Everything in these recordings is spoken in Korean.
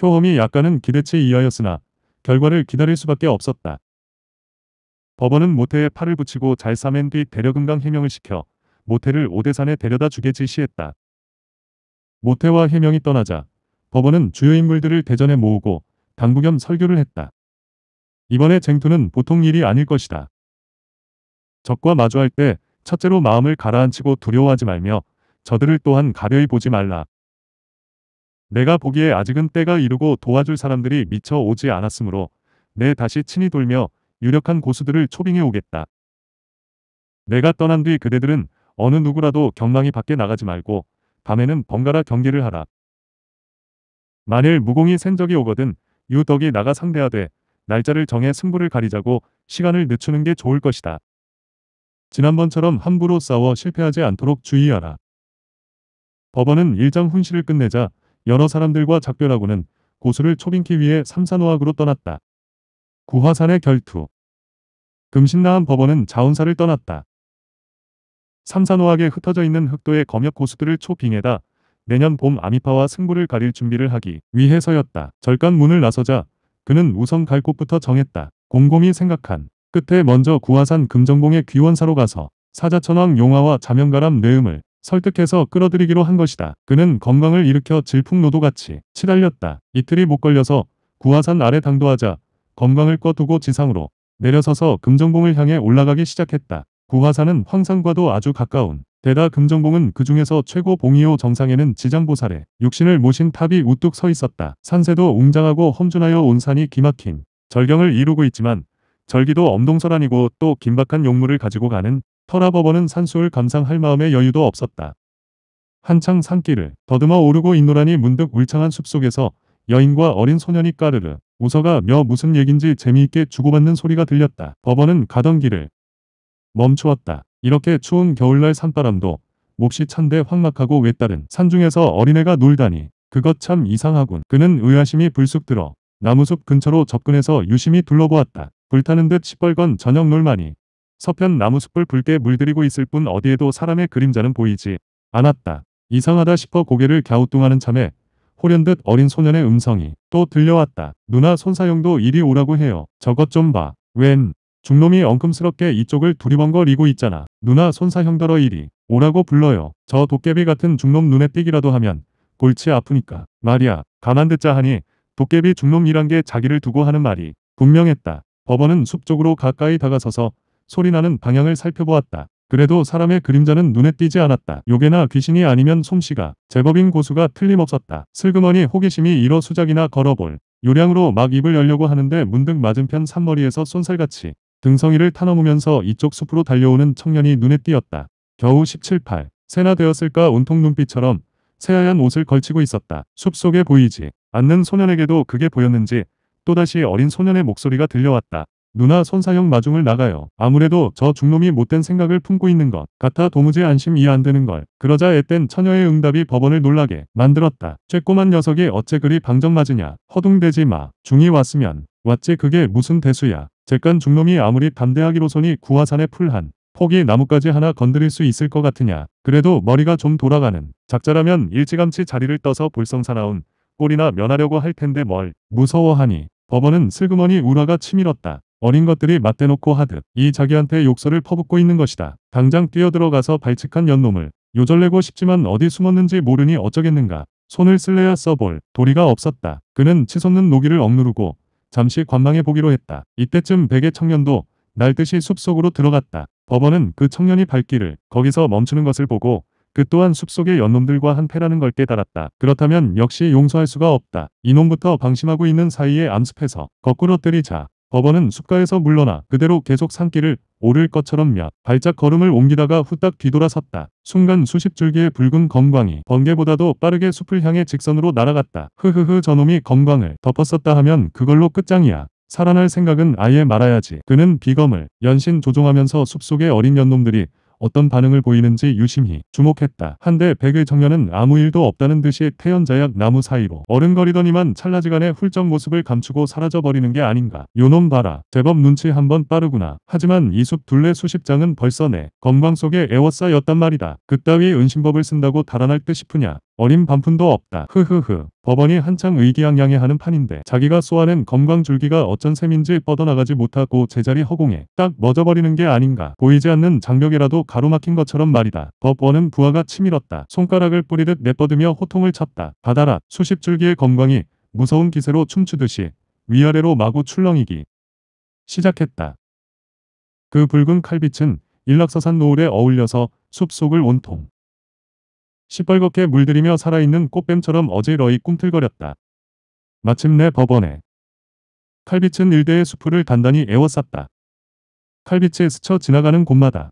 효험이 약간은 기대치 이하였으나 결과를 기다릴 수밖에 없었다. 법원은 모태에 팔을 붙이고 잘 싸맨 뒤 대려금강 해명을 시켜 모태를 오대산에 데려다 주게 지시했다. 모태와 해명이 떠나자 법원은 주요 인물들을 대전에 모으고 당부 겸 설교를 했다. 이번에 쟁투는 보통 일이 아닐 것이다. 적과 마주할 때 첫째로 마음을 가라앉히고 두려워하지 말며 저들을 또한 가벼이 보지 말라. 내가 보기에 아직은 때가 이르고 도와줄 사람들이 미쳐 오지 않았으므로 내 다시 친히 돌며 유력한 고수들을 초빙해 오겠다. 내가 떠난 뒤 그대들은 어느 누구라도 경망이 밖에 나가지 말고 밤에는 번갈아 경계를 하라. 만일 무공이 센 적이 오거든 유덕이 나가 상대하되 날짜를 정해 승부를 가리자고 시간을 늦추는 게 좋을 것이다. 지난번처럼 함부로 싸워 실패하지 않도록 주의하라. 법원은 일정 훈시를 끝내자 여러 사람들과 작별하고는 고수를 초빙키 위해 삼산오학으로 떠났다. 구화산의 결투 금신나한 법원은 자원사를 떠났다. 삼산오학에 흩어져 있는 흑도의 검역 고수들을 초빙해다 내년 봄 아미파와 승부를 가릴 준비를 하기 위해서였다. 절간 문을 나서자 그는 우선 갈 곳부터 정했다. 곰곰이 생각한 끝에 먼저 구화산 금정봉의 귀원사로 가서 사자천왕 용화와 자명가람 뇌음을 설득해서 끌어들이기로 한 것이다. 그는 건강을 일으켜 질풍노도같이 치달렸다. 이틀이 못 걸려서 구화산 아래 당도하자 건강을 꺼두고 지상으로 내려서서 금정봉을 향해 올라가기 시작했다. 구화산은 황산과도 아주 가까운 대다 금정봉은 그 중에서 최고 봉이요 정상에는 지장보살의 육신을 모신 탑이 우뚝 서 있었다. 산세도 웅장하고 험준하여 온 산이 기막힌 절경을 이루고 있지만 절기도 엄동설 아니고 또 긴박한 용물을 가지고 가는 터라버버는 산수를 감상할 마음의 여유도 없었다. 한창 산길을 더듬어 오르고 있노라니 문득 울창한 숲속에서 여인과 어린 소년이 까르르 웃어가며 무슨 얘긴지 재미있게 주고받는 소리가 들렸다. 버버는 가던 길을 멈추었다. 이렇게 추운 겨울날 산바람도 몹시 찬데 황막하고 외따른 산중에서 어린애가 놀다니 그것 참 이상하군. 그는 의아심이 불쑥 들어 나무숲 근처로 접근해서 유심히 둘러보았다. 불타는 듯 시뻘건 저녁 놀만이 서편 나무숲을 붉게 물들이고 있을 뿐 어디에도 사람의 그림자는 보이지 않았다. 이상하다 싶어 고개를 갸우뚱하는 참에 호련듯 어린 소년의 음성이 또 들려왔다. 누나 손사용도 이리 오라고 해요. 저것 좀 봐. 웬 중놈이 엉큼스럽게 이쪽을 두리번거리고 있잖아. 누나 손사형더러 이리 오라고 불러요. 저 도깨비 같은 중놈 눈에 띄기라도 하면 골치 아프니까. 말이야 가만 듣자 하니 도깨비 중놈이란 게 자기를 두고 하는 말이 분명했다. 법원은 숲 쪽으로 가까이 다가서서 소리나는 방향을 살펴보았다. 그래도 사람의 그림자는 눈에 띄지 않았다. 요괴나 귀신이 아니면 솜씨가 제법인 고수가 틀림없었다. 슬그머니 호기심이 일어 수작이나 걸어볼 요량으로 막 입을 열려고 하는데 문득 맞은편 산머리에서 쏜살같이 등성이를 타넘으면서 이쪽 숲으로 달려오는 청년이 눈에 띄었다. 겨우 17, 8. 새나 되었을까 온통 눈빛처럼 새하얀 옷을 걸치고 있었다. 숲속에 보이지 않는 소년에게도 그게 보였는지 또다시 어린 소년의 목소리가 들려왔다. 누나 손사형 마중을 나가요. 아무래도 저 중놈이 못된 생각을 품고 있는 것 같아 도무지 안심이 안 되는 걸. 그러자 앳된 처녀의 응답이 법원을 놀라게 만들었다. 쬐꼬만 녀석이 어째 그리 방정 맞으냐. 허둥대지 마. 중이 왔으면. 왔지 그게 무슨 대수야. 잠깐 중놈이 아무리 담대하기로서니 구화산의 풀한 폭이 나뭇가지 하나 건드릴 수 있을 것 같으냐. 그래도 머리가 좀 돌아가는 작자라면 일찌감치 자리를 떠서 볼썽사나운 꼴이나 면하려고 할 텐데 뭘 무서워하니. 법원은 슬그머니 우라가 치밀었다. 어린 것들이 맞대놓고 하듯 이 자기한테 욕설을 퍼붓고 있는 것이다. 당장 뛰어들어가서 발칙한 연놈을 요절내고 싶지만 어디 숨었는지 모르니 어쩌겠는가. 손을 쓸래야 써볼 도리가 없었다. 그는 치솟는 노기를 억누르고 잠시 관망해 보기로 했다. 이때쯤 백의 청년도 날듯이 숲속으로 들어갔다. 법원은 그 청년이 발길을 거기서 멈추는 것을 보고 그 또한 숲속의 연놈들과 한패라는 걸 깨달았다. 그렇다면 역시 용서할 수가 없다. 이놈부터 방심하고 있는 사이에 암습해서 거꾸로 때리자. 법원은 숲가에서 물러나 그대로 계속 산길을 오를 것처럼 몇 발짝 걸음을 옮기다가 후딱 뒤돌아섰다. 순간 수십 줄기의 붉은 검광이 번개보다도 빠르게 숲을 향해 직선으로 날아갔다. 흐흐흐 저놈이 검광을 덮었었다 하면 그걸로 끝장이야. 살아날 생각은 아예 말아야지. 그는 비검을 연신 조종하면서 숲속의 어린 년놈들이 어떤 반응을 보이는지 유심히 주목했다. 한데 백의 청년은 아무 일도 없다는 듯이 태연자약 나무 사이로 어른거리더니만 찰나지간에 훌쩍 모습을 감추고 사라져버리는 게 아닌가. 요놈 봐라. 제법 눈치 한번 빠르구나. 하지만 이 숲 둘레 수십 장은 벌써 내 건방 속에 애워싸였단 말이다. 그따위 은신법을 쓴다고 달아날 듯 싶으냐. 어림 반푼도 없다. 흐흐흐. 법원이 한창 의기양양해하는 판인데 자기가 쏘아낸 검광줄기가 어쩐 셈인지 뻗어나가지 못하고 제자리 허공에 딱 멎어버리는 게 아닌가. 보이지 않는 장벽이라도 가로막힌 것처럼 말이다. 법원은 부하가 치밀었다. 손가락을 뿌리듯 내뻗으며 호통을 쳤다. 바다라 수십 줄기의 검광이 무서운 기세로 춤추듯이 위아래로 마구 출렁이기 시작했다. 그 붉은 칼빛은 일락서산 노을에 어울려서 숲속을 온통 시뻘겋게 물들이며 살아있는 꽃뱀처럼 어질러이 꿈틀거렸다. 마침내 법원에 칼빛은 일대의 수풀을 단단히 에워쌌다. 칼빛에 스쳐 지나가는 곳마다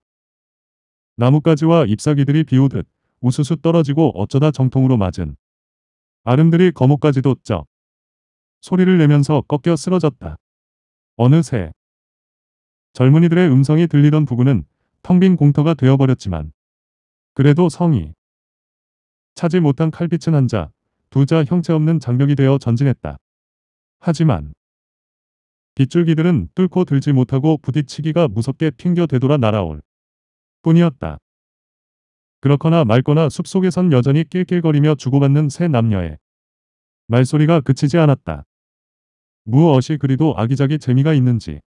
나뭇가지와 잎사귀들이 비우듯 우수수 떨어지고 어쩌다 정통으로 맞은 아름들이 거목까지도 쩍 소리를 내면서 꺾여 쓰러졌다. 어느새 젊은이들의 음성이 들리던 부근은 텅 빈 공터가 되어버렸지만 그래도 성이 차지 못한 칼빛은 한자, 두 자 형체없는 장벽이 되어 전진했다. 하지만 빗줄기들은 뚫고 들지 못하고 부딪치기가 무섭게 튕겨 되돌아 날아올 뿐이었다. 그렇거나 말거나 숲속에선 여전히 낄낄거리며 주고받는 새 남녀의 말소리가 그치지 않았다. 무엇이 그리도 아기자기 재미가 있는지.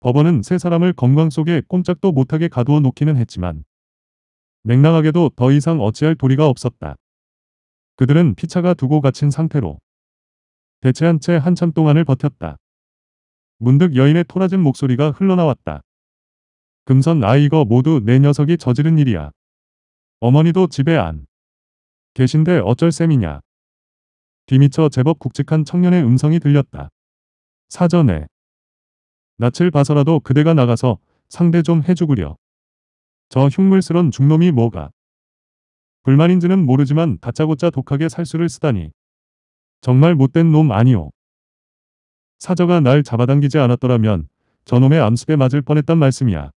법원은 세 사람을 건강 속에 꼼짝도 못하게 가두어 놓기는 했지만 냉랑하게도 더 이상 어찌할 도리가 없었다. 그들은 피차가 두고 갇힌 상태로 대체한 채 한참 동안을 버텼다. 문득 여인의 토라진 목소리가 흘러나왔다. 금선 아 이거 모두 내 녀석이 저지른 일이야. 어머니도 집에 안 계신데 어쩔 셈이냐. 뒤미쳐 제법 굵직한 청년의 음성이 들렸다. 사전에 낯을 봐서라도 그대가 나가서 상대 좀 해주구려. 저 흉물스런 중놈이 뭐가. 불만인지는 모르지만 다짜고짜 독하게 살수를 쓰다니. 정말 못된 놈 아니오. 사저가 날 잡아당기지 않았더라면 저놈의 암습에 맞을 뻔했단 말씀이야.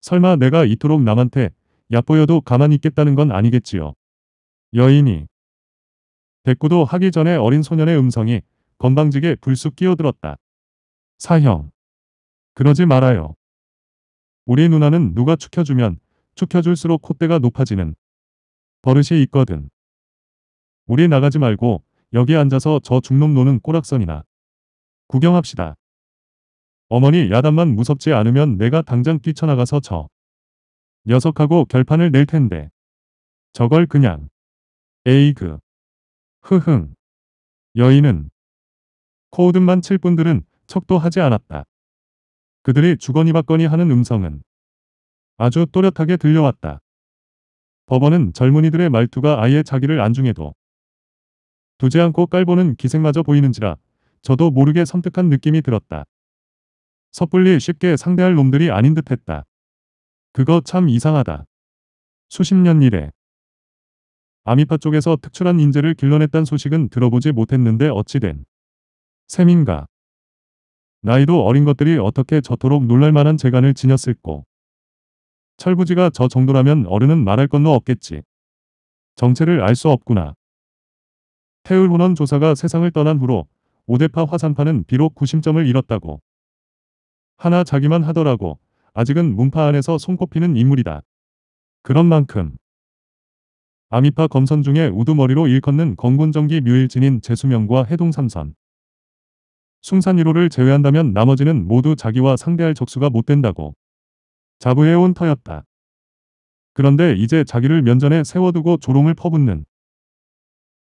설마 내가 이토록 남한테 얕보여도 가만 있겠다는 건 아니겠지요. 여인이 대꾸도 하기 전에 어린 소년의 음성이 건방지게 불쑥 끼어들었다. 사형. 그러지 말아요. 우리 누나는 누가 축혀주면 축혀줄수록 콧대가 높아지는 버릇이 있거든. 우리 나가지 말고 여기 앉아서 저 중놈 노는 꼬락선이나 구경합시다. 어머니 야단만 무섭지 않으면 내가 당장 뛰쳐나가서 저 녀석하고 결판을 낼 텐데. 저걸 그냥 에이그 흐흥 여인은 코우든만 칠 분들은 척도 하지 않았다. 그들이 주거니 받거니 하는 음성은 아주 또렷하게 들려왔다. 법원은 젊은이들의 말투가 아예 자기를 안중에도 두지 않고 깔보는 기생마저 보이는지라 저도 모르게 섬뜩한 느낌이 들었다. 섣불리 쉽게 상대할 놈들이 아닌 듯 했다. 그거 참 이상하다. 수십 년 일에 아미파 쪽에서 특출한 인재를 길러냈단 소식은 들어보지 못했는데 어찌된 셈인가. 나이도 어린 것들이 어떻게 저토록 놀랄만한 재간을 지녔을꼬. 철부지가 저 정도라면 어른은 말할 것도 없겠지. 정체를 알 수 없구나. 태울 혼원 조사가 세상을 떠난 후로 오대파 화산파는 비록 구심점을 잃었다고. 하나 자기만 하더라고 아직은 문파 안에서 손꼽히는 인물이다. 그런 만큼 아미파 검선 중에 우두머리로 일컫는 건군정기 묘일진인 재수명과 해동삼선 숭산 1호를 제외한다면 나머지는 모두 자기와 상대할 적수가 못 된다고 자부해온 터였다. 그런데 이제 자기를 면전에 세워두고 조롱을 퍼붓는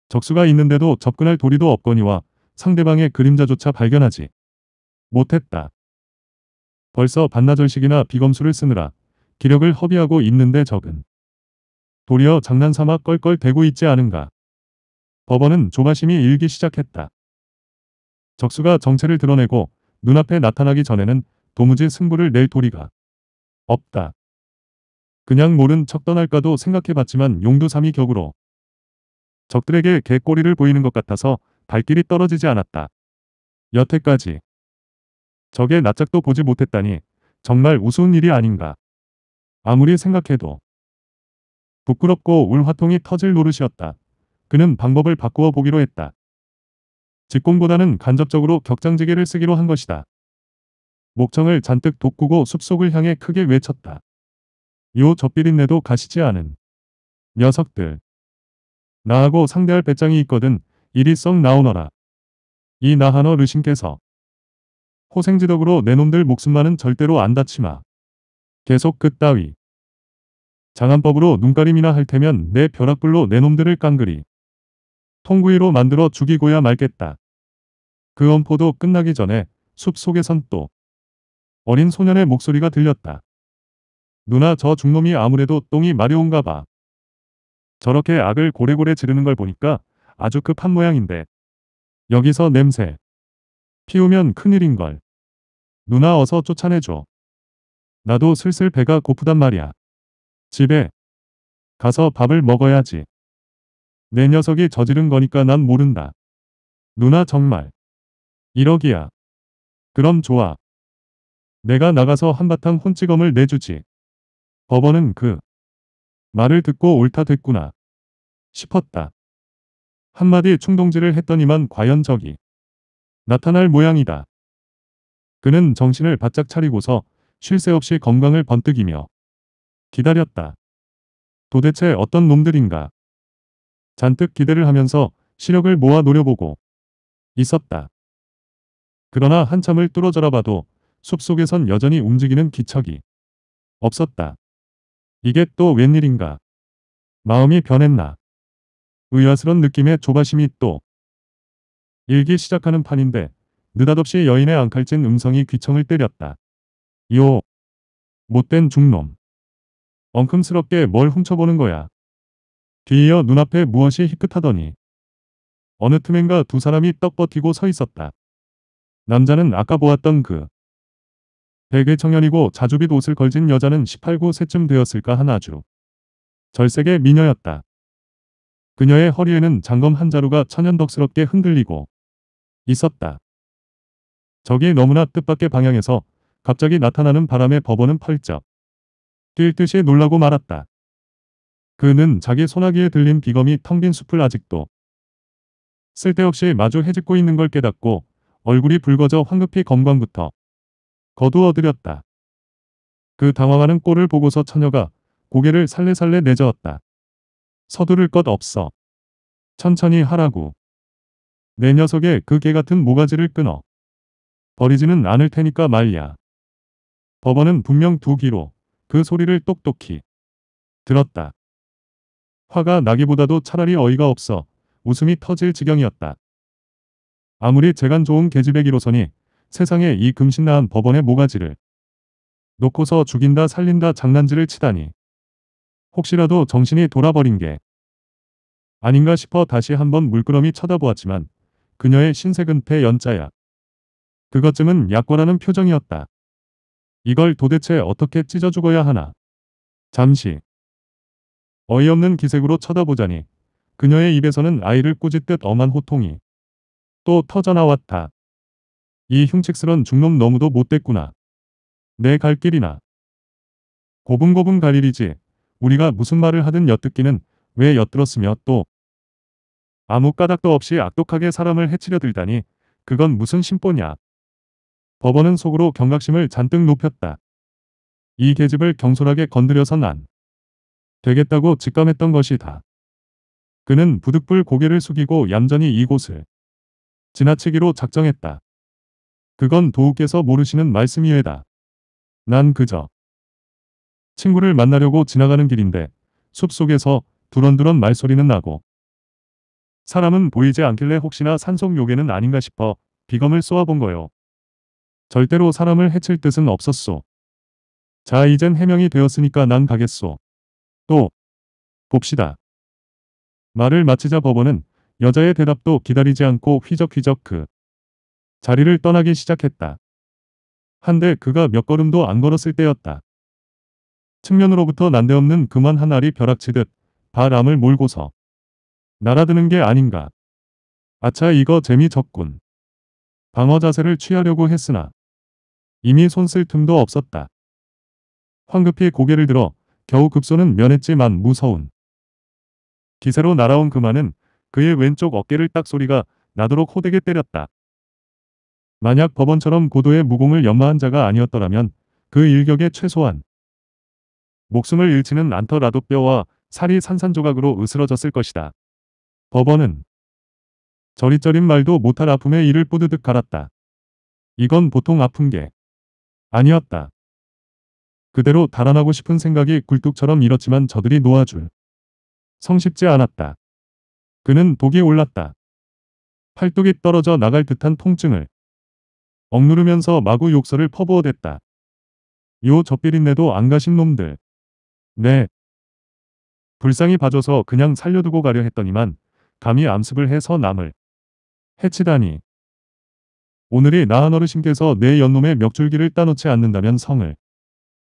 적수가 있는데도 접근할 도리도 없거니와 상대방의 그림자조차 발견하지 못했다. 벌써 반나절씩이나 비검수를 쓰느라 기력을 허비하고 있는데 적은 도리어 장난삼아 껄껄대고 있지 않은가. 법원은 조바심이 일기 시작했다. 적수가 정체를 드러내고 눈앞에 나타나기 전에는 도무지 승부를 낼 도리가 없다. 그냥 모른 척 떠날까도 생각해봤지만 용두삼이 격으로 적들에게 개꼬리를 보이는 것 같아서 발길이 떨어지지 않았다. 여태까지 적의 낯짝도 보지 못했다니 정말 우스운 일이 아닌가. 아무리 생각해도 부끄럽고 울화통이 터질 노릇이었다. 그는 방법을 바꾸어 보기로 했다. 직공보다는 간접적으로 격장지게를 쓰기로 한 것이다. 목청을 잔뜩 돋구고 숲속을 향해 크게 외쳤다. 요 젖비린내도 가시지 않은 녀석들. 나하고 상대할 배짱이 있거든 이리 썩 나오너라. 이 나하너 르신께서 호생지덕으로 내 놈들 목숨만은 절대로 안 다치마. 계속 그 따위. 장안법으로 눈가림이나 할 테면 내 벼락불로 내 놈들을 깡그리. 통구이로 만들어 죽이고야 말겠다. 그 엄포도 끝나기 전에 숲 속에선 또 어린 소년의 목소리가 들렸다. 누나 저 중놈이 아무래도 똥이 마려운가 봐. 저렇게 악을 고래고래 지르는 걸 보니까 아주 급한 모양인데. 여기서 냄새. 피우면 큰일인걸. 누나 어서 쫓아내줘. 나도 슬슬 배가 고프단 말이야. 집에 가서 밥을 먹어야지. 내 녀석이 저지른 거니까 난 모른다. 누나 정말. 1억이야 그럼 좋아. 내가 나가서 한바탕 혼찌검을 내주지. 법원은 그 말을 듣고 옳다 됐구나 싶었다. 한마디 충동질을 했더니만 과연 적이 나타날 모양이다. 그는 정신을 바짝 차리고서 쉴 새 없이 건강을 번뜩이며 기다렸다. 도대체 어떤 놈들인가? 잔뜩 기대를 하면서 시력을 모아 노려보고 있었다. 그러나 한참을 뚫어져라 봐도 숲속에선 여전히 움직이는 기척이 없었다. 이게 또 웬일인가? 마음이 변했나? 의아스런 느낌의 조바심이 또 일기 시작하는 판인데 느닷없이 여인의 앙칼진 음성이 귀청을 때렸다. 이오 못된 중놈 엉큼스럽게 뭘 훔쳐보는 거야. 뒤이어 눈앞에 무엇이 희끗하더니 어느 틈엔가 두 사람이 떡 버티고 서 있었다. 남자는 아까 보았던 그 대개 청년이고 자주빛 옷을 걸진 여자는 18, 9세쯤 되었을까 한 아주 절색의 미녀였다. 그녀의 허리에는 장검 한 자루가 천연덕스럽게 흔들리고 있었다. 저기 너무나 뜻밖의 방향에서 갑자기 나타나는 바람에 버버는 펄쩍 뛸 듯이 놀라고 말았다. 그는 자기 소나기에 들린 비검이 텅 빈 숲을 아직도 쓸데없이 마주 해짓고 있는 걸 깨닫고 얼굴이 붉어져 황급히 검광부터 거두어들였다. 그 당황하는 꼴을 보고서 처녀가 고개를 살레살레 내저었다. 서두를 것 없어. 천천히 하라고. 내 녀석의 그 개같은 모가지를 끊어. 버리지는 않을 테니까 말이야. 법원은 분명 두 귀로 그 소리를 똑똑히 들었다. 화가 나기보다도 차라리 어이가 없어 웃음이 터질 지경이었다. 아무리 재간 좋은 계집애 기로서니 세상에 이 금신나한 법원의 모가지를 놓고서 죽인다 살린다 장난질을 치다니 혹시라도 정신이 돌아버린 게 아닌가 싶어 다시 한번 물끄러미 쳐다보았지만 그녀의 신세근태연자야 그것쯤은 약과하는 표정이었다. 이걸 도대체 어떻게 찢어 죽어야 하나. 잠시 어이없는 기색으로 쳐다보자니 그녀의 입에서는 아이를 꾸짖듯 엄한 호통이 또 터져나왔다. 이 흉측스런 중놈 너무도 못됐구나. 내 갈 길이나 고분고분 갈 일이지 우리가 무슨 말을 하든 엿듣기는 왜 엿들었으며 또 아무 까닭도 없이 악독하게 사람을 해치려 들다니 그건 무슨 심보냐. 법원은 속으로 경각심을 잔뜩 높였다. 이 계집을 경솔하게 건드려선 안 되겠다고 직감했던 것이다. 그는 부득불 고개를 숙이고 얌전히 이곳을 지나치기로 작정했다. 그건 도우께서 모르시는 말씀이외다. 난 그저 친구를 만나려고 지나가는 길인데 숲속에서 두런두런 말소리는 나고 사람은 보이지 않길래 혹시나 산속 요괴는 아닌가 싶어 비검을 쏘아본 거요. 절대로 사람을 해칠 뜻은 없었소. 자 이젠 해명이 되었으니까 난 가겠소. 또 봅시다. 말을 마치자 법원은 여자의 대답도 기다리지 않고 휘적휘적 그 자리를 떠나기 시작했다. 한데 그가 몇 걸음도 안 걸었을 때였다. 측면으로부터 난데없는 그만 한 알이 벼락치듯 바람을 몰고서 날아드는 게 아닌가. 아차 이거 재미적군. 방어 자세를 취하려고 했으나 이미 손쓸 틈도 없었다. 황급히 고개를 들어 겨우 급소는 면했지만 무서운. 기세로 날아온 그만은 그의 왼쪽 어깨를 딱 소리가 나도록 호되게 때렸다. 만약 법원처럼 고도의 무공을 연마한 자가 아니었더라면 그 일격에 최소한 목숨을 잃지는 않더라도 뼈와 살이 산산조각으로 으스러졌을 것이다. 법원은 저릿저릿 말도 못할 아픔에 이를 뿌드득 갈았다. 이건 보통 아픈 게 아니었다. 그대로 달아나고 싶은 생각이 굴뚝처럼 밀었지만 저들이 놓아줄. 성쉽지 않았다. 그는 독이 올랐다. 팔뚝이 떨어져 나갈 듯한 통증을 억누르면서 마구 욕설을 퍼부어댔다. 요 젖비린내도 안 가신 놈들. 네. 불쌍히 봐줘서 그냥 살려두고 가려 했더니만 감히 암습을 해서 남을 해치다니. 오늘이 나한 어르신께서 내 연놈의 멱줄기를 따놓지 않는다면 성을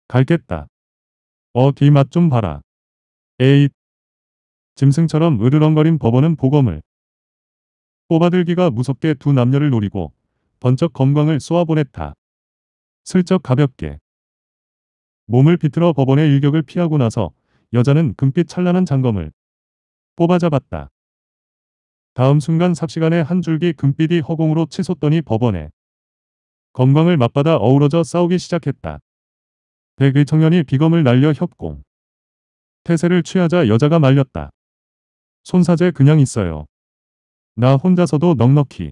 갈겠다. 어 뒤맛 좀 봐라. 에잇. 짐승처럼 으르렁거린 법원은 보검을 뽑아들기가 무섭게 두 남녀를 노리고 번쩍 검광을 쏘아보냈다. 슬쩍 가볍게 몸을 비틀어 법원의 일격을 피하고 나서 여자는 금빛 찬란한 장검을 뽑아잡았다. 다음 순간 삽시간에 한 줄기 금빛이 허공으로 치솟더니 법원에 건강을 맞받아 어우러져 싸우기 시작했다. 백의 네, 그 청년이 비검을 날려 협공. 태세를 취하자 여자가 말렸다. 손사제 그냥 있어요. 나 혼자서도 넉넉히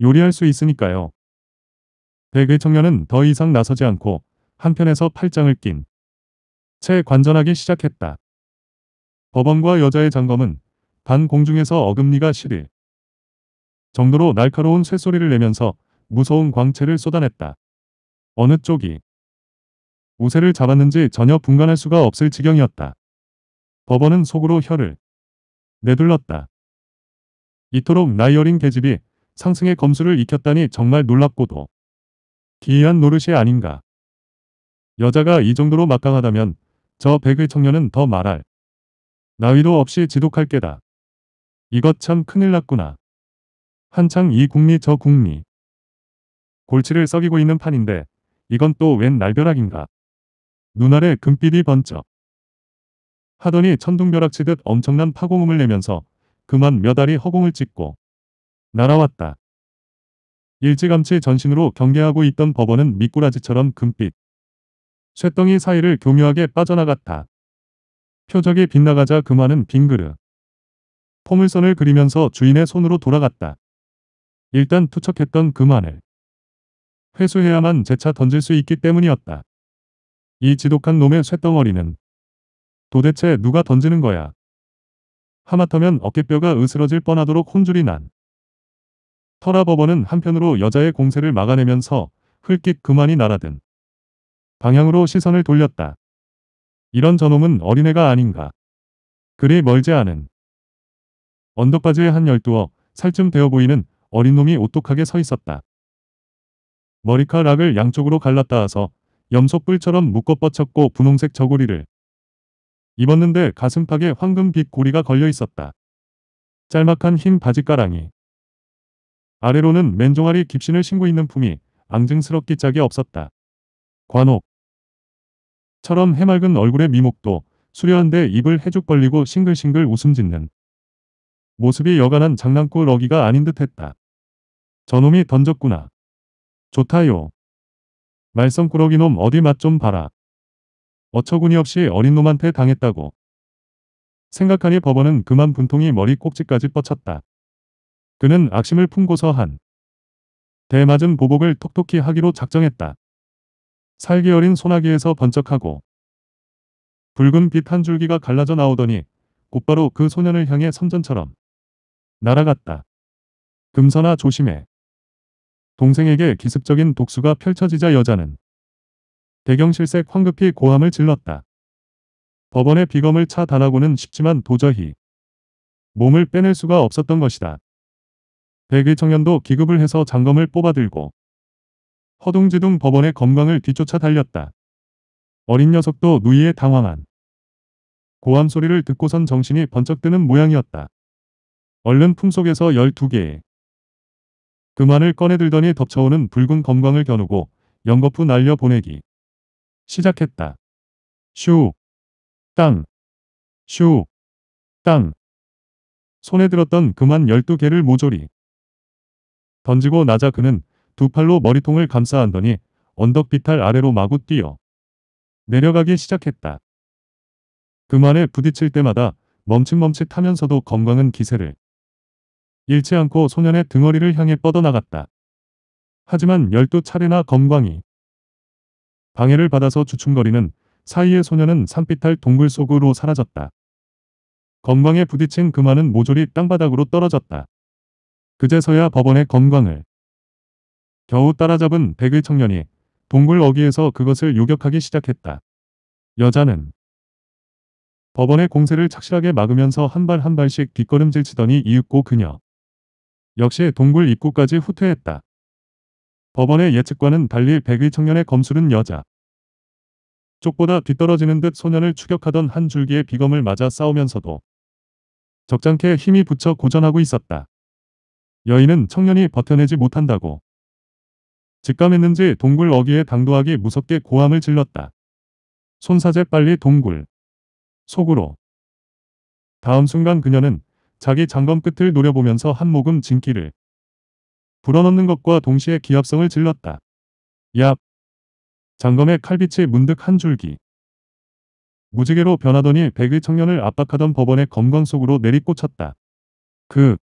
요리할 수 있으니까요. 백의 네, 그 청년은 더 이상 나서지 않고 한편에서 팔짱을 낀 채 관전하기 시작했다. 법원과 여자의 장검은 반 공중에서 어금니가 시릴 정도로 날카로운 쇠소리를 내면서 무서운 광채를 쏟아냈다. 어느 쪽이 우세를 잡았는지 전혀 분간할 수가 없을 지경이었다. 법원은 속으로 혀를 내둘렀다. 이토록 나이 어린 계집이 상승의 검수를 익혔다니 정말 놀랍고도 기이한 노릇이 아닌가. 여자가 이 정도로 막강하다면 저 백의 청년은 더 말할 나위도 없이 지독할 게다. 이것 참 큰일 났구나. 한창 이 국리 저 국리 골치를 썩이고 있는 판인데 이건 또 웬 날벼락인가. 눈알에 금빛이 번쩍 하더니 천둥벼락치듯 엄청난 파공음을 내면서 그만 몇 알이 허공을 찢고 날아왔다. 일찌감치 전신으로 경계하고 있던 법원은 미꾸라지처럼 금빛 쇠덩이 사이를 교묘하게 빠져나갔다. 표적이 빗나가자 그만은 빙그르 포물선을 그리면서 주인의 손으로 돌아갔다. 일단 투척했던 그만을 회수해야만 재차 던질 수 있기 때문이었다. 이 지독한 놈의 쇳덩어리는 도대체 누가 던지는 거야. 하마터면 어깨뼈가 으스러질 뻔하도록 혼줄이 난. 터라버버는 한편으로 여자의 공세를 막아내면서 흘낏 그만이 날아든 방향으로 시선을 돌렸다. 이런 저놈은 어린애가 아닌가. 그리 멀지 않은 언덕바지에 한 열두어 살쯤 되어 보이는 어린 놈이 오똑하게 서 있었다. 머리카락을 양쪽으로 갈랐다 하서 염소뿔처럼 묶어 뻗쳤고 분홍색 저고리를 입었는데 가슴팍에 황금빛 고리가 걸려 있었다. 짤막한 흰 바지가랑이 아래로는 맨종아리 깁신을 신고 있는 품이 앙증스럽기 짝이 없었다. 관옥 처럼 해맑은 얼굴의 미목도 수려한데 입을 해죽 벌리고 싱글싱글 웃음 짓는 모습이 여간한 장난꾸러기가 아닌 듯했다. 저놈이 던졌구나. 좋다요. 말썽꾸러기 놈 어디 맛 좀 봐라. 어처구니 없이 어린 놈한테 당했다고. 생각하니 법원은 그만 분통이 머리 꼭지까지 뻗쳤다. 그는 악심을 품고서 한 대맞은 보복을 톡톡히 하기로 작정했다. 살기 어린 소나기에서 번쩍하고 붉은 빛 한 줄기가 갈라져 나오더니 곧바로 그 소년을 향해 선전처럼 날아갔다. 금선아 조심해. 동생에게 기습적인 독수가 펼쳐지자 여자는 대경실색 황급히 고함을 질렀다. 법원의 비검을 차단하고는 쉽지만 도저히 몸을 빼낼 수가 없었던 것이다. 백의 청년도 기급을 해서 장검을 뽑아들고 허둥지둥 법원의 검광을 뒤쫓아 달렸다. 어린 녀석도 누이에 당황한 고함 소리를 듣고선 정신이 번쩍 드는 모양이었다. 얼른 품속에서 12개의 그만을 꺼내들더니 덮쳐오는 붉은 검광을 겨누고 연거푸 날려 보내기. 시작했다. 슈. 땅. 슈. 땅. 손에 들었던 그만 12개를 모조리 던지고 나자 그는 두 팔로 머리통을 감싸 안더니 언덕 비탈 아래로 마구 뛰어 내려가기 시작했다. 그만에 부딪칠 때마다 멈칫멈칫하면서도 건강은 기세를 잃지 않고 소년의 등어리를 향해 뻗어나갔다. 하지만 12차례나 검광이 방해를 받아서 주춤거리는 사이에 소년은 산비탈 동굴 속으로 사라졌다. 검광에 부딪힌 그만은 모조리 땅바닥으로 떨어졌다. 그제서야 법원의 검광을 겨우 따라잡은 백의 청년이 동굴 어귀에서 그것을 요격하기 시작했다. 여자는 법원의 공세를 착실하게 막으면서 한 발 한 발씩 뒷걸음질 치더니 이윽고 그녀. 역시 동굴 입구까지 후퇴했다. 법원의 예측과는 달리 백의 청년의 검술은 여자. 쪽보다 뒤떨어지는 듯 소년을 추격하던 한 줄기의 비검을 맞아 싸우면서도 적잖게 힘이 붙여 고전하고 있었다. 여인은 청년이 버텨내지 못한다고 직감했는지 동굴 어귀에 당도하기 무섭게 고함을 질렀다. 손사제 빨리 동굴. 속으로. 다음 순간 그녀는 자기 장검 끝을 노려보면서 한 모금 진기를 불어넣는 것과 동시에 기합성을 질렀다. 야! 장검의 칼빛이 문득 한 줄기. 무지개로 변하더니 백의 청년을 압박하던 법원의 검광 속으로 내리꽂혔다. 그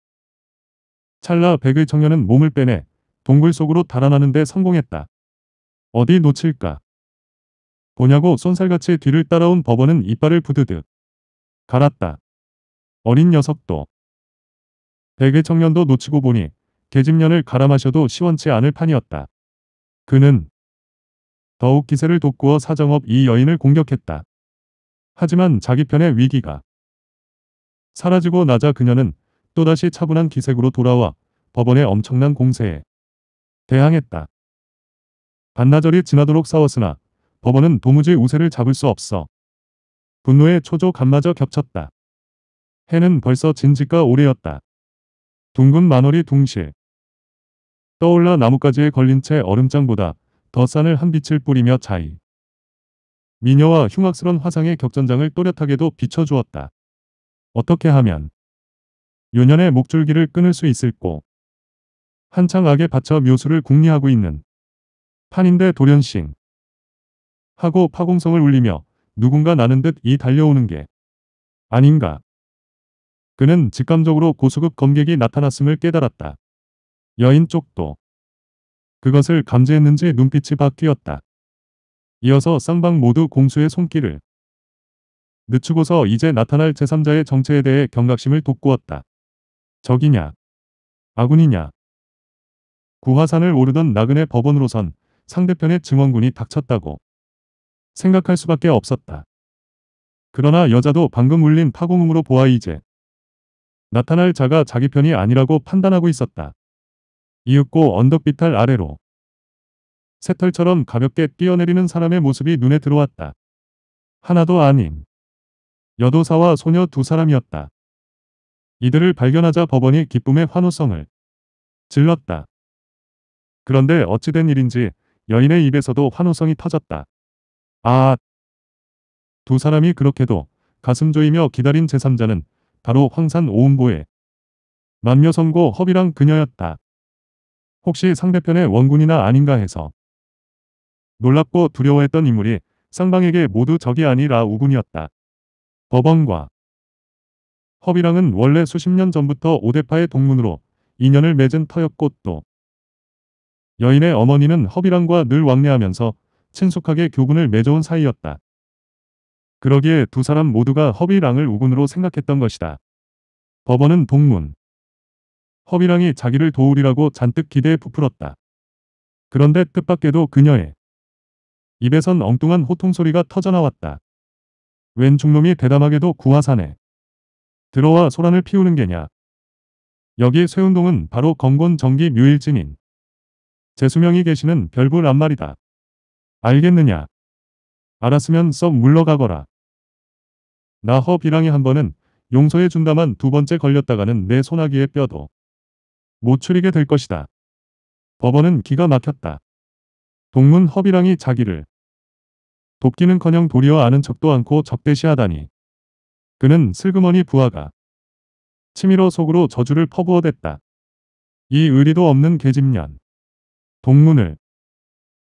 찰나 백의 청년은 몸을 빼내 동굴 속으로 달아나는데 성공했다. 어디 놓칠까? 보냐고 쏜살같이 뒤를 따라온 법원은 이빨을 부드득 갈았다. 어린 녀석도. 대개 청년도 놓치고 보니 계집년을 갈아 마셔도 시원치 않을 판이었다. 그는 더욱 기세를 돋구어 사정업 이 여인을 공격했다. 하지만 자기 편의 위기가 사라지고 나자 그녀는 또다시 차분한 기색으로 돌아와 법원의 엄청난 공세에 대항했다. 반나절이 지나도록 싸웠으나 법원은 도무지 우세를 잡을 수 없어 분노의 초조 감마저 겹쳤다. 해는 벌써 진지가 오래였다. 둥근 만월이 둥실. 떠올라 나뭇가지에 걸린 채 얼음장보다 더 산을 한 빛을 뿌리며 자이. 미녀와 흉악스런 화상의 격전장을 또렷하게도 비춰주었다. 어떻게 하면 요년의 목줄기를 끊을 수 있을꼬. 한창 악에 받쳐 묘수를 궁리하고 있는 판인데 돌연싱 하고 파공성을 울리며 누군가 나는 듯 이 달려오는 게 아닌가. 그는 직감적으로 고수급 검객이 나타났음을 깨달았다. 여인 쪽도 그것을 감지했는지 눈빛이 바뀌었다. 이어서 쌍방 모두 공수의 손길을 늦추고서 이제 나타날 제3자의 정체에 대해 경각심을 돋구었다. 적이냐? 아군이냐? 구화산을 오르던 나그네 법원으로선 상대편의 증원군이 닥쳤다고 생각할 수밖에 없었다. 그러나 여자도 방금 울린 파공음으로 보아 이제 나타날 자가 자기 편이 아니라고 판단하고 있었다. 이윽고 언덕비탈 아래로 새털처럼 가볍게 뛰어내리는 사람의 모습이 눈에 들어왔다. 하나도 아닌 여도사와 소녀 두 사람이었다. 이들을 발견하자 법원이 기쁨의 환호성을 질렀다. 그런데 어찌된 일인지 여인의 입에서도 환호성이 터졌다. 아! 두 사람이 그렇게도 가슴 조이며 기다린 제3자는 바로 황산 오은보의 만묘 선고 허비랑 그녀였다. 혹시 상대편의 원군이나 아닌가 해서 놀랍고 두려워했던 인물이 쌍방에게 모두 적이 아니라 우군이었다. 법원과 허비랑은 원래 수십 년 전부터 오대파의 동문으로 인연을 맺은 터였고 또 여인의 어머니는 허비랑과 늘 왕래하면서 친숙하게 교군을 맺어온 사이였다. 그러기에 두 사람 모두가 허비랑을 우군으로 생각했던 것이다. 법원은 동문. 허비랑이 자기를 도우리라고 잔뜩 기대에 부풀었다. 그런데 뜻밖에도 그녀의 입에선 엉뚱한 호통소리가 터져나왔다. 웬 중놈이 대담하게도 구화산에 들어와 소란을 피우는 게냐. 여기 쇠운동은 바로 건곤 정기 묘일진인 재수명이 계시는 별불 안말이다 알겠느냐. 알았으면 썩 물러가거라. 나 허비랑이 한 번은 용서해 준다만 두 번째 걸렸다가는 내 소나기의 뼈도 못 추리게 될 것이다. 법원은 기가 막혔다. 동문 허비랑이 자기를 돕기는커녕 도리어 아는 척도 않고 적대시하다니. 그는 슬그머니 부하가 치밀어 속으로 저주를 퍼부어댔다. 이 의리도 없는 계집년. 동문을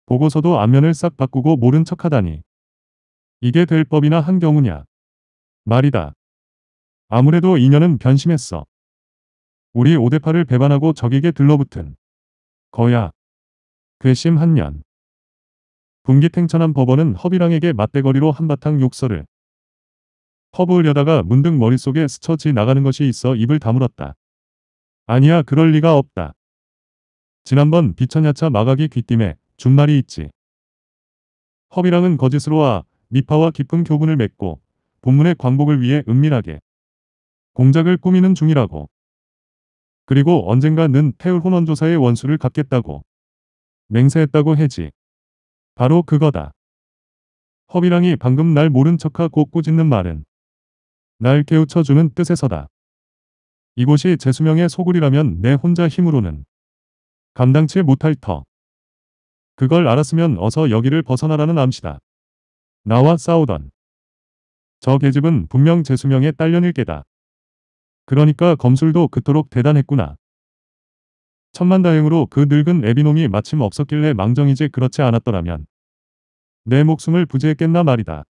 보고서도 안면을 싹 바꾸고 모른 척하다니. 이게 될 법이나 한 경우냐. 말이다. 아무래도 인연은 변심했어. 우리 오대파를 배반하고 적에게 들러붙은 거야. 괘씸 한년. 분기탱천한 법원은 허비랑에게 맞대거리로 한바탕 욕설을 퍼부으려다가 문득 머릿속에 스쳐 지 나가는 것이 있어 입을 다물었다. 아니야 그럴 리가 없다. 지난번 비천야차 마각이 귀띔에 준 말이 있지. 허비랑은 거짓으로 와 미파와 깊은 교분을 맺고 본문의 광복을 위해 은밀하게 공작을 꾸미는 중이라고. 그리고 언젠가 는 폐울 혼원조사의 원수를 갚겠다고 맹세했다고 해지. 바로 그거다. 허비랑이 방금 날 모른 척하고 꾸짖는 말은 날 깨우쳐주는 뜻에서다. 이곳이 재수명의 소굴이라면 내 혼자 힘으로는 감당치 못할 터. 그걸 알았으면 어서 여기를 벗어나라는 암시다. 나와 싸우던 저 계집은 분명 제 수명의 딸년일 게다. 그러니까 검술도 그토록 대단했구나. 천만다행으로 그 늙은 에비놈이 마침 없었길래 망정이지 그렇지 않았더라면 내 목숨을 부재했겠나 말이다.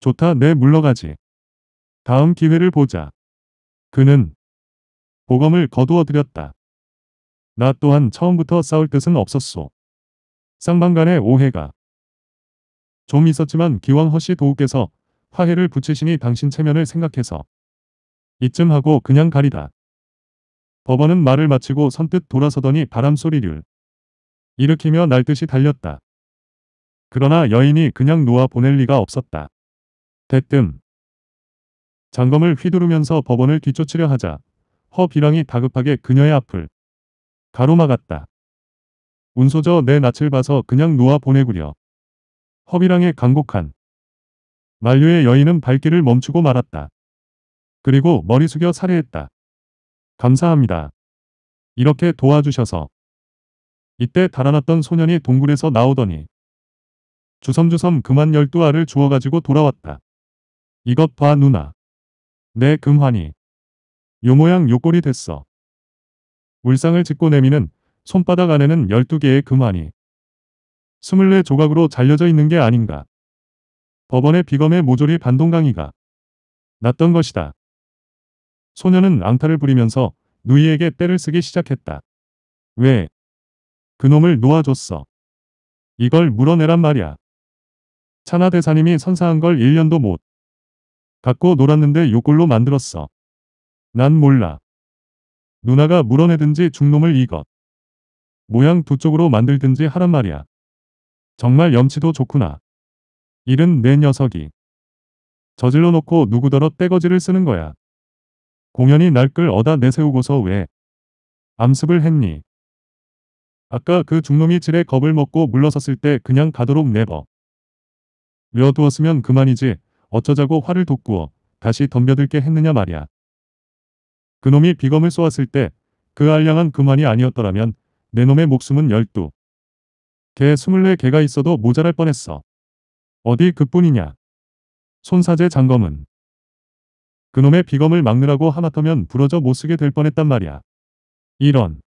좋다 내 물러가지. 다음 기회를 보자. 그는 보검을 거두어들였다. 나 또한 처음부터 싸울 뜻은 없었소. 쌍방간의 오해가 좀 있었지만 기왕 허씨 도우께서 화해를 붙이시니 당신 체면을 생각해서 이쯤 하고 그냥 가리다. 법원은 말을 마치고 선뜻 돌아서더니 바람소리를 일으키며 날듯이 달렸다. 그러나 여인이 그냥 놓아 보낼 리가 없었다. 대뜸 장검을 휘두르면서 법원을 뒤쫓으려 하자 허비랑이 다급하게 그녀의 앞을 가로막았다. 운소저 내 낯을 봐서 그냥 놓아 보내구려. 허비랑의 간곡한 만류의 여인은 발길을 멈추고 말았다. 그리고 머리 숙여 살해했다. 감사합니다. 이렇게 도와주셔서. 이때 달아났던 소년이 동굴에서 나오더니 주섬주섬 금한 열두 알을 주워가지고 돌아왔다. 이것 봐 누나. 내 네, 금환이. 요 모양 요 꼴이 됐어. 울상을 짚고 내미는 손바닥 안에는 열두 개의 금환이. 스물네 조각으로 잘려져 있는 게 아닌가. 법원의 비검에 모조리 반동강이가 났던 것이다. 소녀는 앙탈을 부리면서 누이에게 때를 쓰기 시작했다. 왜? 그놈을 놓아줬어. 이걸 물어내란 말이야. 차나 대사님이 선사한 걸 1년도 못 갖고 놀았는데 요꼴로 만들었어. 난 몰라. 누나가 물어내든지 중놈을 이것 모양 두 쪽으로 만들든지 하란 말이야. 정말 염치도 좋구나. 이른 내 녀석이 저질러 놓고 누구더러 떼거지를 쓰는 거야. 공연히 날끌 얻어 내세우고서 왜 암습을 했니? 아까 그 중놈이 질에 겁을 먹고 물러섰을 때 그냥 가도록 내버. 려두었으면 그만이지 어쩌자고 화를 돋구어 다시 덤벼들게 했느냐 말이야. 그놈이 비검을 쏘았을 때 그 알량한 그만이 아니었더라면 내 놈의 목숨은 열두. 개 스물네 개가 있어도 모자랄 뻔했어. 어디 그뿐이냐. 손사재 장검은 그놈의 비검을 막느라고 하마터면 부러져 못쓰게 될 뻔했단 말이야. 이런.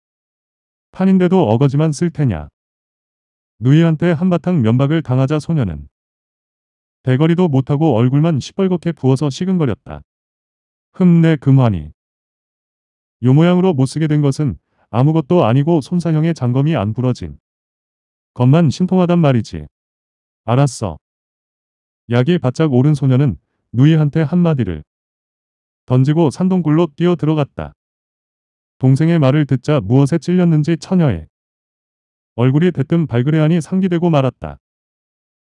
판인데도 어거지만 쓸 테냐. 누이한테 한바탕 면박을 당하자 소녀는 대거리도 못하고 얼굴만 시뻘겋게 부어서 시근거렸다. 흠 내 금환이. 요 모양으로 못쓰게 된 것은 아무것도 아니고 손사형의 장검이 안 부러진 것만 신통하단 말이지. 알았어. 약이 바짝 오른 소녀는 누이한테 한마디를 던지고 산동굴로 뛰어 들어갔다. 동생의 말을 듣자 무엇에 찔렸는지 처녀의 얼굴이 대뜸 발그레하니 상기되고 말았다.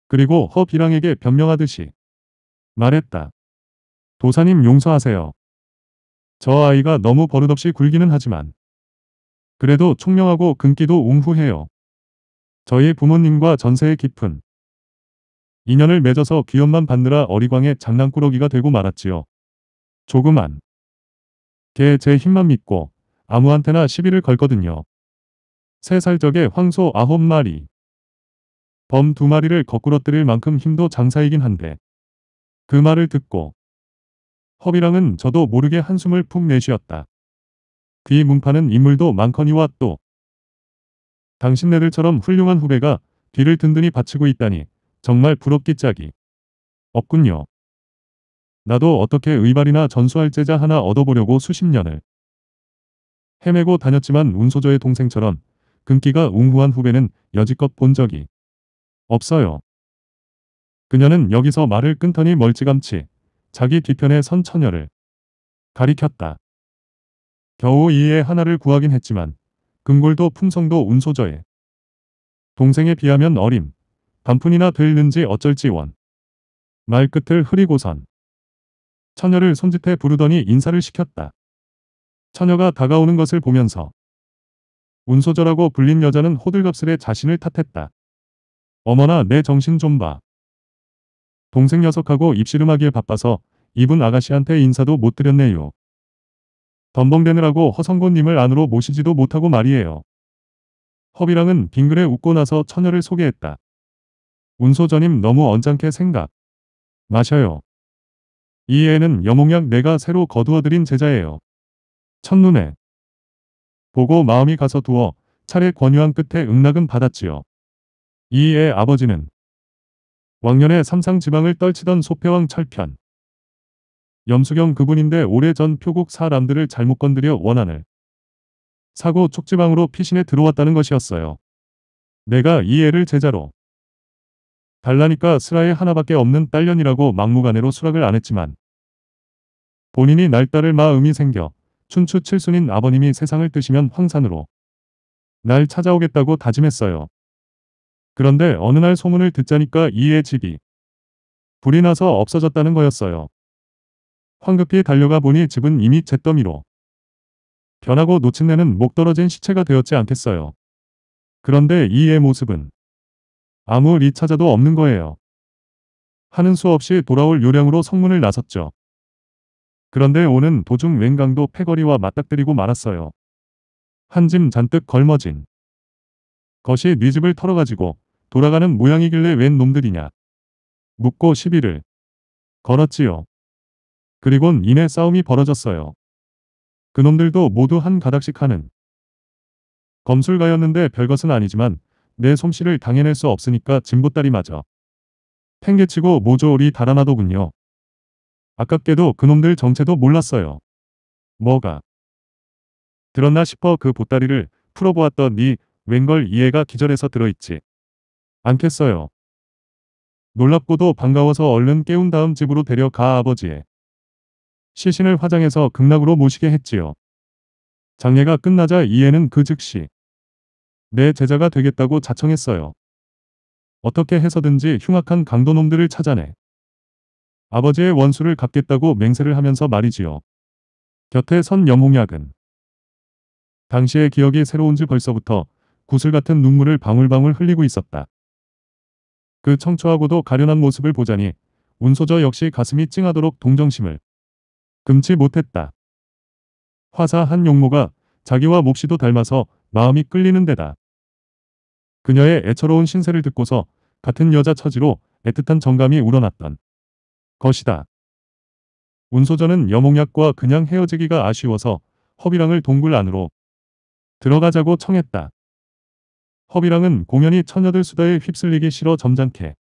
그리고 허비랑에게 변명하듯이 말했다. 도사님 용서하세요. 저 아이가 너무 버릇없이 굴기는 하지만 그래도 총명하고 근기도 웅후해요. 저희 부모님과 전세의 깊은 인연을 맺어서 기업만 받느라 어리광의 장난꾸러기가 되고 말았지요. 조그만. 걔 제 힘만 믿고 아무한테나 시비를 걸거든요. 세 살 적에 황소 아홉 마리. 범 두 마리를 거꾸로뜨릴 만큼 힘도 장사이긴 한데. 그 말을 듣고 허비랑은 저도 모르게 한숨을 푹 내쉬었다. 귀 문파는 인물도 많거니와 또 당신네들처럼 훌륭한 후배가 뒤를 든든히 받치고 있다니 정말 부럽기 짝이 없군요. 나도 어떻게 의발이나 전수할제자 하나 얻어보려고 수십 년을 헤매고 다녔지만 운소저의 동생처럼 금기가 웅후한 후배는 여지껏 본 적이 없어요. 그녀는 여기서 말을 끊더니 멀찌감치 자기 뒤편에 선 처녀를 가리켰다. 겨우 이에 하나를 구하긴 했지만 금골도 품성도 운소저에 동생에 비하면 어림 단푼이나 들는지 어쩔지 원. 말끝을 흐리고선 처녀를 손짓해 부르더니 인사를 시켰다. 처녀가 다가오는 것을 보면서 운소절하고 불린 여자는 호들갑스레 자신을 탓했다. 어머나 내 정신 좀 봐. 동생 녀석하고 입씨름하기에 바빠서 이분 아가씨한테 인사도 못 드렸네요. 덤벙대느라고 허성곤님을 안으로 모시지도 못하고 말이에요. 허비랑은 빙그레 웃고 나서 처녀를 소개했다. 운소전임 너무 언짢게 생각. 마셔요. 이 애는 여몽약 내가 새로 거두어들인 제자예요. 첫눈에 보고 마음이 가서 두어 차례 권유한 끝에 응낙은 받았지요. 이 애 아버지는 왕년에 삼상지방을 떨치던 소패왕 철편 염수경 그분인데 오래전 표국 사람들을 잘못 건드려 원한을 사고 촉지방으로 피신에 들어왔다는 것이었어요. 내가 이 애를 제자로 달라니까 슬아에 하나밖에 없는 딸년이라고 막무가내로 수락을 안 했지만 본인이 날 딸을 마음이 생겨 춘추 칠순인 아버님이 세상을 뜨시면 황산으로 날 찾아오겠다고 다짐했어요. 그런데 어느 날 소문을 듣자니까 이의 집이 불이 나서 없어졌다는 거였어요. 황급히 달려가 보니 집은 이미 잿더미로 변하고 놓친내는 목 떨어진 시체가 되었지 않겠어요. 그런데 이의 모습은 아무 리 찾아도 없는 거예요. 하는 수 없이 돌아올 요량으로 성문을 나섰죠. 그런데 오는 도중 웬강도 패거리와 맞닥뜨리고 말았어요. 한 짐 잔뜩 걸머진 것이 네 집을 털어가지고 돌아가는 모양이길래 웬 놈들이냐 묻고 시비를 걸었지요. 그리곤 이내 싸움이 벌어졌어요. 그놈들도 모두 한 가닥씩 하는 검술가였는데 별것은 아니지만 내 솜씨를 당해낼 수 없으니까 진보따리 맞아. 팽개치고 모조리 달아나더군요. 아깝게도 그놈들 정체도 몰랐어요. 뭐가? 들었나 싶어 그 보따리를 풀어보았던 니 웬걸 이해가 기절해서 들어있지. 않겠어요. 놀랍고도 반가워서 얼른 깨운 다음 집으로 데려가 아버지에 시신을 화장해서 극락으로 모시게 했지요. 장례가 끝나자 이해는 그 즉시 내 제자가 되겠다고 자청했어요. 어떻게 해서든지 흉악한 강도놈들을 찾아내. 아버지의 원수를 갚겠다고 맹세를 하면서 말이지요. 곁에 선 영홍약은 당시의 기억이 새로운지 벌써부터 구슬 같은 눈물을 방울방울 흘리고 있었다. 그 청초하고도 가련한 모습을 보자니 운소저 역시 가슴이 찡하도록 동정심을 금치 못했다. 화사한 용모가 자기와 몹시도 닮아서 마음이 끌리는 데다. 그녀의 애처로운 신세를 듣고서 같은 여자 처지로 애틋한 정감이 우러났던 것이다. 운소전은 여몽약과 그냥 헤어지기가 아쉬워서 허비랑을 동굴 안으로 들어가자고 청했다. 허비랑은 공연이 처녀들 수다에 휩쓸리기 싫어 점잖게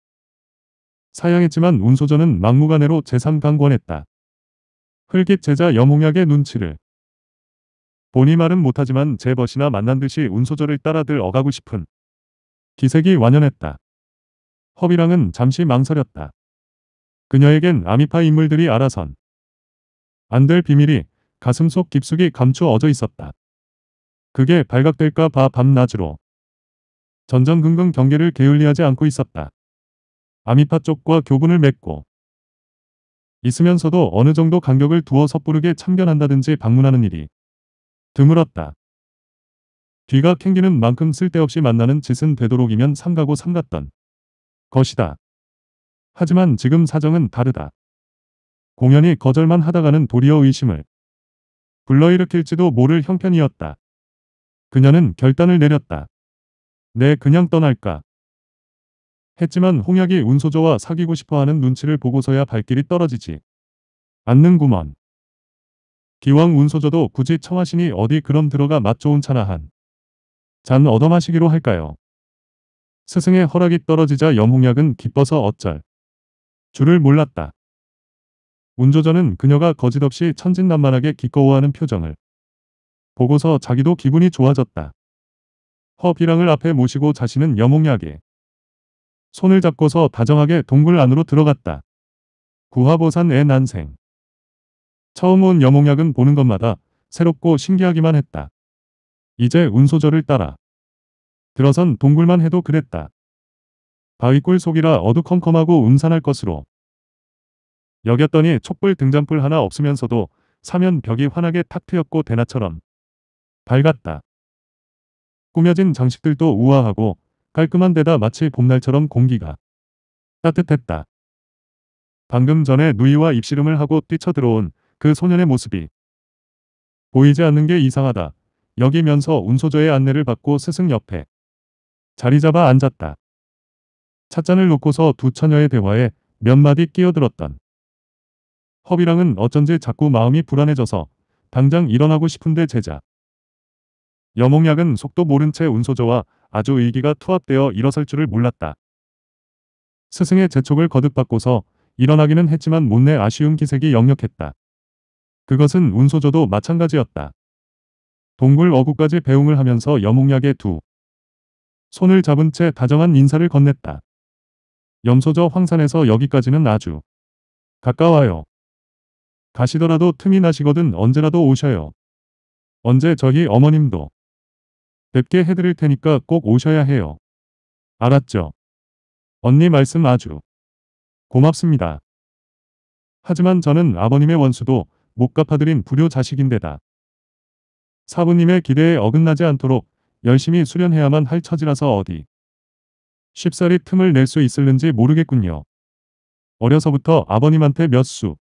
사양했지만 운소전은 막무가내로 재상강권했다. 흙깃 제자 여몽약의 눈치를 보니 말은 못하지만 제 벗이나 만난 듯이 운소절을 따라들 어가고 싶은 기색이 완연했다. 허비랑은 잠시 망설였다. 그녀에겐 아미파 인물들이 알아선 안 될 비밀이 가슴속 깊숙이 감추어져 있었다. 그게 발각될까 봐 밤낮으로 전전긍긍 경계를 게을리하지 않고 있었다. 아미파 쪽과 교분을 맺고 있으면서도 어느 정도 간격을 두어 섣부르게 참견한다든지 방문하는 일이 드물었다. 뒤가 캥기는 만큼 쓸데없이 만나는 짓은 되도록이면 삼가고 삼갔던 것이다. 하지만 지금 사정은 다르다. 공연이 거절만 하다가는 도리어 의심을 불러일으킬지도 모를 형편이었다. 그녀는 결단을 내렸다. 내 네, 그냥 떠날까. 했지만 홍약이 운소조와 사귀고 싶어하는 눈치를 보고서야 발길이 떨어지지 않는구먼. 기왕 운소조도 굳이 청하시니 어디 그럼 들어가 맛 좋은 차나 한잔 얻어 마시기로 할까요? 스승의 허락이 떨어지자 염홍약은 기뻐서 어쩔 줄을 몰랐다. 운조전은 그녀가 거짓없이 천진난만하게 기꺼워하는 표정을 보고서 자기도 기분이 좋아졌다. 허비랑을 앞에 모시고 자신은 여몽약에 손을 잡고서 다정하게 동굴 안으로 들어갔다. 구하보산의 난생 처음 온 여몽약은 보는 것마다 새롭고 신기하기만 했다. 이제 운소절을 따라. 들어선 동굴만 해도 그랬다. 바위골 속이라 어두컴컴하고 음산할 것으로. 여겼더니 촛불 등잔불 하나 없으면서도 사면 벽이 환하게 탁 트였고 대낮처럼 밝았다. 꾸며진 장식들도 우아하고 깔끔한 데다 마치 봄날처럼 공기가 따뜻했다. 방금 전에 누이와 입씨름을 하고 뛰쳐들어온 그 소년의 모습이 보이지 않는 게 이상하다. 여기면서 운소저의 안내를 받고 스승 옆에 자리 잡아 앉았다. 찻잔을 놓고서 두 처녀의 대화에 몇 마디 끼어들었던 허비랑은 어쩐지 자꾸 마음이 불안해져서 당장 일어나고 싶은데 제자. 여몽약은 속도 모른 채 운소저와 아주 의기가 투합되어 일어설 줄을 몰랐다. 스승의 재촉을 거듭받고서 일어나기는 했지만 못내 아쉬운 기색이 역력했다. 그것은 운소저도 마찬가지였다. 동굴 어구까지 배웅을 하면서 여몽약의 두 손을 잡은 채 다정한 인사를 건넸다. 염소저 황산에서 여기까지는 아주 가까워요. 가시더라도 틈이 나시거든 언제라도 오셔요. 언제 저희 어머님도 뵙게 해드릴 테니까 꼭 오셔야 해요. 알았죠? 언니 말씀 아주 고맙습니다. 하지만 저는 아버님의 원수도 못 갚아드린 불효 자식인데다. 사부님의 기대에 어긋나지 않도록 열심히 수련해야만 할 처지라서 어디 쉽사리 틈을 낼 수 있을는지 모르겠군요. 어려서부터 아버님한테 몇 수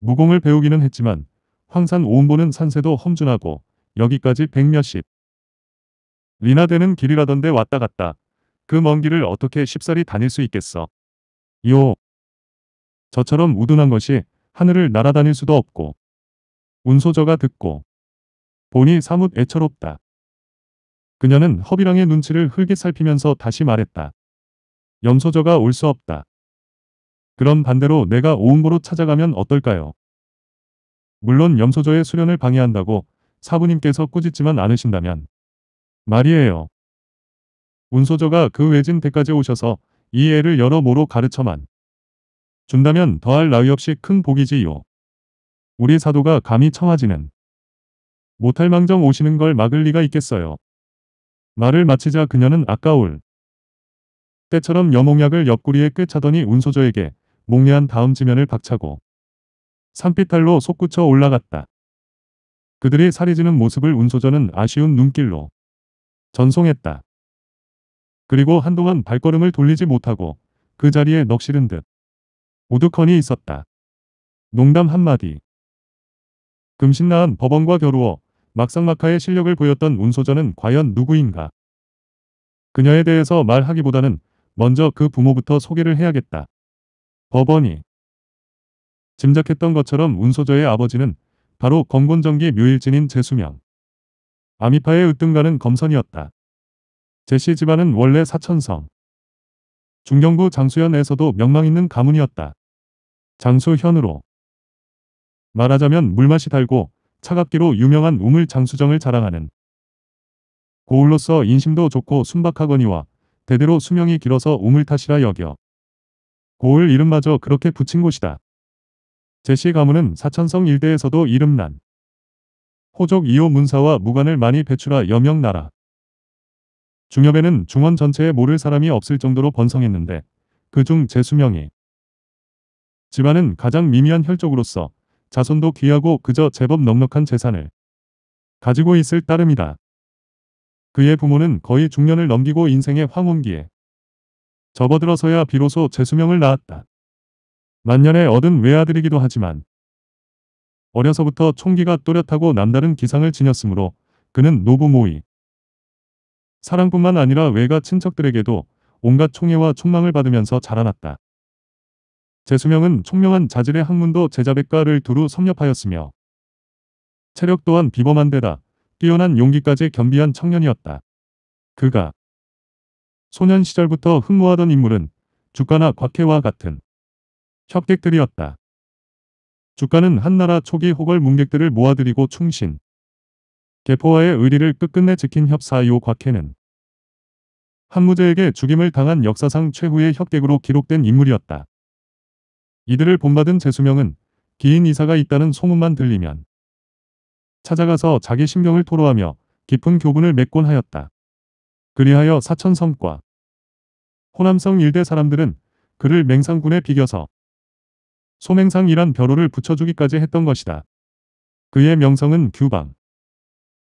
무공을 배우기는 했지만 황산 오음보는 산세도 험준하고 여기까지 백몇십 리나 되는 길이라던데 왔다 갔다 그 먼 길을 어떻게 쉽사리 다닐 수 있겠어. 요 저처럼 우둔한 것이 하늘을 날아다닐 수도 없고 운소저가 듣고 보니 사뭇 애처롭다. 그녀는 허비랑의 눈치를 흘게 살피면서 다시 말했다. 염소저가 올 수 없다. 그럼 반대로 내가 오은보로 찾아가면 어떨까요? 물론 염소저의 수련을 방해한다고 사부님께서 꾸짖지만 않으신다면 말이에요. 운소저가 그 외진 데까지 오셔서 이 애를 여러모로 가르쳐만 준다면 더할 나위 없이 큰 복이지요. 우리 사도가 감히 청하지는 못할망정 오시는 걸 막을 리가 있겠어요. 말을 마치자 그녀는 아까울 때처럼 여몽약을 옆구리에 꿰차더니 운소저에게 목례한 다음 지면을 박차고 산비탈로 솟구쳐 올라갔다. 그들이 사리지는 모습을 운소저는 아쉬운 눈길로 전송했다. 그리고 한동안 발걸음을 돌리지 못하고 그 자리에 넋이른 듯 우두커니 있었다. 농담 한마디. 금신나한 법원과 겨루어 막상막하의 실력을 보였던 운소자는 과연 누구인가? 그녀에 대해서 말하기보다는 먼저 그 부모부터 소개를 해야겠다. 법원이 짐작했던 것처럼 운소자의 아버지는 바로 건곤전기 묘일진인 제수명. 아미파의 으뜸가는 검선이었다. 제시 집안은 원래 사천성. 중경구 장수현에서도 명망있는 가문이었다. 장수현으로 말하자면 물맛이 달고 차갑기로 유명한 우물 장수정을 자랑하는 고을로서 인심도 좋고 순박하거니와 대대로 수명이 길어서 우물 탓이라 여겨 고을 이름마저 그렇게 붙인 곳이다. 제시 가문은 사천성 일대에서도 이름난 호족 이호 문사와 무관을 많이 배출하 여명나라 중엽에는 중원 전체에 모를 사람이 없을 정도로 번성했는데 그 중 제수명이 집안은 가장 미미한 혈족으로서 자손도 귀하고 그저 제법 넉넉한 재산을 가지고 있을 따름이다. 그의 부모는 거의 중년을 넘기고 인생의 황혼기에 접어들어서야 비로소 재수명을 낳았다. 만년에 얻은 외아들이기도 하지만 어려서부터 총기가 또렷하고 남다른 기상을 지녔으므로 그는 노부모의 사랑뿐만 아니라 외가 친척들에게도 온갖 총애와 촉망을 받으면서 자라났다. 제수명은 총명한 자질의 학문도 제자백가를 두루 섭렵하였으며 체력 또한 비범한 데다 뛰어난 용기까지 겸비한 청년이었다. 그가 소년 시절부터 흠모하던 인물은 주가나 곽해와 같은 협객들이었다. 주가는 한나라 초기 호걸 문객들을 모아들이고 충신 개포와의 의리를 끝끝내 지킨 협사요 곽해는 한무제에게 죽임을 당한 역사상 최후의 협객으로 기록된 인물이었다. 이들을 본받은 재수명은 기인 이사가 있다는 소문만 들리면 찾아가서 자기 심경을 토로하며 깊은 교분을 맺곤 하였다. 그리하여 사천성과 호남성 일대 사람들은 그를 맹상군에 비겨서 소맹상이란 벼로를 붙여주기까지 했던 것이다. 그의 명성은 규방.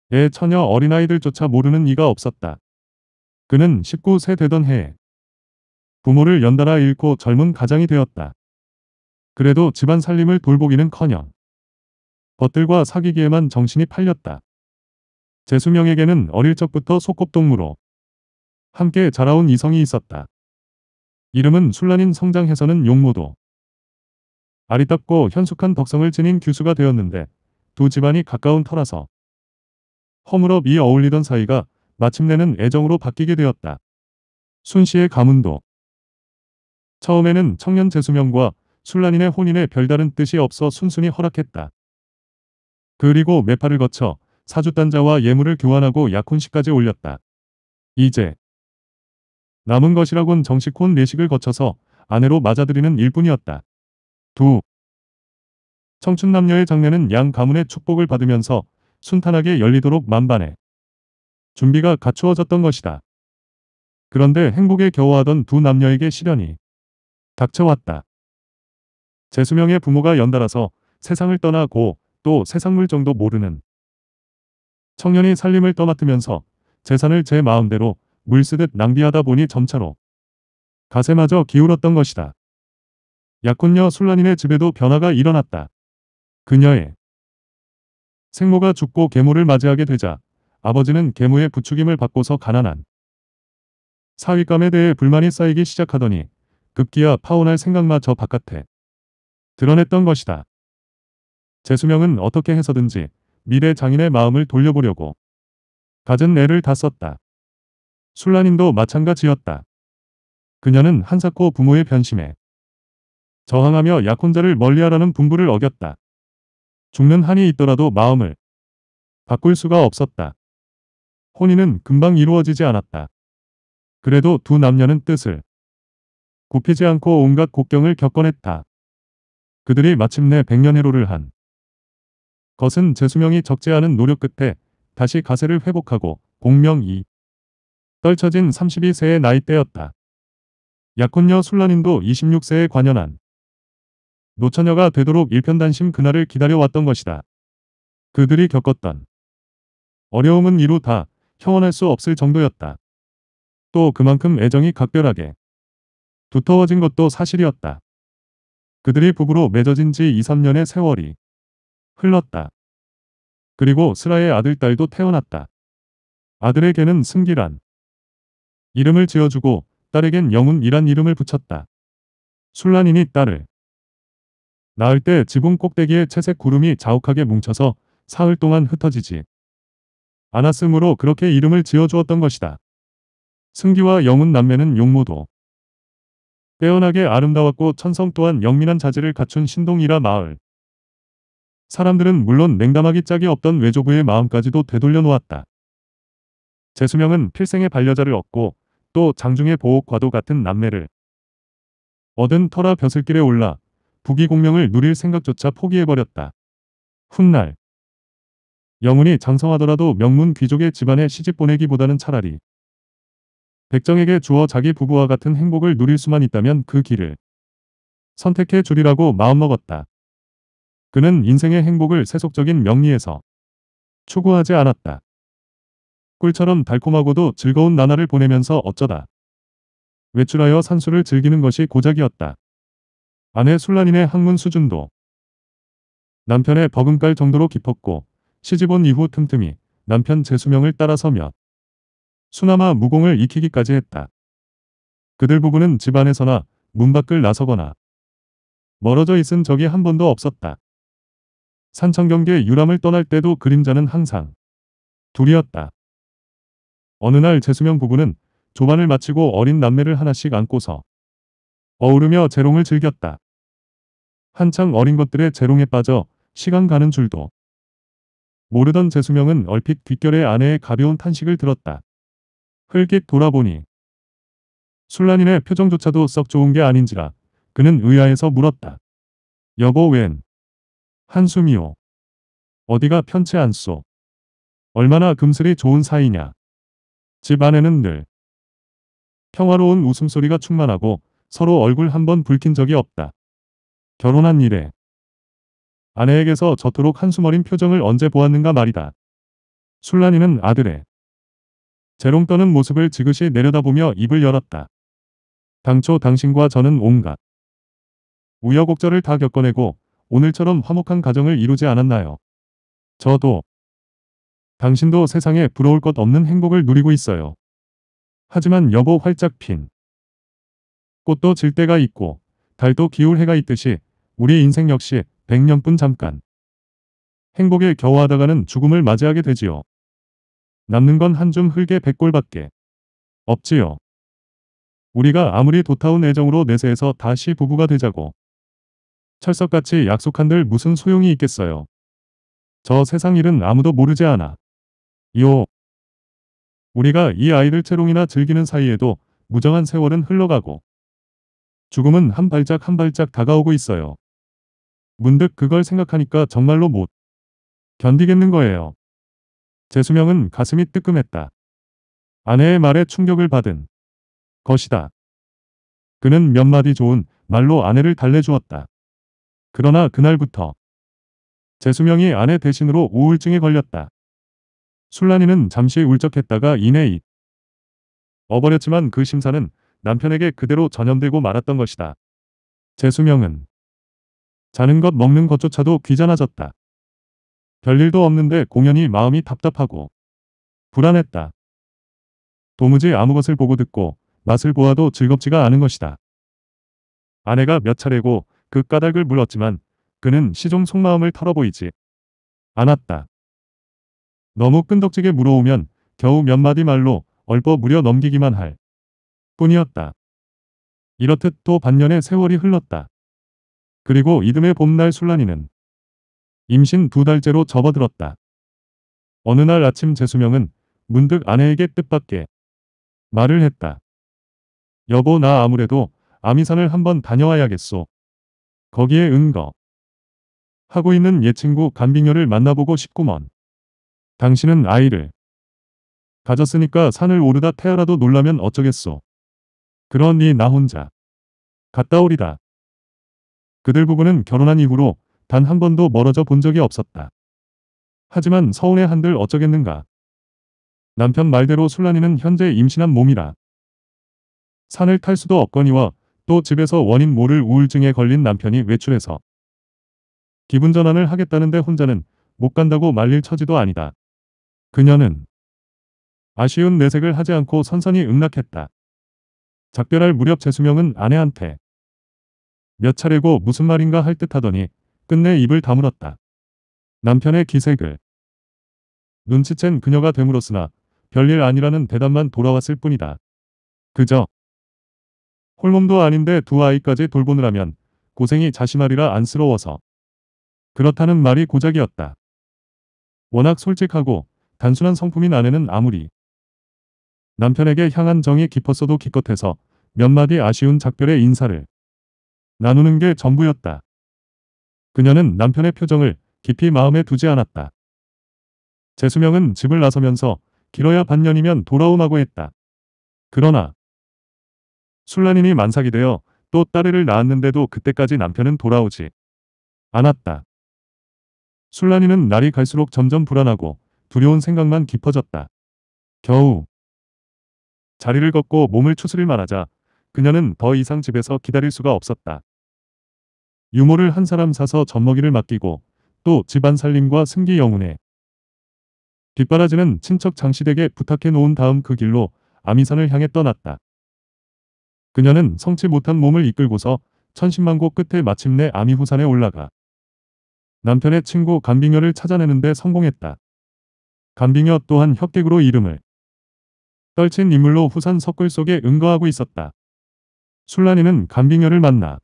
에 처녀 어린아이들조차 모르는 이가 없었다. 그는 19세 되던 해에 부모를 연달아 잃고 젊은 가장이 되었다. 그래도 집안 살림을 돌보기는커녕 벗들과 사귀기에만 정신이 팔렸다. 재수명에게는 어릴 적부터 소꿉동무로 함께 자라온 이성이 있었다. 이름은 술란인 성장해서는 용모도 아리답고 현숙한 덕성을 지닌 규수가 되었는데 두 집안이 가까운 터라서 허물없이 어울리던 사이가 마침내는 애정으로 바뀌게 되었다. 순 씨의 가문도 처음에는 청년 재수명과 순란인의 혼인에 별다른 뜻이 없어 순순히 허락했다. 그리고 매파를 거쳐 사주단자와 예물을 교환하고 약혼식까지 올렸다. 이제 남은 것이라곤 정식혼 내식을 거쳐서 아내로 맞아들이는 일뿐이었다. 두 청춘남녀의 장례는 양 가문의 축복을 받으면서 순탄하게 열리도록 만반해 준비가 갖추어졌던 것이다. 그런데 행복에 겨워하던 두 남녀에게 시련이 닥쳐왔다. 재수명의 부모가 연달아서 세상을 떠나고 또 세상 물정도 모르는 청년이 살림을 떠맡으면서 재산을 제 마음대로 물쓰듯 낭비하다 보니 점차로 가세마저 기울었던 것이다. 약혼녀 술란인의 집에도 변화가 일어났다. 그녀의 생모가 죽고 계모를 맞이하게 되자 아버지는 계모의 부추김을 받고서 가난한 사위감에 대해 불만이 쌓이기 시작하더니 급기야 파혼할 생각마저 바깥에 드러냈던 것이다. 재수명은 어떻게 해서든지 미래 장인의 마음을 돌려보려고 가진 애를 다 썼다. 술란인도 마찬가지였다. 그녀는 한사코 부모의 변심에 저항하며 약혼자를 멀리하라는 분부를 어겼다. 죽는 한이 있더라도 마음을 바꿀 수가 없었다. 혼인은 금방 이루어지지 않았다. 그래도 두 남녀는 뜻을 굽히지 않고 온갖 곡경을 겪어냈다. 그들이 마침내 백년해로를 한 것은 재수명이 적지 않은 노력 끝에 다시 가세를 회복하고 공명이 떨쳐진 32세의 나이대였다. 약혼녀 술란인도 26세에 관연한 노처녀가 되도록 일편단심 그날을 기다려왔던 것이다. 그들이 겪었던 어려움은 이루 다 형언할 수 없을 정도였다. 또 그만큼 애정이 각별하게 두터워진 것도 사실이었다. 그들이 부부로 맺어진 지 2, 3년의 세월이 흘렀다. 그리고 슬아의 아들 딸도 태어났다. 아들에게는 승기란 이름을 지어주고 딸에겐 영훈이란 이름을 붙였다. 술란인이 딸을 낳을 때 지붕 꼭대기에 채색 구름이 자욱하게 뭉쳐서 사흘 동안 흩어지지 않았으므로 그렇게 이름을 지어주었던 것이다. 승기와 영훈 남매는 용모도 빼어나게 아름다웠고 천성 또한 영민한 자질을 갖춘 신동이라 마을. 사람들은 물론 냉담하기 짝이 없던 외조부의 마음까지도 되돌려 놓았다. 제수명은 필생의 반려자를 얻고 또 장중의 보옥과도 같은 남매를 얻은 터라 벼슬길에 올라 부귀공명을 누릴 생각조차 포기해버렸다. 훗날 영훈이 장성하더라도 명문 귀족의 집안에 시집 보내기보다는 차라리 백정에게 주어 자기 부부와 같은 행복을 누릴 수만 있다면 그 길을 선택해 주리라고 마음먹었다. 그는 인생의 행복을 세속적인 명리에서 추구하지 않았다. 꿀처럼 달콤하고도 즐거운 나날을 보내면서 어쩌다 외출하여 산수를 즐기는 것이 고작이었다. 아내 술란인의 학문 수준도 남편의 버금갈 정도로 깊었고 시집온 이후 틈틈이 남편 재수명을 따라서 몇 수나마 무공을 익히기까지 했다. 그들 부부는 집 안에서나 문 밖을 나서거나 멀어져 있은 적이 한 번도 없었다. 산청경계 유람을 떠날 때도 그림자는 항상 둘이었다. 어느 날 재수명 부부는 조반을 마치고 어린 남매를 하나씩 안고서 어우르며 재롱을 즐겼다. 한창 어린 것들의 재롱에 빠져 시간 가는 줄도 모르던 재수명은 얼핏 귓결에 아내의 가벼운 탄식을 들었다. 흘깃 돌아보니 술란인의 표정조차도 썩 좋은 게 아닌지라 그는 의아해서 물었다. 여보 웬? 한숨이요. 어디가 편치 않소. 얼마나 금슬이 좋은 사이냐. 집 안에는 늘 평화로운 웃음소리가 충만하고 서로 얼굴 한번 붉힌 적이 없다. 결혼한 일에 아내에게서 저토록 한숨 어린 표정을 언제 보았는가 말이다. 술란이는 아들의 재롱 떠는 모습을 지그시 내려다보며 입을 열었다. 당초 당신과 저는 온갖 우여곡절을 다 겪어내고 오늘처럼 화목한 가정을 이루지 않았나요? 저도 당신도 세상에 부러울 것 없는 행복을 누리고 있어요. 하지만 여보 활짝 핀 꽃도 질 때가 있고 달도 기울 해가 있듯이 우리 인생 역시 백년뿐 잠깐 행복에 겨워하다가는 죽음을 맞이하게 되지요. 남는 건 한줌 흙의 백골밖에 없지요. 우리가 아무리 도타운 애정으로 내세해서 다시 부부가 되자고 철석같이 약속한들 무슨 소용이 있겠어요. 저 세상 일은 아무도 모르지 않아. 요. 우리가 이아이들 채롱이나 즐기는 사이에도 무정한 세월은 흘러가고 죽음은 한 발짝 한 발짝 다가오고 있어요. 문득 그걸 생각하니까 정말로 못 견디겠는 거예요. 재수명은 가슴이 뜨끔했다. 아내의 말에 충격을 받은 것이다. 그는 몇 마디 좋은 말로 아내를 달래주었다. 그러나 그날부터 재수명이 아내 대신으로 우울증에 걸렸다. 술란이는 잠시 울적했다가 이내 잇 어버렸지만 그 심사는 남편에게 그대로 전염되고 말았던 것이다. 재수명은 자는 것 먹는 것조차도 귀찮아졌다. 별일도 없는데 공연이 마음이 답답하고 불안했다. 도무지 아무것을 보고 듣고 맛을 보아도 즐겁지가 않은 것이다. 아내가 몇 차례고 그 까닭을 물었지만 그는 시종 속마음을 털어보이지 않았다. 너무 끈덕지게 물어오면 겨우 몇 마디 말로 얼버 무려 넘기기만 할 뿐이었다. 이렇듯 또 반년의 세월이 흘렀다. 그리고 이듬해 봄날 술란이는 임신 두 달째로 접어들었다. 어느 날 아침 재수명은 문득 아내에게 뜻밖의 말을 했다. 여보 나 아무래도 아미산을 한번 다녀와야겠소. 거기에 응거 하고 있는 예 친구 간빙녀를 만나보고 싶구먼. 당신은 아이를 가졌으니까 산을 오르다 태아라도 놀라면 어쩌겠소. 그러니 나 혼자 갔다 오리다. 그들 부부는 결혼한 이후로 단한 번도 멀어져 본 적이 없었다. 하지만 서운해 한들 어쩌겠는가. 남편 말대로 술란이는 현재 임신한 몸이라. 산을 탈 수도 없거니와 또 집에서 원인 모를 우울증에 걸린 남편이 외출해서 기분 전환을 하겠다는데 혼자는 못 간다고 말릴 처지도 아니다. 그녀는 아쉬운 내색을 하지 않고 선선히 응낙했다. 작별할 무렵 재수명은 아내한테 몇 차례고 무슨 말인가 할듯 하더니 끝내 입을 다물었다. 남편의 기색을 눈치챈 그녀가 되물었으나 별일 아니라는 대답만 돌아왔을 뿐이다. 그저 홀몸도 아닌데 두 아이까지 돌보느라면 고생이 자신하리라 안쓰러워서 그렇다는 말이 고작이었다. 워낙 솔직하고 단순한 성품인 아내는 아무리 남편에게 향한 정이 깊었어도 기껏해서 몇 마디 아쉬운 작별의 인사를 나누는 게 전부였다. 그녀는 남편의 표정을 깊이 마음에 두지 않았다. 재수명은 집을 나서면서 길어야 반년이면 돌아오마고 했다. 그러나 술란인이 만삭이 되어 또 딸애를 낳았는데도 그때까지 남편은 돌아오지 않았다. 술란이는 날이 갈수록 점점 불안하고 두려운 생각만 깊어졌다. 겨우 자리를 걷고 몸을 추스릴만 하자 그녀는 더 이상 집에서 기다릴 수가 없었다. 유모를 한 사람 사서 젖먹이를 맡기고 또 집안 살림과 승기 영운에 뒷바라지는 친척 장씨댁에 부탁해 놓은 다음 그 길로 아미산을 향해 떠났다. 그녀는 성치 못한 몸을 이끌고서 천신만고 끝에 마침내 아미후산에 올라가 남편의 친구 간빙여를 찾아내는데 성공했다. 간빙여 또한 협객으로 이름을 떨친 인물로 후산 석굴 속에 은거하고 있었다. 술란이는 간빙여를 만나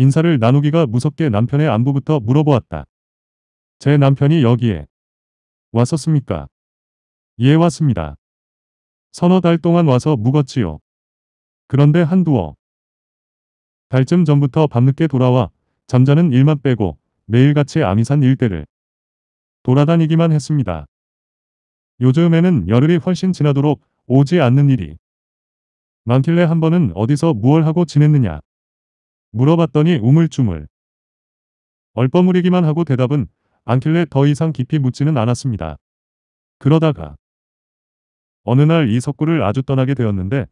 인사를 나누기가 무섭게 남편의 안부부터 물어보았다. 제 남편이 여기에 왔었습니까? 예 왔습니다. 서너 달 동안 와서 묵었지요. 그런데 한두어 달쯤 전부터 밤늦게 돌아와 잠자는 일만 빼고 매일같이 아미산 일대를 돌아다니기만 했습니다. 요즘에는 열흘이 훨씬 지나도록 오지 않는 일이 많길래 한 번은 어디서 무얼 하고 지냈느냐 물어봤더니 우물쭈물. 얼버무리기만 하고 대답은 않길래 더 이상 깊이 묻지는 않았습니다. 그러다가 어느 날 이석굴을 아주 떠나게 되었는데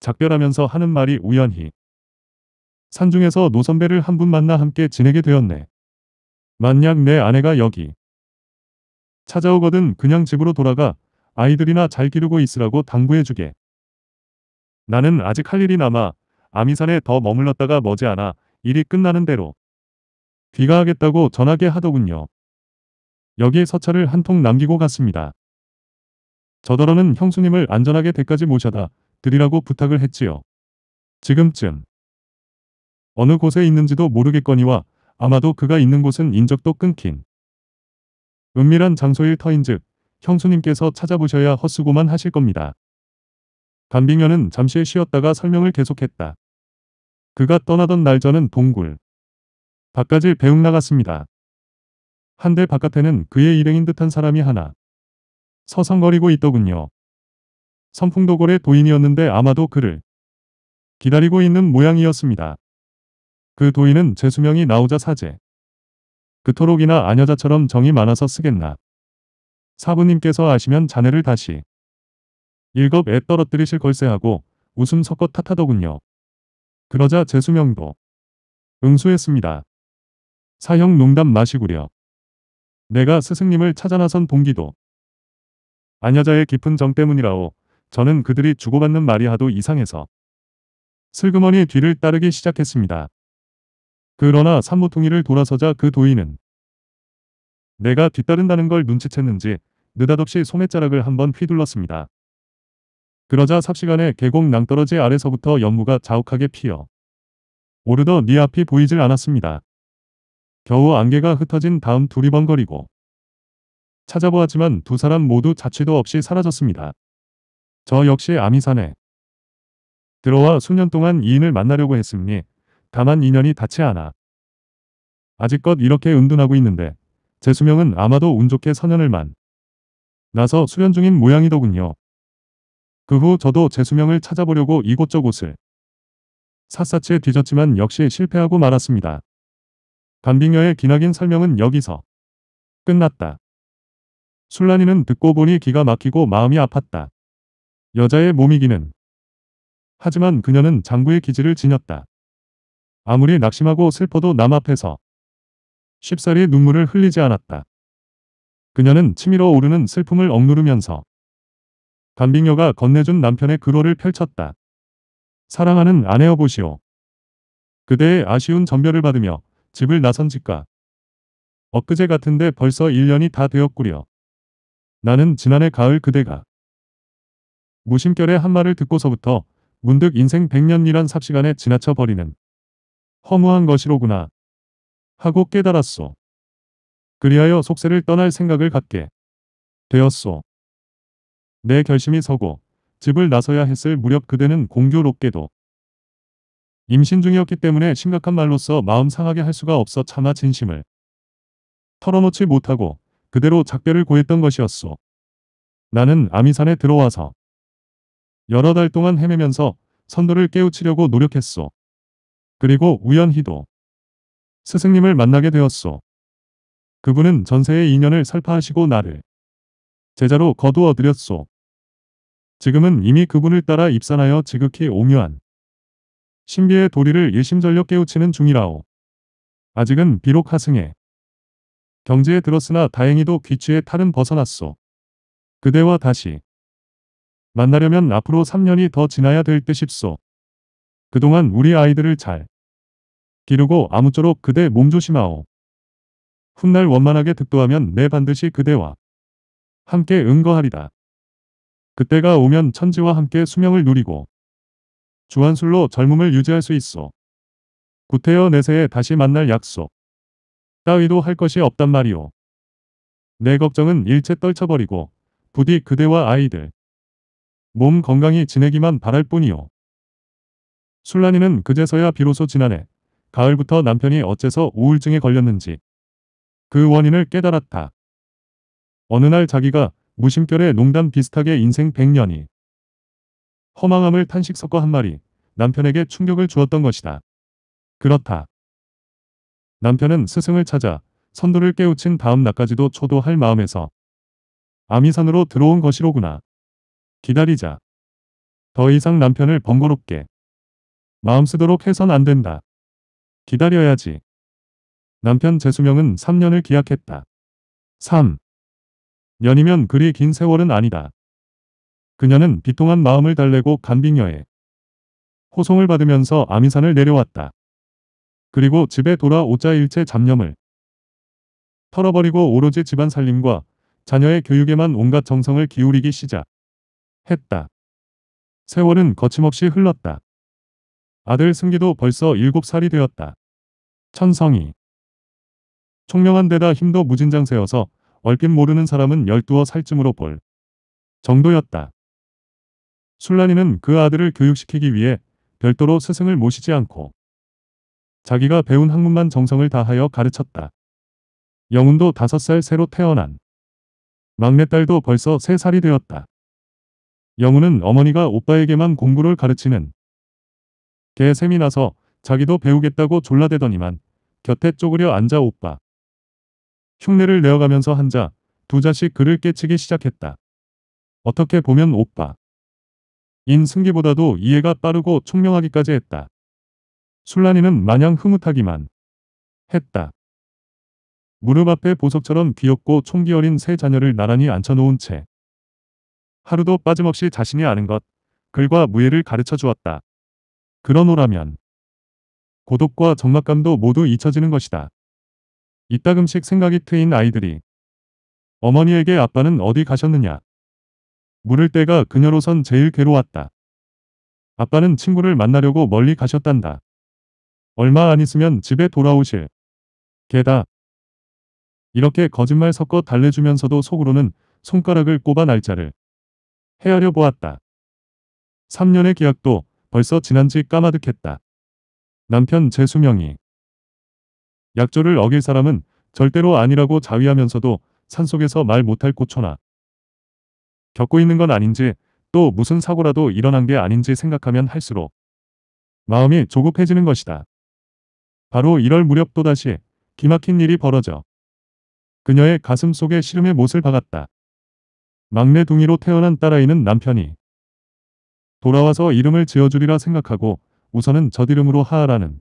작별하면서 하는 말이 우연히 산중에서 노선배를 한 분 만나 함께 지내게 되었네. 만약 내 아내가 여기 찾아오거든 그냥 집으로 돌아가 아이들이나 잘 기르고 있으라고 당부해주게. 나는 아직 할 일이 남아 아미산에 더 머물렀다가 머지않아 일이 끝나는 대로 귀가하겠다고 전하게 하더군요. 여기에 서차를 한 통 남기고 갔습니다. 저더러는 형수님을 안전하게 댁까지 모셔다 드리라고 부탁을 했지요. 지금쯤 어느 곳에 있는지도 모르겠거니와 아마도 그가 있는 곳은 인적도 끊긴 은밀한 장소일 터인즉 형수님께서 찾아보셔야 헛수고만 하실 겁니다. 간빙면은 잠시 쉬었다가 설명을 계속했다. 그가 떠나던 날 저는 동굴 바깥을 배웅 나갔습니다. 한데 바깥에는 그의 일행인 듯한 사람이 하나 서성거리고 있더군요. 선풍도골의 도인이었는데 아마도 그를 기다리고 있는 모양이었습니다. 그 도인은 제 수명이 나오자 사제. 그토록이나 아녀자처럼 정이 많아서 쓰겠나. 사부님께서 아시면 자네를 다시 일겁에 떨어뜨리실 걸세 하고 웃음 섞어 탓하더군요. 그러자 재수명도 응수했습니다. 사형 농담 마시구려. 내가 스승님을 찾아 나선 동기도 안여자의 깊은 정 때문이라오. 저는 그들이 주고받는 말이 하도 이상해서 슬그머니 뒤를 따르기 시작했습니다. 그러나 산모통이를 돌아서자 그 도인은 내가 뒤따른다는 걸 눈치챘는지 느닷없이 소매자락을 한번 휘둘렀습니다. 그러자 삽시간에 계곡 낭떠러지 아래서부터 연무가 자욱하게 피어 오르더 니 네 앞이 보이질 않았습니다. 겨우 안개가 흩어진 다음 두리번거리고 찾아보았지만 두 사람 모두 자취도 없이 사라졌습니다. 저 역시 아미산에 들어와 수년 동안 이인을 만나려고 했으니 다만 인연이 닿지 않아 아직껏 이렇게 은둔하고 있는데 제 수명은 아마도 운 좋게 선연을 만 나서 수련 중인 모양이더군요. 그후 저도 제 수명을 찾아보려고 이곳저곳을 샅샅이 뒤졌지만 역시 실패하고 말았습니다. 간빙녀의 기나긴 설명은 여기서 끝났다. 술란이는 듣고 보니 기가 막히고 마음이 아팠다. 여자의 몸이기는 하지만 그녀는 장부의 기질을 지녔다. 아무리 낙심하고 슬퍼도 남 앞에서 쉽사리 눈물을 흘리지 않았다. 그녀는 치밀어 오르는 슬픔을 억누르면서 간빙녀가 건네준 남편의 그로를 펼쳤다. 사랑하는 아내여 보시오. 그대의 아쉬운 전별을 받으며 집을 나선 집가. 엊그제 같은데 벌써 1년이 다 되었구려. 나는 지난해 가을 그대가 무심결에 한 말을 듣고서부터 문득 인생 100년이란 삽시간에 지나쳐 버리는 허무한 것이로구나 하고 깨달았소. 그리하여 속세를 떠날 생각을 갖게 되었소. 내 결심이 서고 집을 나서야 했을 무렵 그대는 공교롭게도 임신 중이었기 때문에 심각한 말로써 마음 상하게 할 수가 없어 차마 진심을 털어놓지 못하고 그대로 작별을 고했던 것이었소. 나는 아미산에 들어와서 여러 달 동안 헤매면서 선도를 깨우치려고 노력했소. 그리고 우연히도 스승님을 만나게 되었소. 그분은 전세의 인연을 설파하시고 나를 제자로 거두어들였소. 지금은 이미 그분을 따라 입산하여 지극히 오묘한 신비의 도리를 일심전력 깨우치는 중이라오. 아직은 비록 하승에 경제에 들었으나 다행히도 귀취의 탈은 벗어났소. 그대와 다시 만나려면 앞으로 3년이 더 지나야 될 듯 싶소. 그동안 우리 아이들을 잘 기르고 아무쪼록 그대 몸조심하오. 훗날 원만하게 득도하면 내 반드시 그대와 함께 응거하리다. 그때가 오면 천지와 함께 수명을 누리고 주한술로 젊음을 유지할 수 있어. 구태여 내세에 다시 만날 약속. 따위도 할 것이 없단 말이오. 내 걱정은 일체 떨쳐버리고 부디 그대와 아이들 몸 건강히 지내기만 바랄 뿐이오. 술란이는 그제서야 비로소 지난해 가을부터 남편이 어째서 우울증에 걸렸는지 그 원인을 깨달았다. 어느 날 자기가 무심결에 농담 비슷하게 인생 100년이 허망함을 탄식 섞어 한 말이 남편에게 충격을 주었던 것이다. 그렇다. 남편은 스승을 찾아 선두를 깨우친 다음 날까지도 초도할 마음에서 아미산으로 들어온 것이로구나. 기다리자. 더 이상 남편을 번거롭게 마음 쓰도록 해선 안 된다. 기다려야지. 남편 재수명은 3년을 기약했다. 3. 년이면 그리 긴 세월은 아니다. 그녀는 비통한 마음을 달래고 간빙녀에 호송을 받으면서 아미산을 내려왔다. 그리고 집에 돌아오자 일체 잡념을 털어버리고 오로지 집안 살림과 자녀의 교육에만 온갖 정성을 기울이기 시작했다. 세월은 거침없이 흘렀다. 아들 승기도 벌써 7살이 되었다. 천성이 총명한 데다 힘도 무진장세여서 얼핏 모르는 사람은 12살쯤으로 볼 정도였다. 술란이는 그 아들을 교육시키기 위해 별도로 스승을 모시지 않고 자기가 배운 학문만 정성을 다하여 가르쳤다. 영훈도 다섯 살 새로 태어난 막내딸도 벌써 세살이 되었다. 영훈은 어머니가 오빠에게만 공부를 가르치는 개셈이 나서 자기도 배우겠다고 졸라대더니만 곁에 쪼그려 앉아 오빠 흉내를 내어가면서 한 자, 두 자씩 그를 깨치기 시작했다. 어떻게 보면 오빠. 인 승기보다도 이해가 빠르고 총명하기까지 했다. 술란이는 마냥 흐뭇하기만 했다. 무릎 앞에 보석처럼 귀엽고 총기 어린 세 자녀를 나란히 앉혀놓은 채 하루도 빠짐없이 자신이 아는 것, 글과 무예를 가르쳐 주었다. 그러노라면 고독과 적막감도 모두 잊혀지는 것이다. 이따금씩 생각이 트인 아이들이 어머니에게 아빠는 어디 가셨느냐 물을 때가 그녀로선 제일 괴로웠다. 아빠는 친구를 만나려고 멀리 가셨단다. 얼마 안 있으면 집에 돌아오실. 게다 이렇게 거짓말 섞어 달래주면서도 속으로는 손가락을 꼽아 날짜를 헤아려 보았다. 3년의 계약도 벌써 지난 지 까마득했다. 남편 재수명이 약조를 어길 사람은 절대로 아니라고 자위하면서도 산속에서 말 못할 고초나 겪고 있는 건 아닌지 또 무슨 사고라도 일어난 게 아닌지 생각하면 할수록 마음이 조급해지는 것이다. 바로 1월 무렵 또다시 기막힌 일이 벌어져 그녀의 가슴 속에 시름의 못을 박았다. 막내 둥이로 태어난 딸아이는 남편이 돌아와서 이름을 지어주리라 생각하고 우선은 저 이름으로 하아라는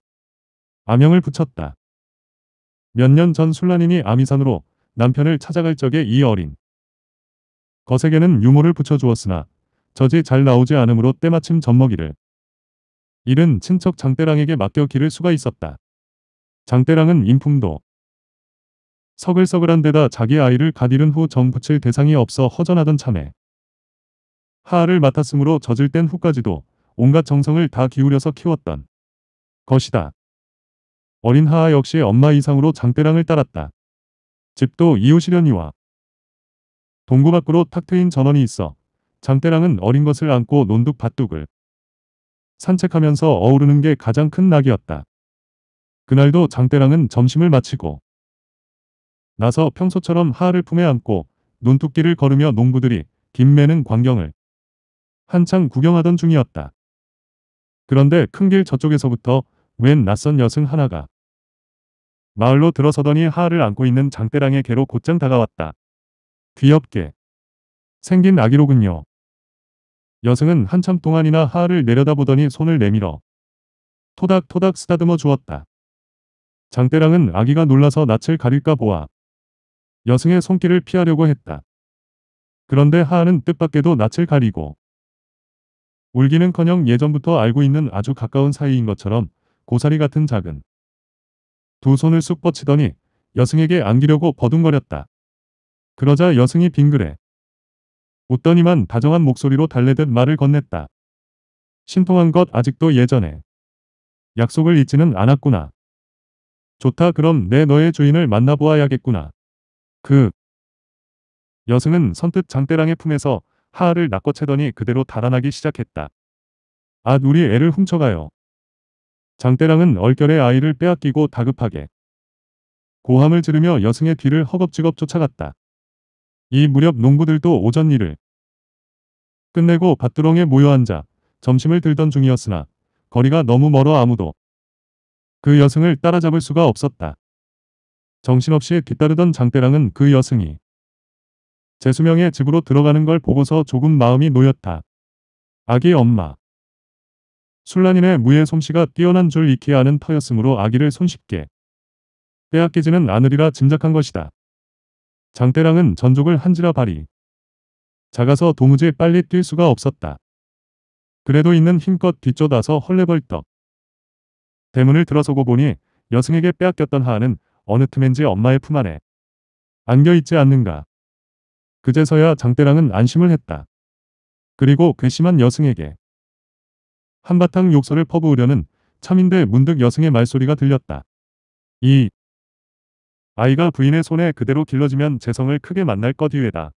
암명을 붙였다. 몇년전 술란인이 아미산으로 남편을 찾아갈 적에 이 어린 거세게는 유모를 붙여주었으나 저지 잘 나오지 않으므로 때마침 젖먹이를 일은 친척 장대랑에게 맡겨 기를 수가 있었다. 장대랑은 인품도 서글서글한 데다 자기 아이를 갓 잃은 후 정붙일 대상이 없어 허전하던 참에 하하를 맡았으므로 젖을 땐 후까지도 온갖 정성을 다 기울여서 키웠던 것이다. 어린 하하 역시 엄마 이상으로 장대랑을 따랐다. 집도 이웃이려니와 동구 밖으로 탁 트인 전원이 있어 장대랑은 어린 것을 안고 논둑밭둑을 산책하면서 어우르는 게 가장 큰 낙이었다. 그날도 장대랑은 점심을 마치고 나서 평소처럼 하하를 품에 안고 논두끼를 걸으며 농부들이 김매는 광경을 한창 구경하던 중이었다. 그런데 큰길 저쪽에서부터 웬 낯선 여승 하나가 마을로 들어서더니 하하를 안고 있는 장대랑의 개로 곧장 다가왔다. 귀엽게 생긴 아기로군요. 여승은 한참 동안이나 하하를 내려다보더니 손을 내밀어 토닥토닥 쓰다듬어 주었다. 장대랑은 아기가 놀라서 낯을 가릴까 보아 여승의 손길을 피하려고 했다. 그런데 하하는 뜻밖에도 낯을 가리고 울기는커녕 예전부터 알고 있는 아주 가까운 사이인 것처럼 고사리 같은 작은 두 손을 쑥 뻗치더니 여승에게 안기려고 버둥거렸다. 그러자 여승이 빙그레 웃더니만 다정한 목소리로 달래듯 말을 건넸다. 신통한 것 아직도 예전에 약속을 잊지는 않았구나. 좋다 그럼 내 너의 주인을 만나보아야겠구나. 그 여승은 선뜻 장대랑의 품에서 하하를 낚아채더니 그대로 달아나기 시작했다. 아 우리 애를 훔쳐가요. 장대랑은 얼결에 아이를 빼앗기고 다급하게 고함을 지르며 여승의 뒤를 허겁지겁 쫓아갔다. 이 무렵 농부들도 오전 일을 끝내고 밭두렁에 모여 앉아 점심을 들던 중이었으나 거리가 너무 멀어 아무도 그 여승을 따라잡을 수가 없었다. 정신없이 뒤따르던 장대랑은 그 여승이 재수명의 집으로 들어가는 걸 보고서 조금 마음이 놓였다. 아기 엄마. 순란인의 무예 솜씨가 뛰어난 줄 익히 아는 터였으므로 아기를 손쉽게 빼앗기지는 않으리라 짐작한 것이다. 장대랑은 전족을 한지라 발이 작아서 도무지 빨리 뛸 수가 없었다. 그래도 있는 힘껏 뒤쫓아서 헐레벌떡 대문을 들어서고 보니 여승에게 빼앗겼던 하하은 어느 틈엔지 엄마의 품 안에 안겨있지 않는가. 그제서야 장대랑은 안심을 했다. 그리고 괘씸한 여승에게 한바탕 욕설을 퍼부으려는 참인데 문득 여성의 말소리가 들렸다. 2. 아이가 부인의 손에 그대로 길러지면 재성을 크게 만날 것이외다.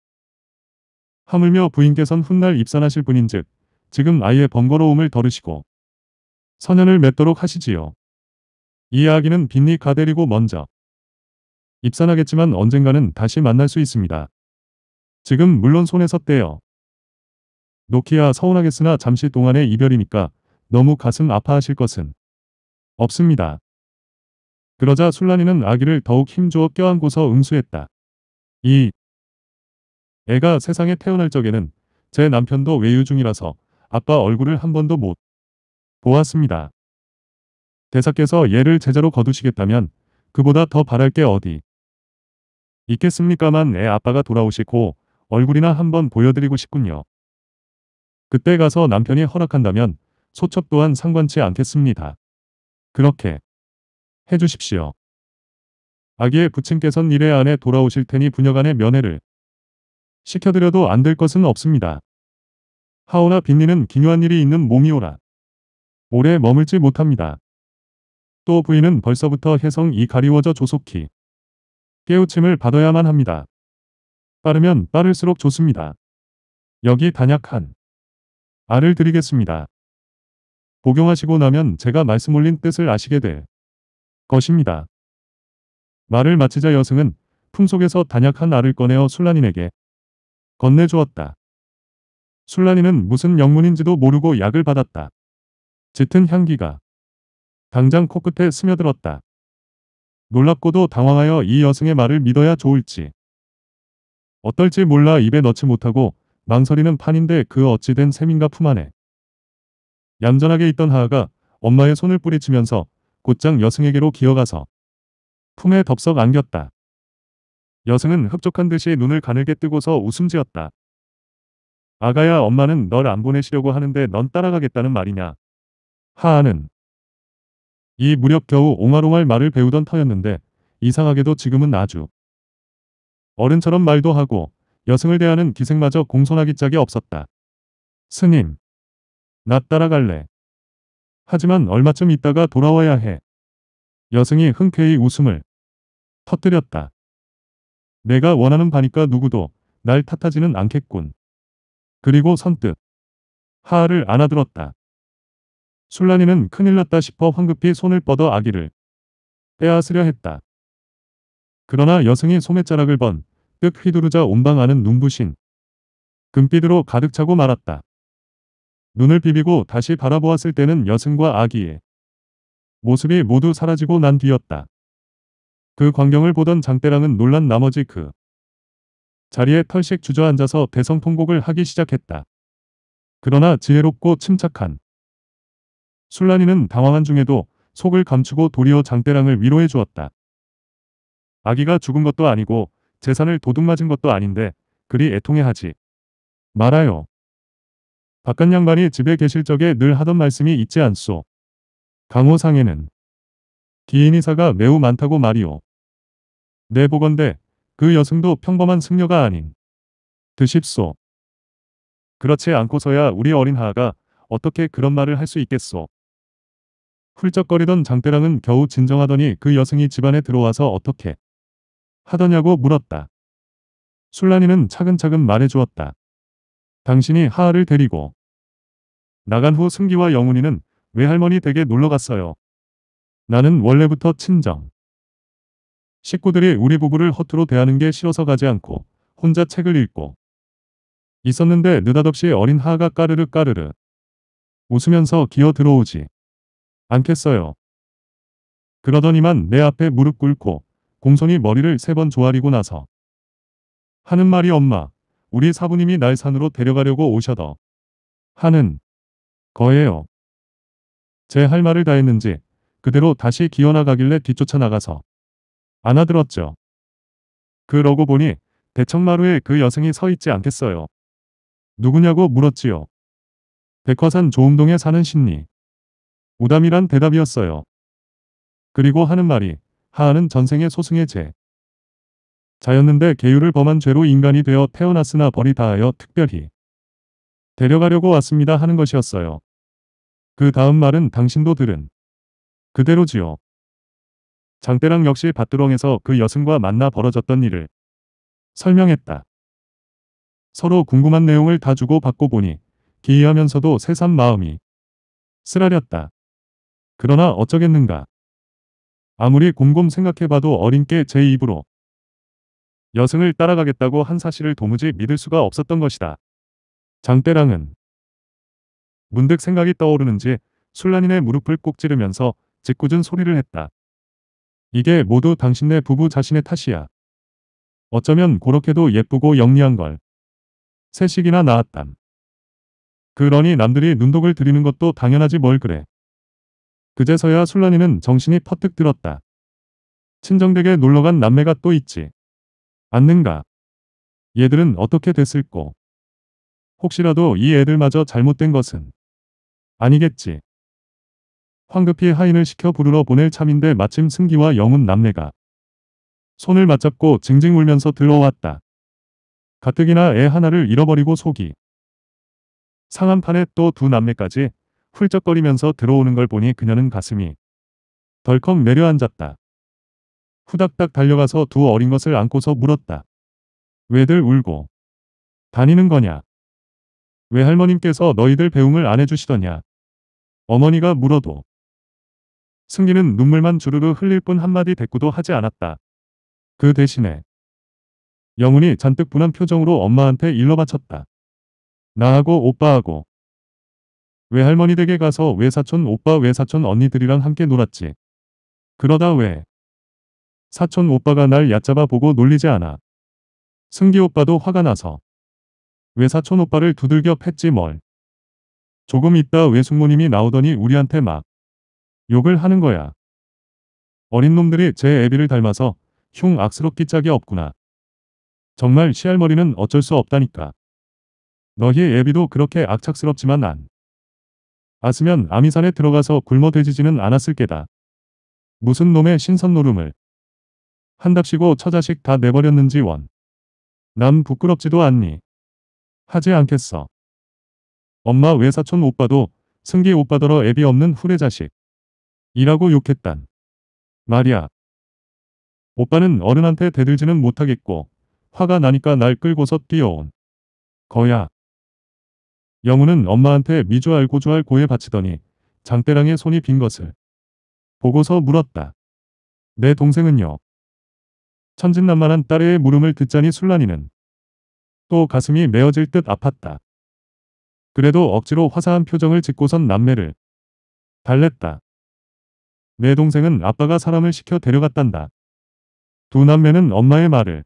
하물며 부인께선 훗날 입산하실 분인즉 지금 아이의 번거로움을 덜으시고 선연을 맺도록 하시지요. 이 아기는 빈리 가데리고 먼저 입산하겠지만 언젠가는 다시 만날 수 있습니다. 지금 물론 손에서 떼어 노키아 서운하겠으나 잠시 동안의 이별이니까 너무 가슴 아파하실 것은 없습니다. 그러자 술란이는 아기를 더욱 힘주어 껴안고서 응수했다. 이 애가 세상에 태어날 적에는 제 남편도 외유 중이라서 아빠 얼굴을 한 번도 못 보았습니다. 대사께서 얘를 제자로 거두시겠다면 그보다 더 바랄 게 어디 있겠습니까만 애 아빠가 돌아오시고 얼굴이나 한 번 보여드리고 싶군요. 그때 가서 남편이 허락한다면 소첩 또한 상관치 않겠습니다. 그렇게 해주십시오. 아기의 부친께선 일회 안에 돌아오실 테니 부녀간의 면회를 시켜드려도 안 될 것은 없습니다. 하오나 빈니는 기묘한 일이 있는 몸이오라. 오래 머물지 못합니다. 또 부인은 벌써부터 혜성이 가리워져 조속히 깨우침을 받아야만 합니다. 빠르면 빠를수록 좋습니다. 여기 단약한 알을 드리겠습니다. 복용하시고 나면 제가 말씀 올린 뜻을 아시게 될 것입니다. 말을 마치자 여승은 품속에서 단약한 알을 꺼내어 술란인에게 건네주었다. 술란이은 무슨 영문인지도 모르고 약을 받았다. 짙은 향기가 당장 코끝에 스며들었다. 놀랍고도 당황하여 이 여승의 말을 믿어야 좋을지 어떨지 몰라 입에 넣지 못하고 망설이는 판인데 그 어찌된 셈인가 품 안에. 얌전하게 있던 하하가 엄마의 손을 뿌리치면서 곧장 여승에게로 기어가서 품에 덥석 안겼다. 여승은 흡족한 듯이 눈을 가늘게 뜨고서 웃음 지었다. 아가야 엄마는 널 안 보내시려고 하는데 넌 따라가겠다는 말이냐. 하하는 이 무렵 겨우 옹알옹알 말을 배우던 터였는데 이상하게도 지금은 아주 어른처럼 말도 하고 여승을 대하는 기생마저 공손하기 짝이 없었다. 스님. 나 따라갈래. 하지만 얼마쯤 있다가 돌아와야 해. 여승이 흔쾌히 웃음을 터뜨렸다. 내가 원하는 바니까 누구도 날 탓하지는 않겠군. 그리고 선뜻 하하를 안아들었다. 술란이는 큰일 났다 싶어 황급히 손을 뻗어 아기를 빼앗으려 했다. 그러나 여승이 소매자락을 번뜩 휘두르자 온방하는 눈부신 금빛으로 가득 차고 말았다. 눈을 비비고 다시 바라보았을 때는 여승과 아기의 모습이 모두 사라지고 난 뒤였다. 그 광경을 보던 장대랑은 놀란 나머지 그 자리에 털씩 주저앉아서 대성통곡을 하기 시작했다. 그러나 지혜롭고 침착한 술란이는 당황한 중에도 속을 감추고 도리어 장대랑을 위로해 주었다. 아기가 죽은 것도 아니고 재산을 도둑맞은 것도 아닌데 그리 애통해하지 말아요. 바깥 양반이 집에 계실 적에 늘 하던 말씀이 있지 않소. 강호상에는 기인이사가 매우 많다고 말이오. 내 네, 보건대 그 여승도 평범한 승려가 아닌 드십소. 그렇지 않고서야 우리 어린 하아가 어떻게 그런 말을 할 수 있겠소. 훌쩍거리던 장대랑은 겨우 진정하더니 그 여승이 집안에 들어와서 어떻게 하더냐고 물었다. 술란이는 차근차근 말해주었다. 당신이 하하를 데리고 나간 후 승기와 영훈이는 외할머니 댁에 놀러갔어요. 나는 원래부터 친정. 식구들이 우리 부부를 허투루 대하는 게 싫어서 가지 않고 혼자 책을 읽고 있었는데 느닷없이 어린 하하가 까르르 까르르 웃으면서 기어 들어오지 않겠어요. 그러더니만 내 앞에 무릎 꿇고 공손이 머리를 세 번 조아리고 나서 하는 말이 엄마, 우리 사부님이 날 산으로 데려가려고 오셔더 하는 거예요. 제 할 말을 다 했는지 그대로 다시 기어나가길래 뒤쫓아 나가서 안아들었죠. 그러고 보니 대청마루에 그 여성이 서 있지 않겠어요. 누구냐고 물었지요. 백화산 조음동에 사는 신니 우담이란 대답이었어요. 그리고 하는 말이 하하는 전생의 소승의 죄. 자였는데 계율을 범한 죄로 인간이 되어 태어났으나 벌이 다하여 특별히 데려가려고 왔습니다 하는 것이었어요. 그 다음 말은 당신도 들은 그대로지요. 장대랑 역시 밭두렁에서 그 여승과 만나 벌어졌던 일을 설명했다. 서로 궁금한 내용을 다 주고받고 보니 기이하면서도 새삼 마음이 쓰라렸다. 그러나 어쩌겠는가. 아무리 곰곰 생각해봐도 어린게 제 입으로 여승을 따라가겠다고 한 사실을 도무지 믿을 수가 없었던 것이다. 장대랑은 문득 생각이 떠오르는지 술란인의 무릎을 꼭 찌르면서 짓궂은 소리를 했다. 이게 모두 당신네 부부 자신의 탓이야. 어쩌면 그렇게도 예쁘고 영리한 걸. 세식이나 나았담. 그러니 남들이 눈독을 들이는 것도 당연하지 뭘 그래. 그제서야 술란이는 정신이 퍼뜩 들었다. 친정댁에 놀러간 남매가 또 있지. 않는가. 얘들은 어떻게 됐을꼬. 혹시라도 이 애들마저 잘못된 것은 아니겠지. 황급히 하인을 시켜 부르러 보낼 참인데 마침 승기와 영훈 남매가 손을 맞잡고 징징 울면서 들어왔다. 가뜩이나 애 하나를 잃어버리고 속이 상한 판에 또 두 남매까지 훌쩍거리면서 들어오는 걸 보니 그녀는 가슴이 덜컥 내려앉았다. 후닥닥 달려가서 두 어린 것을 안고서 물었다. 왜들 울고 다니는 거냐? 왜 할머님께서 너희들 배웅을 안 해주시더냐? 어머니가 물어도 승기는 눈물만 주르르 흘릴 뿐 한마디 대꾸도 하지 않았다. 그 대신에 영훈이 잔뜩 분한 표정으로 엄마한테 일러 바쳤다. 나하고 오빠하고 외할머니 댁에 가서 외사촌 오빠 외사촌 언니들이랑 함께 놀았지. 그러다 왜 사촌 오빠가 날 얕잡아 보고 놀리지 않아. 승기 오빠도 화가 나서 외사촌 오빠를 두들겨 팼지 뭘. 조금 있다 외숙모님이 나오더니 우리한테 막 욕을 하는 거야. 어린 놈들이 제 애비를 닮아서 흉 악스럽기 짝이 없구나. 정말 시할머니는 어쩔 수 없다니까. 너희 애비도 그렇게 악착스럽지만 난 아스면 아미산에 들어가서 굶어돼지지는 않았을 게다. 무슨 놈의 신선 노름을. 한답시고 처자식 다 내버렸는지 원. 난 부끄럽지도 않니. 하지 않겠어. 엄마 외사촌 오빠도 승기 오빠더러 애비 없는 후레자식. 이라고 욕했단. 말이야. 오빠는 어른한테 대들지는 못하겠고 화가 나니까 날 끌고서 뛰어온. 거야. 영우는 엄마한테 미주 알고 주알 고에 바치더니 장대랑의 손이 빈 것을 보고서 물었다. 내 동생은요. 천진난만한 딸의 물음을 듣자니 술란이는 또 가슴이 메어질 듯 아팠다. 그래도 억지로 화사한 표정을 짓고선 남매를 달랬다. 내 동생은 아빠가 사람을 시켜 데려갔단다. 두 남매는 엄마의 말을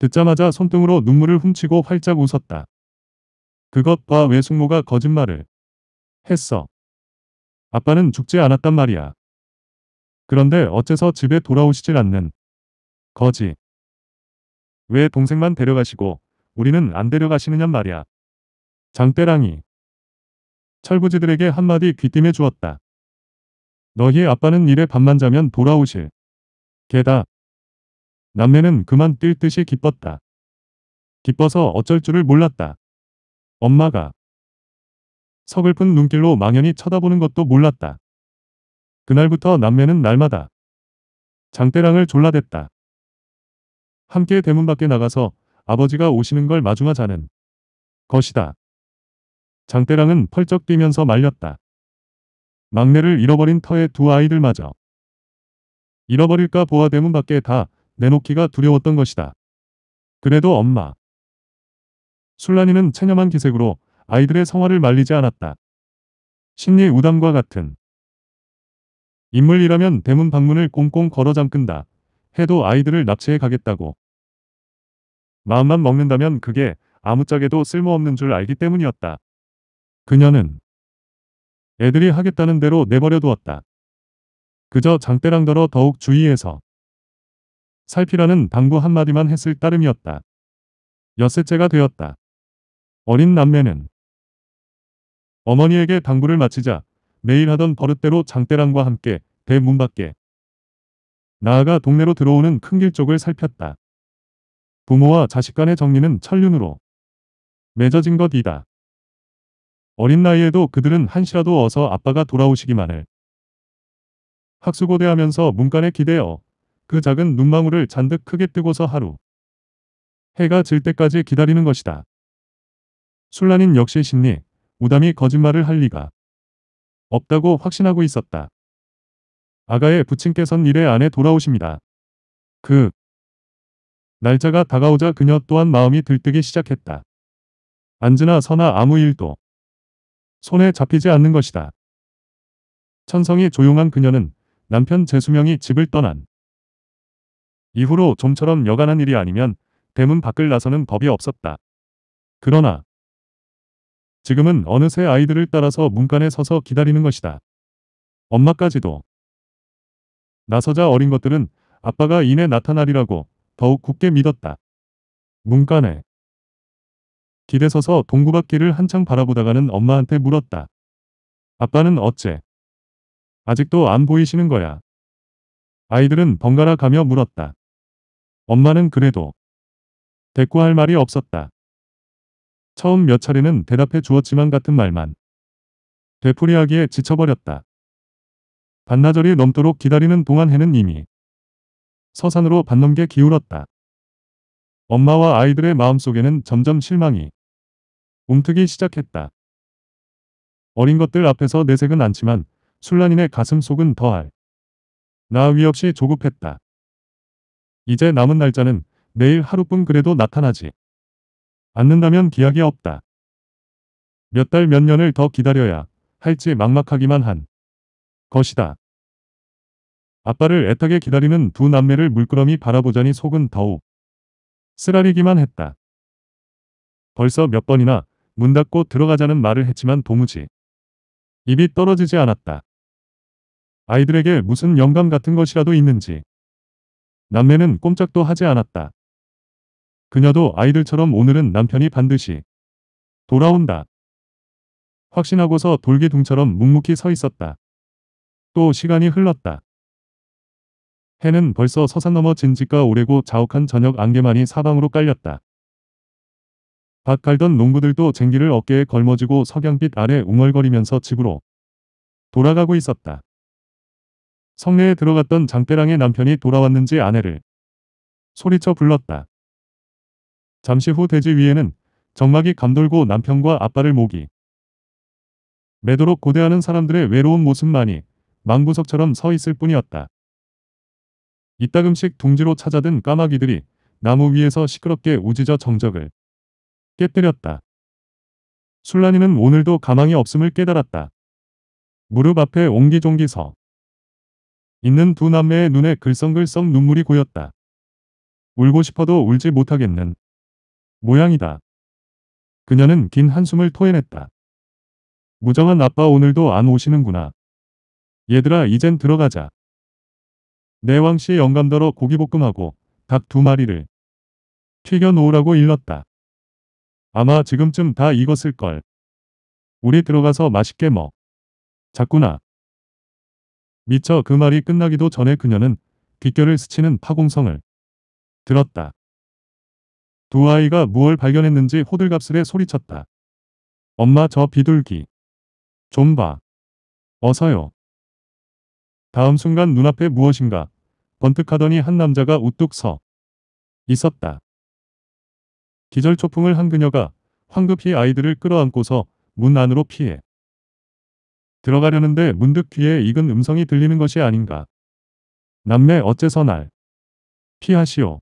듣자마자 손등으로 눈물을 훔치고 활짝 웃었다. 그것 봐 외숙모가 거짓말을 했어. 아빠는 죽지 않았단 말이야. 그런데 어째서 집에 돌아오시질 않는 거지. 왜 동생만 데려가시고 우리는 안 데려가시느냐 말이야. 장대랑이 철부지들에게 한마디 귀띔해 주었다. 너희 아빠는 일에 밤만 자면 돌아오실. 게다. 남매는 그만 뛸 듯이 기뻤다. 기뻐서 어쩔 줄을 몰랐다. 엄마가 서글픈 눈길로 망연히 쳐다보는 것도 몰랐다. 그날부터 남매는 날마다 장대랑을 졸라댔다. 함께 대문 밖에 나가서 아버지가 오시는 걸 마중하자는 것이다. 장대랑은 펄쩍 뛰면서 말렸다. 막내를 잃어버린 터의 두 아이들마저 잃어버릴까 보아 대문 밖에 다 내놓기가 두려웠던 것이다. 그래도 엄마. 술란이는 체념한 기색으로 아이들의 성화를 말리지 않았다. 신리 우담과 같은 인물이라면 대문 방문을 꽁꽁 걸어 잠근다 해도 아이들을 납치해 가겠다고. 마음만 먹는다면 그게 아무짝에도 쓸모없는 줄 알기 때문이었다. 그녀는 애들이 하겠다는 대로 내버려 두었다. 그저 장대랑더러 더욱 주의해서 살피라는 당부 한마디만 했을 따름이었다. 엿새째가 되었다. 어린 남매는 어머니에게 당부를 마치자 매일 하던 버릇대로 장대랑과 함께 대문 밖에 나아가 동네로 들어오는 큰길 쪽을 살폈다. 부모와 자식 간의 정리는 천륜으로 맺어진 것이다. 어린 나이에도 그들은 한시라도 어서 아빠가 돌아오시기만을 학수고대하면서 문간에 기대어 그 작은 눈망울을 잔뜩 크게 뜨고서 하루 해가 질 때까지 기다리는 것이다. 술란인 역시 신리, 우담이 거짓말을 할 리가 없다고 확신하고 있었다. 아가의 부친께선 일회 안에 돌아오십니다. 그 날짜가 다가오자 그녀 또한 마음이 들뜨기 시작했다. 안즈나 서나 아무 일도 손에 잡히지 않는 것이다. 천성이 조용한 그녀는 남편 재수명이 집을 떠난 이후로 좀처럼 여간한 일이 아니면 대문 밖을 나서는 법이 없었다. 그러나 지금은 어느새 아이들을 따라서 문간에 서서 기다리는 것이다. 엄마까지도. 나서자 어린 것들은 아빠가 이내 나타나리라고 더욱 굳게 믿었다. 문간에. 길에 서서 동구 밖길을 한창 바라보다가는 엄마한테 물었다. 아빠는 어째? 아직도 안 보이시는 거야. 아이들은 번갈아 가며 물었다. 엄마는 그래도 대꾸할 말이 없었다. 처음 몇 차례는 대답해 주었지만 같은 말만 되풀이하기에 지쳐버렸다. 반나절이 넘도록 기다리는 동안 해는 이미 서산으로 반넘게 기울었다. 엄마와 아이들의 마음속에는 점점 실망이 움트기 시작했다. 어린 것들 앞에서 내색은 않지만 술란인의 가슴 속은 더할 나위 없이 조급했다. 이제 남은 날짜는 내일 하루뿐 그래도 나타나지. 않는다면 기약이 없다. 몇 달 몇 년을 더 기다려야 할지 막막하기만 한 것이다. 아빠를 애타게 기다리는 두 남매를 물끄러미 바라보자니 속은 더욱 쓰라리기만 했다. 벌써 몇 번이나 문 닫고 들어가자는 말을 했지만 도무지 입이 떨어지지 않았다. 아이들에게 무슨 영감 같은 것이라도 있는지 남매는 꼼짝도 하지 않았다. 그녀도 아이들처럼 오늘은 남편이 반드시 돌아온다. 확신하고서 돌기둥처럼 묵묵히 서 있었다. 또 시간이 흘렀다. 해는 벌써 서산 넘어 진지가 오래고 자욱한 저녁 안개만이 사방으로 깔렸다. 밭 갈던 농부들도 쟁기를 어깨에 걸머지고 석양빛 아래 웅얼거리면서 집으로 돌아가고 있었다. 성내에 들어갔던 장대랑의 남편이 돌아왔는지 아내를 소리쳐 불렀다. 잠시 후 돼지 위에는 정막이 감돌고 남편과 아빠를 모기 매도록 고대하는 사람들의 외로운 모습만이 망구석처럼 서 있을 뿐이었다. 이따금씩 둥지로 찾아든 까마귀들이 나무 위에서 시끄럽게 우지저 정적을 깨뜨렸다. 술란이는 오늘도 가망이 없음을 깨달았다. 무릎 앞에 옹기종기 서 있는 두 남매의 눈에 글썽글썽 눈물이 고였다. 울고 싶어도 울지 못하겠는 모양이다. 그녀는 긴 한숨을 토해냈다. 무정한 아빠 오늘도 안 오시는구나. 얘들아 이젠 들어가자. 내왕씨 영감더러 고기볶음하고 닭 두 마리를 튀겨놓으라고 일렀다. 아마 지금쯤 다 익었을걸. 우리 들어가서 맛있게 먹. 자꾸나. 미처 그 말이 끝나기도 전에 그녀는 귓결을 스치는 파공성을 들었다. 두 아이가 무얼 발견했는지 호들갑스레 소리쳤다. 엄마 저 비둘기. 좀 봐. 어서요. 다음 순간 눈앞에 무엇인가 번뜩하더니 한 남자가 우뚝 서 있었다. 기절초풍을 한 그녀가 황급히 아이들을 끌어안고서 문 안으로 피해 들어가려는데 문득 귀에 익은 음성이 들리는 것이 아닌가. 남매 어째서 날 피하시오.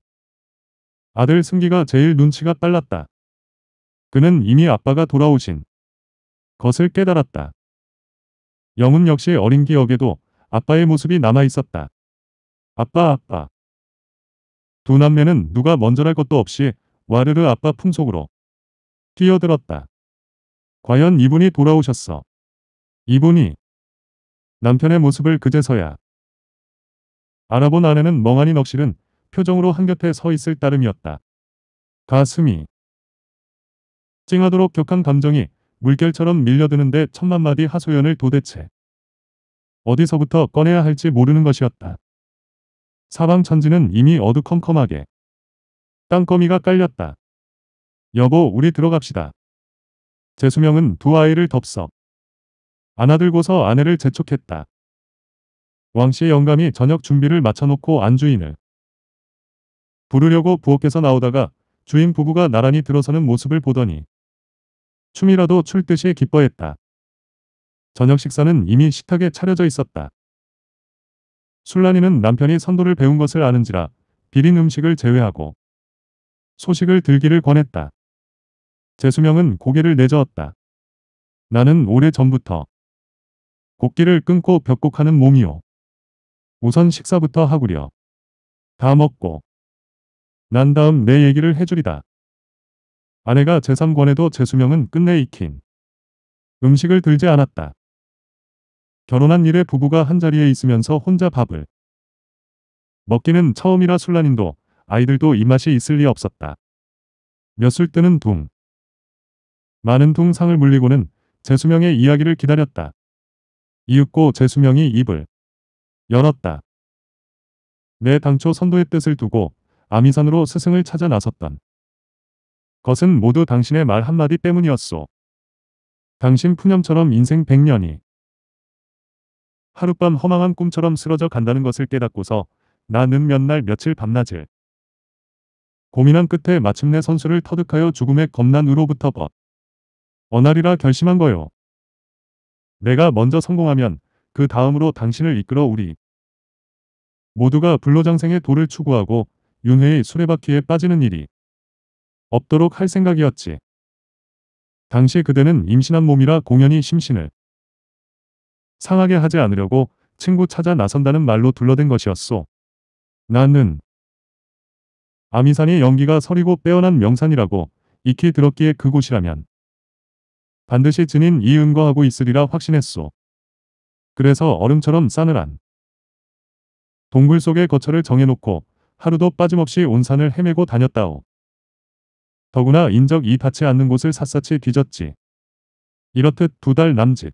아들 승기가 제일 눈치가 빨랐다. 그는 이미 아빠가 돌아오신 것을 깨달았다. 영훈 역시 어린 기억에도 아빠의 모습이 남아있었다. 아빠 아빠. 두 남매는 누가 먼저랄 것도 없이 와르르 아빠 품속으로 뛰어들었다. 과연 이분이 돌아오셨어. 이분이 남편의 모습을 그제서야 알아본 아내는 멍하니 넋실은 표정으로 한곁에 서 있을 따름이었다. 가슴이 찡하도록 격한 감정이 물결처럼 밀려드는데 천만 마디 하소연을 도대체 어디서부터 꺼내야 할지 모르는 것이었다. 사방 천지는 이미 어두컴컴하게 땅거미가 깔렸다. 여보 우리 들어갑시다. 재수명은 두 아이를 덥석 안아들고서 아내를 재촉했다. 왕씨의 영감이 저녁 준비를 마쳐놓고 안주인을 부르려고 부엌에서 나오다가 주인 부부가 나란히 들어서는 모습을 보더니 춤이라도 출 듯이 기뻐했다. 저녁 식사는 이미 식탁에 차려져 있었다. 술란이는 남편이 선도를 배운 것을 아는지라 비린 음식을 제외하고 소식을 들기를 권했다. 재수명은 고개를 내저었다. 나는 오래 전부터 곡기를 끊고 벽곡하는 몸이요. 우선 식사부터 하구려. 다 먹고 난 다음 내 얘기를 해주리다. 아내가 제3권에도 제 수명은 끝내 익힌 음식을 들지 않았다. 결혼한 일에 부부가 한자리에 있으면서 혼자 밥을 먹기는 처음이라 술란인도 아이들도 입맛이 있을 리 없었다. 몇술 뜨는 둥. 많은 둥 상을 물리고는 재수명의 이야기를 기다렸다. 이윽고 재수명이 입을 열었다. 내 당초 선도의 뜻을 두고 아미산으로 스승을 찾아 나섰던 것은 모두 당신의 말 한마디 때문이었소. 당신 푸념처럼 인생 100년이 하룻밤 허망한 꿈처럼 쓰러져 간다는 것을 깨닫고서 나는 몇 날 며칠 밤낮을 고민한 끝에 마침내 선수를 터득하여 죽음의 겁난으로부터 벗 어나리라 결심한 거요. 내가 먼저 성공하면 그 다음으로 당신을 이끌어 우리 모두가 불로장생의 도를 추구하고 윤회의 수레바퀴에 빠지는 일이 없도록 할 생각이었지. 당시 그대는 임신한 몸이라 공연히 심신을 상하게 하지 않으려고 친구 찾아 나선다는 말로 둘러댄 것이었소. 나는 아미산의 연기가 서리고 빼어난 명산이라고 익히 들었기에 그곳이라면 반드시 진인 이은거하고 있으리라 확신했소. 그래서 얼음처럼 싸늘한 동굴 속에 거처를 정해놓고 하루도 빠짐없이 온산을 헤매고 다녔다오. 더구나 인적 이 닿지 않는 곳을 샅샅이 뒤졌지. 이렇듯 두 달 남짓.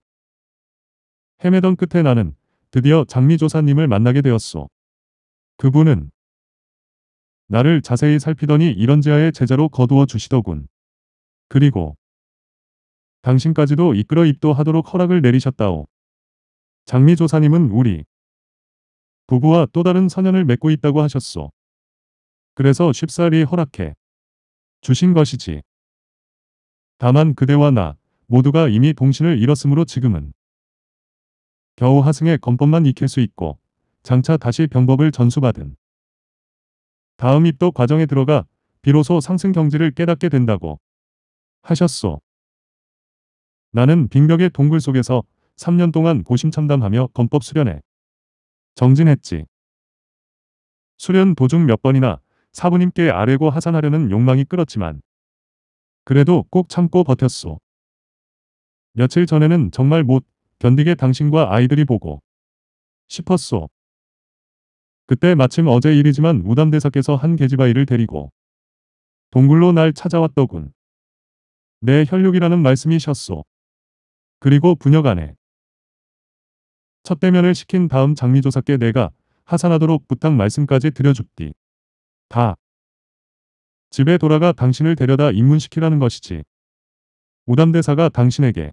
헤매던 끝에 나는 드디어 장미조사님을 만나게 되었소. 그분은 나를 자세히 살피더니 이런지하의 제자로 거두어 주시더군. 그리고 당신까지도 이끌어 입도하도록 허락을 내리셨다오. 장미조사님은 우리 부부와 또 다른 선연을 맺고 있다고 하셨소. 그래서 쉽사리 허락해 주신 것이지. 다만 그대와 나 모두가 이미 동신을 잃었으므로 지금은 겨우 하승의 검법만 익힐 수 있고 장차 다시 병법을 전수받은 다음 입도 과정에 들어가 비로소 상승 경지를 깨닫게 된다고 하셨소. 나는 빙벽의 동굴 속에서 3년 동안 고심참담하며 검법 수련에 정진했지. 수련 도중 몇 번이나 사부님께 아뢰고 하산하려는 욕망이 끌었지만 그래도 꼭 참고 버텼소. 며칠 전에는 정말 못 견디게 당신과 아이들이 보고 싶었소. 그때 마침 어제 일이지만 우담대사께서 한 계집아이를 데리고 동굴로 날 찾아왔더군. 내 혈육이라는 말씀이셨소. 그리고 분역 안에첫 대면을 시킨 다음 장미조사께 내가 하산하도록 부탁 말씀까지 드려줍디. 다. 집에 돌아가 당신을 데려다 입문시키라는 것이지. 오담대사가 당신에게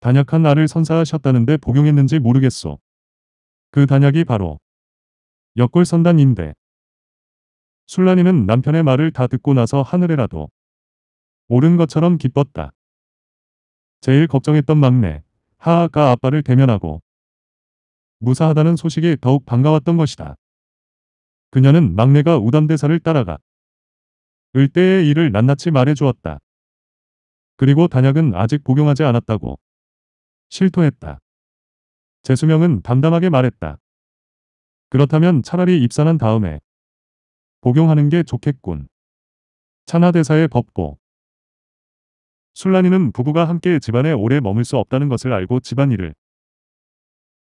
단약한 알을 선사하셨다는데 복용했는지 모르겠소. 그 단약이 바로 역골선단인데. 술란이는 남편의 말을 다 듣고 나서 하늘에라도 오른 것처럼 기뻤다. 제일 걱정했던 막내 하아가 아빠를 대면하고 무사하다는 소식이 더욱 반가웠던 것이다. 그녀는 막내가 우담대사를 따라가 을 때의 일을 낱낱이 말해주었다. 그리고 단약은 아직 복용하지 않았다고 실토했다. 재수명은 담담하게 말했다. 그렇다면 차라리 입산한 다음에 복용하는 게 좋겠군. 찬하대사의 법보 술란이는 부부가 함께 집안에 오래 머물 수 없다는 것을 알고 집안일을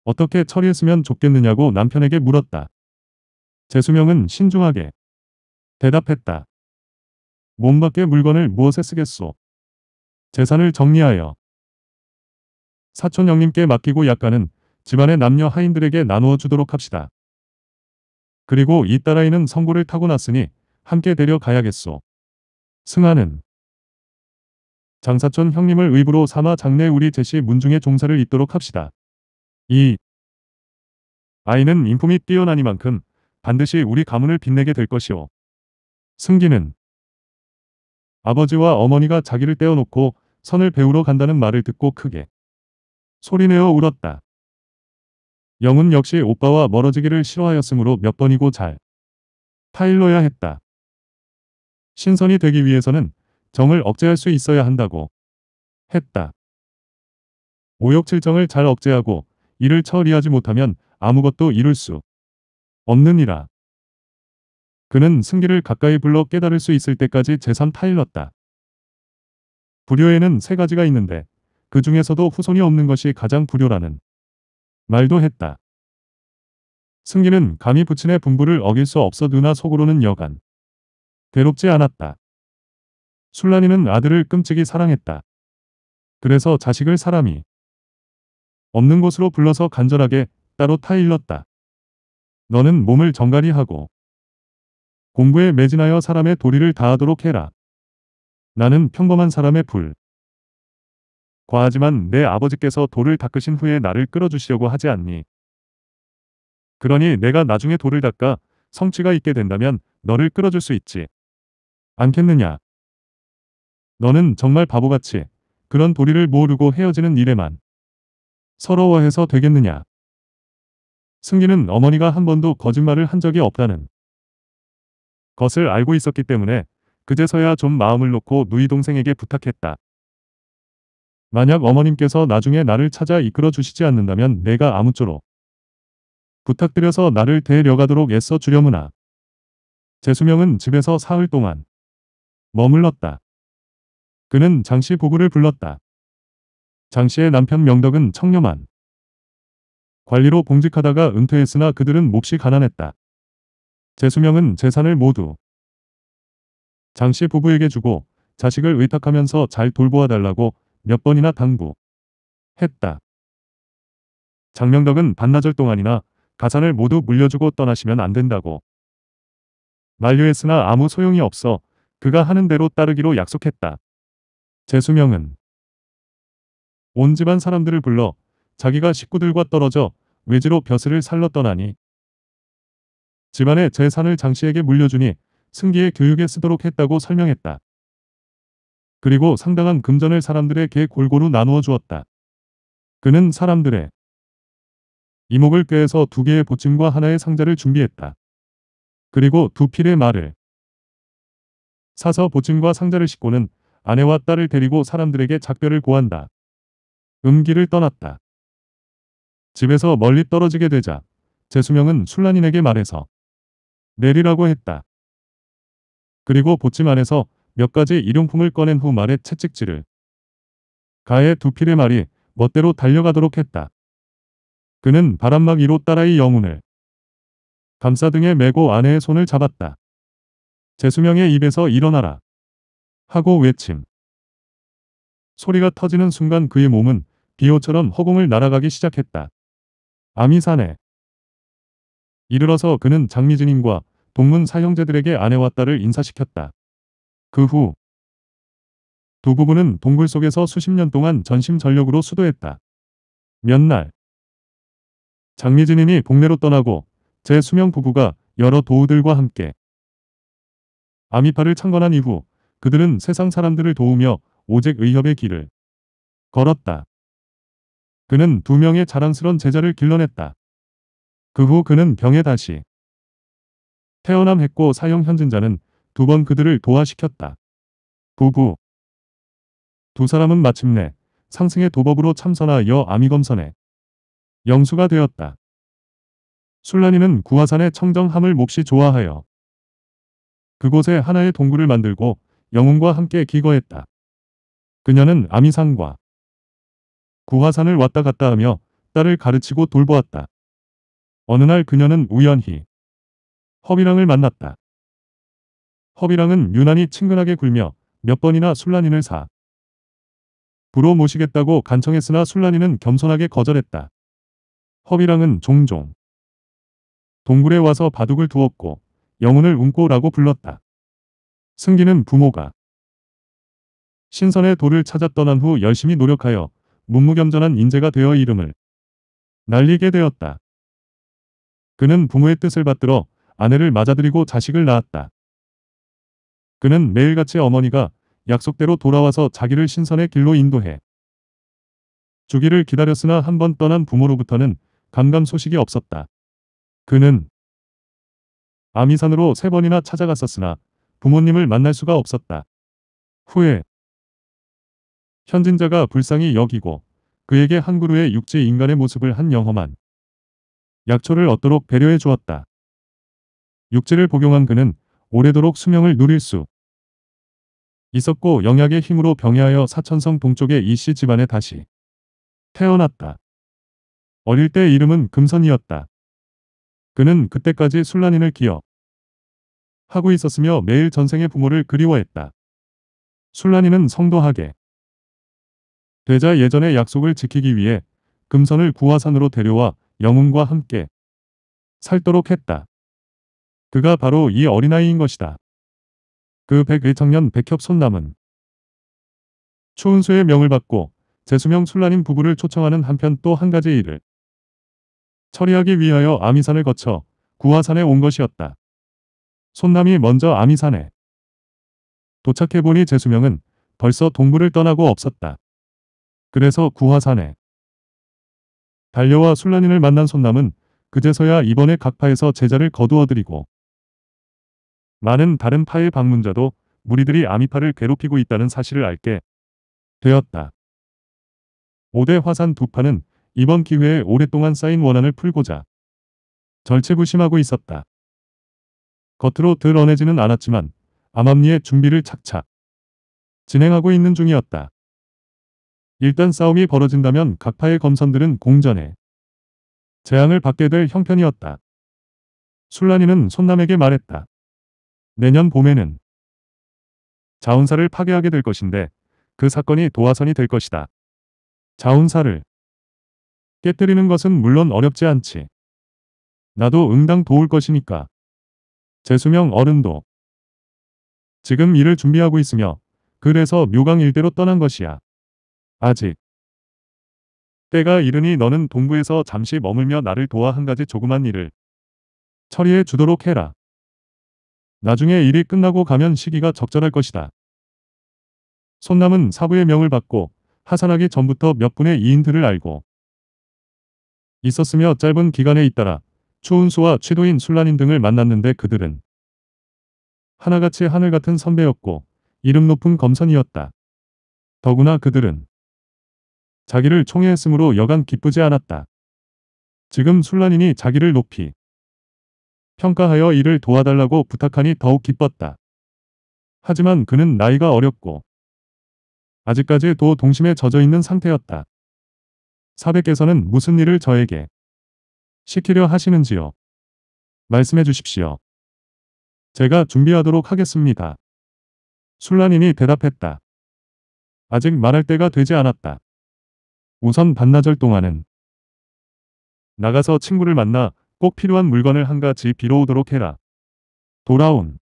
어떻게 처리했으면 좋겠느냐고 남편에게 물었다. 재수명은 신중하게 대답했다. 몸 밖의 물건을 무엇에 쓰겠소? 재산을 정리하여 사촌 형님께 맡기고 약간은 집안의 남녀 하인들에게 나누어 주도록 합시다. 그리고 이 딸아이는 선고를 타고났으니 함께 데려가야겠소. 승아는 장사촌 형님을 의부로 삼아 장래 우리 제시 문중에 종사를 잇도록 합시다. 이 아이는 인품이 뛰어나니만큼 반드시 우리 가문을 빛내게 될 것이오. 승기는 아버지와 어머니가 자기를 떼어놓고 선을 배우러 간다는 말을 듣고 크게 소리내어 울었다. 영은 역시 오빠와 멀어지기를 싫어하였으므로 몇 번이고 잘 타일러야 했다. 신선이 되기 위해서는 정을 억제할 수 있어야 한다고 했다. 오욕칠정을 잘 억제하고 이를 처리하지 못하면 아무것도 이룰 수 없느니라. 그는 승기를 가까이 불러 깨달을 수 있을 때까지 재산 타일렀다. 불효에는 세 가지가 있는데 그 중에서도 후손이 없는 것이 가장 불효라는 말도 했다. 승기는 감히 부친의 분부를 어길 수 없어 누나 속으로는 여간 괴롭지 않았다. 술란이는 아들을 끔찍이 사랑했다. 그래서 자식을 사람이 없는 곳으로 불러서 간절하게 따로 타일렀다. 너는 몸을 정갈히 하고 공부에 매진하여 사람의 도리를 다하도록 해라. 나는 평범한 사람의 불. 과하지만 내 아버지께서 돌을 닦으신 후에 나를 끌어주시려고 하지 않니? 그러니 내가 나중에 돌을 닦아 성취가 있게 된다면 너를 끌어줄 수 있지. 않겠느냐? 너는 정말 바보같이 그런 도리를 모르고 헤어지는 일에만 서러워해서 되겠느냐? 승기는 어머니가 한 번도 거짓말을 한 적이 없다는 것을 알고 있었기 때문에 그제서야 좀 마음을 놓고 누이 동생에게 부탁했다. 만약 어머님께서 나중에 나를 찾아 이끌어 주시지 않는다면 내가 아무쪼록 부탁드려서 나를 데려가도록 애써 주려무나. 재수명은 집에서 사흘 동안 머물렀다. 그는 장씨 보부를 불렀다. 장씨의 남편 명덕은 청렴한 관리로 봉직하다가 은퇴했으나 그들은 몹시 가난했다. 재수명은 재산을 모두 장씨 부부에게 주고 자식을 의탁하면서 잘 돌보아 달라고 몇 번이나 당부했다. 장명덕은 반나절 동안이나 가산을 모두 물려주고 떠나시면 안 된다고 만류했으나 아무 소용이 없어 그가 하는 대로 따르기로 약속했다. 재수명은 온 집안 사람들을 불러 자기가 식구들과 떨어져 외지로 벼슬을 살러 떠나니 집안의 재산을 장씨에게 물려주니 승기의 교육에 쓰도록 했다고 설명했다. 그리고 상당한 금전을 사람들에게 골고루 나누어 주었다. 그는 사람들의 이목을 꿰어서두 개의 보침과 하나의 상자를 준비했다. 그리고 두 필의 말을 사서 보침과 상자를 싣고는 아내와 딸을 데리고 사람들에게 작별을 고한다. 음기를 떠났다. 집에서 멀리 떨어지게 되자 재수명은 술란인에게 말해서 내리라고 했다. 그리고 보침 안에서 몇 가지 일용품을 꺼낸 후 말의 채찍질을 가해 두필의 말이 멋대로 달려가도록 했다. 그는 바람막이로 따라이영혼을 감싸등에 메고 아내의 손을 잡았다. 재수명의 입에서 일어나라 하고 외침. 소리가 터지는 순간 그의 몸은 비호처럼 허공을 날아가기 시작했다. 아미산에 이르러서 그는 장미진인과 동문 사형제들에게 아내와 딸을 인사시켰다. 그 후 두 부부는 동굴 속에서 수십 년 동안 전심전력으로 수도했다. 몇 날 장미진인이 동네로 떠나고 제 수명 부부가 여러 도우들과 함께 아미파를 창건한 이후 그들은 세상 사람들을 도우며 오직 의협의 길을 걸었다. 그는 두 명의 자랑스런 제자를 길러냈다. 그 후 그는 병에 다시 태어남했고 사형 현진자는 두 번 그들을 도화시켰다. 부부 두 사람은 마침내 상승의 도법으로 참선하여 아미검선에 영수가 되었다. 술란이는 구화산의 청정함을 몹시 좋아하여 그곳에 하나의 동굴을 만들고 영웅과 함께 기거했다. 그녀는 아미상과 구화산을 왔다 갔다 하며 딸을 가르치고 돌보았다. 어느 날 그녀는 우연히 허비랑을 만났다. 허비랑은 유난히 친근하게 굴며 몇 번이나 술란인을 사. 부로 모시겠다고 간청했으나 술란이는 겸손하게 거절했다. 허비랑은 종종 동굴에 와서 바둑을 두었고 영혼을 웅고라고 불렀다. 승기는 부모가 신선의 돌을 찾아 떠난 후 열심히 노력하여 문무겸전한 인재가 되어 이름을 날리게 되었다. 그는 부모의 뜻을 받들어 아내를 맞아들이고 자식을 낳았다. 그는 매일같이 어머니가 약속대로 돌아와서 자기를 신선의 길로 인도해 주기를 기다렸으나 한 번 떠난 부모로부터는 감감 소식이 없었다. 그는 아미산으로 세 번이나 찾아갔었으나 부모님을 만날 수가 없었다. 후에 현진자가 불쌍히 여기고 그에게 한 그루의 육지 인간의 모습을 한 영험한 약초를 얻도록 배려해 주었다. 육지를 복용한 그는 오래도록 수명을 누릴 수 있었고 영약의 힘으로 병해하여 사천성 동쪽의 이씨 집안에 다시 태어났다. 어릴 때 이름은 금선이었다. 그는 그때까지 술란인을 기어 하고 있었으며 매일 전생의 부모를 그리워했다. 술란이은 성도하게 되자 예전의 약속을 지키기 위해 금선을 구화산으로 데려와 영웅과 함께 살도록 했다. 그가 바로 이 어린아이인 것이다. 그 백의청년 백협손남은 추운수의 명을 받고 재수명 술란인 부부를 초청하는 한편 또 한 가지 일을 처리하기 위하여 아미산을 거쳐 구화산에 온 것이었다. 손남이 먼저 아미산에 도착해보니 재수명은 벌써 동굴을 떠나고 없었다. 그래서 구화산에 달려와 술란인을 만난 손남은 그제서야 이번에 각 파에서 제자를 거두어들이고 많은 다른 파의 방문자도 무리들이 아미파를 괴롭히고 있다는 사실을 알게 되었다. 5대 화산 두 파는 이번 기회에 오랫동안 쌓인 원한을 풀고자 절체부심하고 있었다. 겉으로 드러내지는 않았지만 암암리의 준비를 착착 진행하고 있는 중이었다. 일단 싸움이 벌어진다면 각파의 검선들은 공전에 재앙을 받게 될 형편이었다. 술란이는 손남에게 말했다. 내년 봄에는 자운사를 파괴하게 될 것인데 그 사건이 도화선이 될 것이다. 자운사를 깨뜨리는 것은 물론 어렵지 않지. 나도 응당 도울 것이니까. 재수명 어른도 지금 일을 준비하고 있으며 그래서 묘강 일대로 떠난 것이야. 아직 때가 이르니 너는 동부에서 잠시 머물며 나를 도와 한 가지 조그만 일을 처리해 주도록 해라. 나중에 일이 끝나고 가면 시기가 적절할 것이다. 손남은 사부의 명을 받고 하산하기 전부터 몇 분의 이인들을 알고 있었으며 짧은 기간에 잇따라 추운수와취도인 술란인 등을 만났는데 그들은 하나같이 하늘 같은 선배였고 이름 높은 검선이었다. 더구나 그들은 자기를 총애했으므로 여간 기쁘지 않았다. 지금 술란인이 자기를 높이 평가하여 이를 도와달라고 부탁하니 더욱 기뻤다. 하지만 그는 나이가 어렸고 아직까지도 동심에 젖어 있는 상태였다. 사백께서는 무슨 일을 저에게 시키려 하시는지요? 말씀해 주십시오. 제가 준비하도록 하겠습니다. 술란인이 대답했다. 아직 말할 때가 되지 않았다. 우선 반나절 동안은 나가서 친구를 만나 꼭 필요한 물건을 한 가지 빌어오도록 해라. 돌아온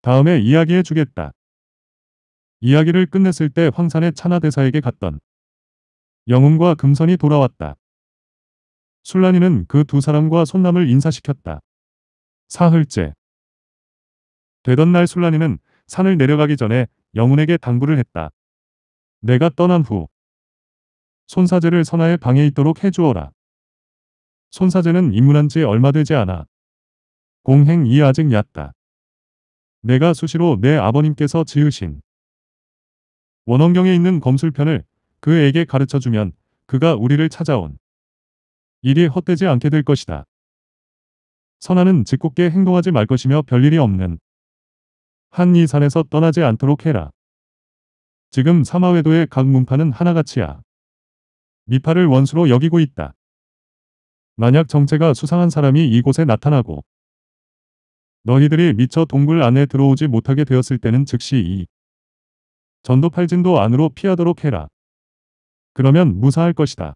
다음에 이야기해 주겠다. 이야기를 끝냈을 때 황산의 차나대사에게 갔던 영훈과 금선이 돌아왔다. 술란이는 그 두 사람과 손남을 인사시켰다. 사흘째 되던 날 술란이는 산을 내려가기 전에 영훈에게 당부를 했다. 내가 떠난 후 손사제를 선하의 방에 있도록 해주어라. 손사제는 입문한 지 얼마 되지 않아. 공행이 아직 얕다. 내가 수시로 내 아버님께서 지으신 원원경에 있는 검술편을 그에게 가르쳐주면 그가 우리를 찾아온 일이 헛되지 않게 될 것이다. 선하는 짓궂게 행동하지 말 것이며 별일이 없는 한이 산에서 떠나지 않도록 해라. 지금 사마외도의 각 문파는 하나같이야. 미파를 원수로 여기고 있다. 만약 정체가 수상한 사람이 이곳에 나타나고 너희들이 미처 동굴 안에 들어오지 못하게 되었을 때는 즉시 이 전도팔진도 안으로 피하도록 해라. 그러면 무사할 것이다.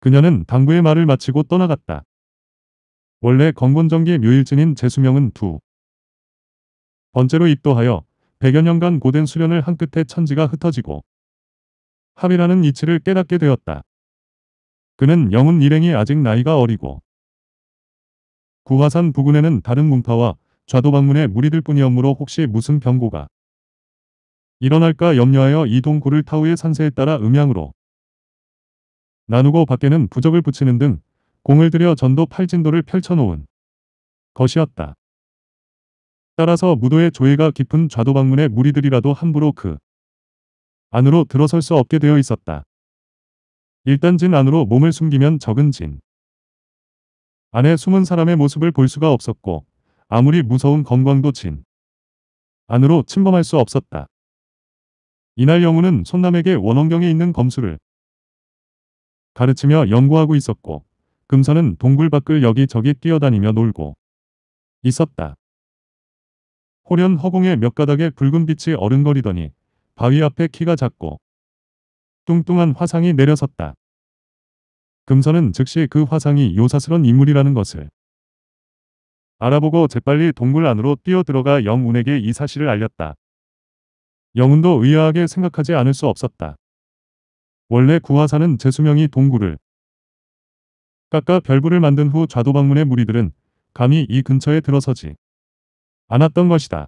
그녀는 당부의 말을 마치고 떠나갔다. 원래 건곤정기 묘일진인제수명은두 번째로 입도하여 백여 년간 고된 수련을 한 끝에 천지가 흩어지고 합이라는 이치를 깨닫게 되었다. 그는 영훈 일행이 아직 나이가 어리고 구화산 부근에는 다른 문파와 좌도방문의 무리들 뿐이었므로 혹시 무슨 병고가 일어날까 염려하여 이동구를 타우의 산세에 따라 음양으로 나누고 밖에는 부적을 붙이는 등 공을 들여 전도 팔진도를 펼쳐놓은 것이었다. 따라서 무도의 조예가 깊은 좌도방문의 무리들이라도 함부로 그 안으로 들어설 수 없게 되어 있었다. 일단 진 안으로 몸을 숨기면 적은 진. 안에 숨은 사람의 모습을 볼 수가 없었고 아무리 무서운 건광도 진. 안으로 침범할 수 없었다. 이날 영우는 손남에게 원원경에 있는 검술을 가르치며 연구하고 있었고 금선은 동굴 밖을 여기저기 뛰어다니며 놀고 있었다. 홀연 허공에 몇 가닥의 붉은 빛이 어른거리더니 바위 앞에 키가 작고 뚱뚱한 화상이 내려섰다. 금선은 즉시 그 화상이 요사스런 인물이라는 것을 알아보고 재빨리 동굴 안으로 뛰어들어가 영운에게 이 사실을 알렸다. 영운도 의아하게 생각하지 않을 수 없었다. 원래 구화사는 제수명이 동굴을 깎아 별부를 만든 후 좌도방문의 무리들은 감히 이 근처에 들어서지 않았던 것이다.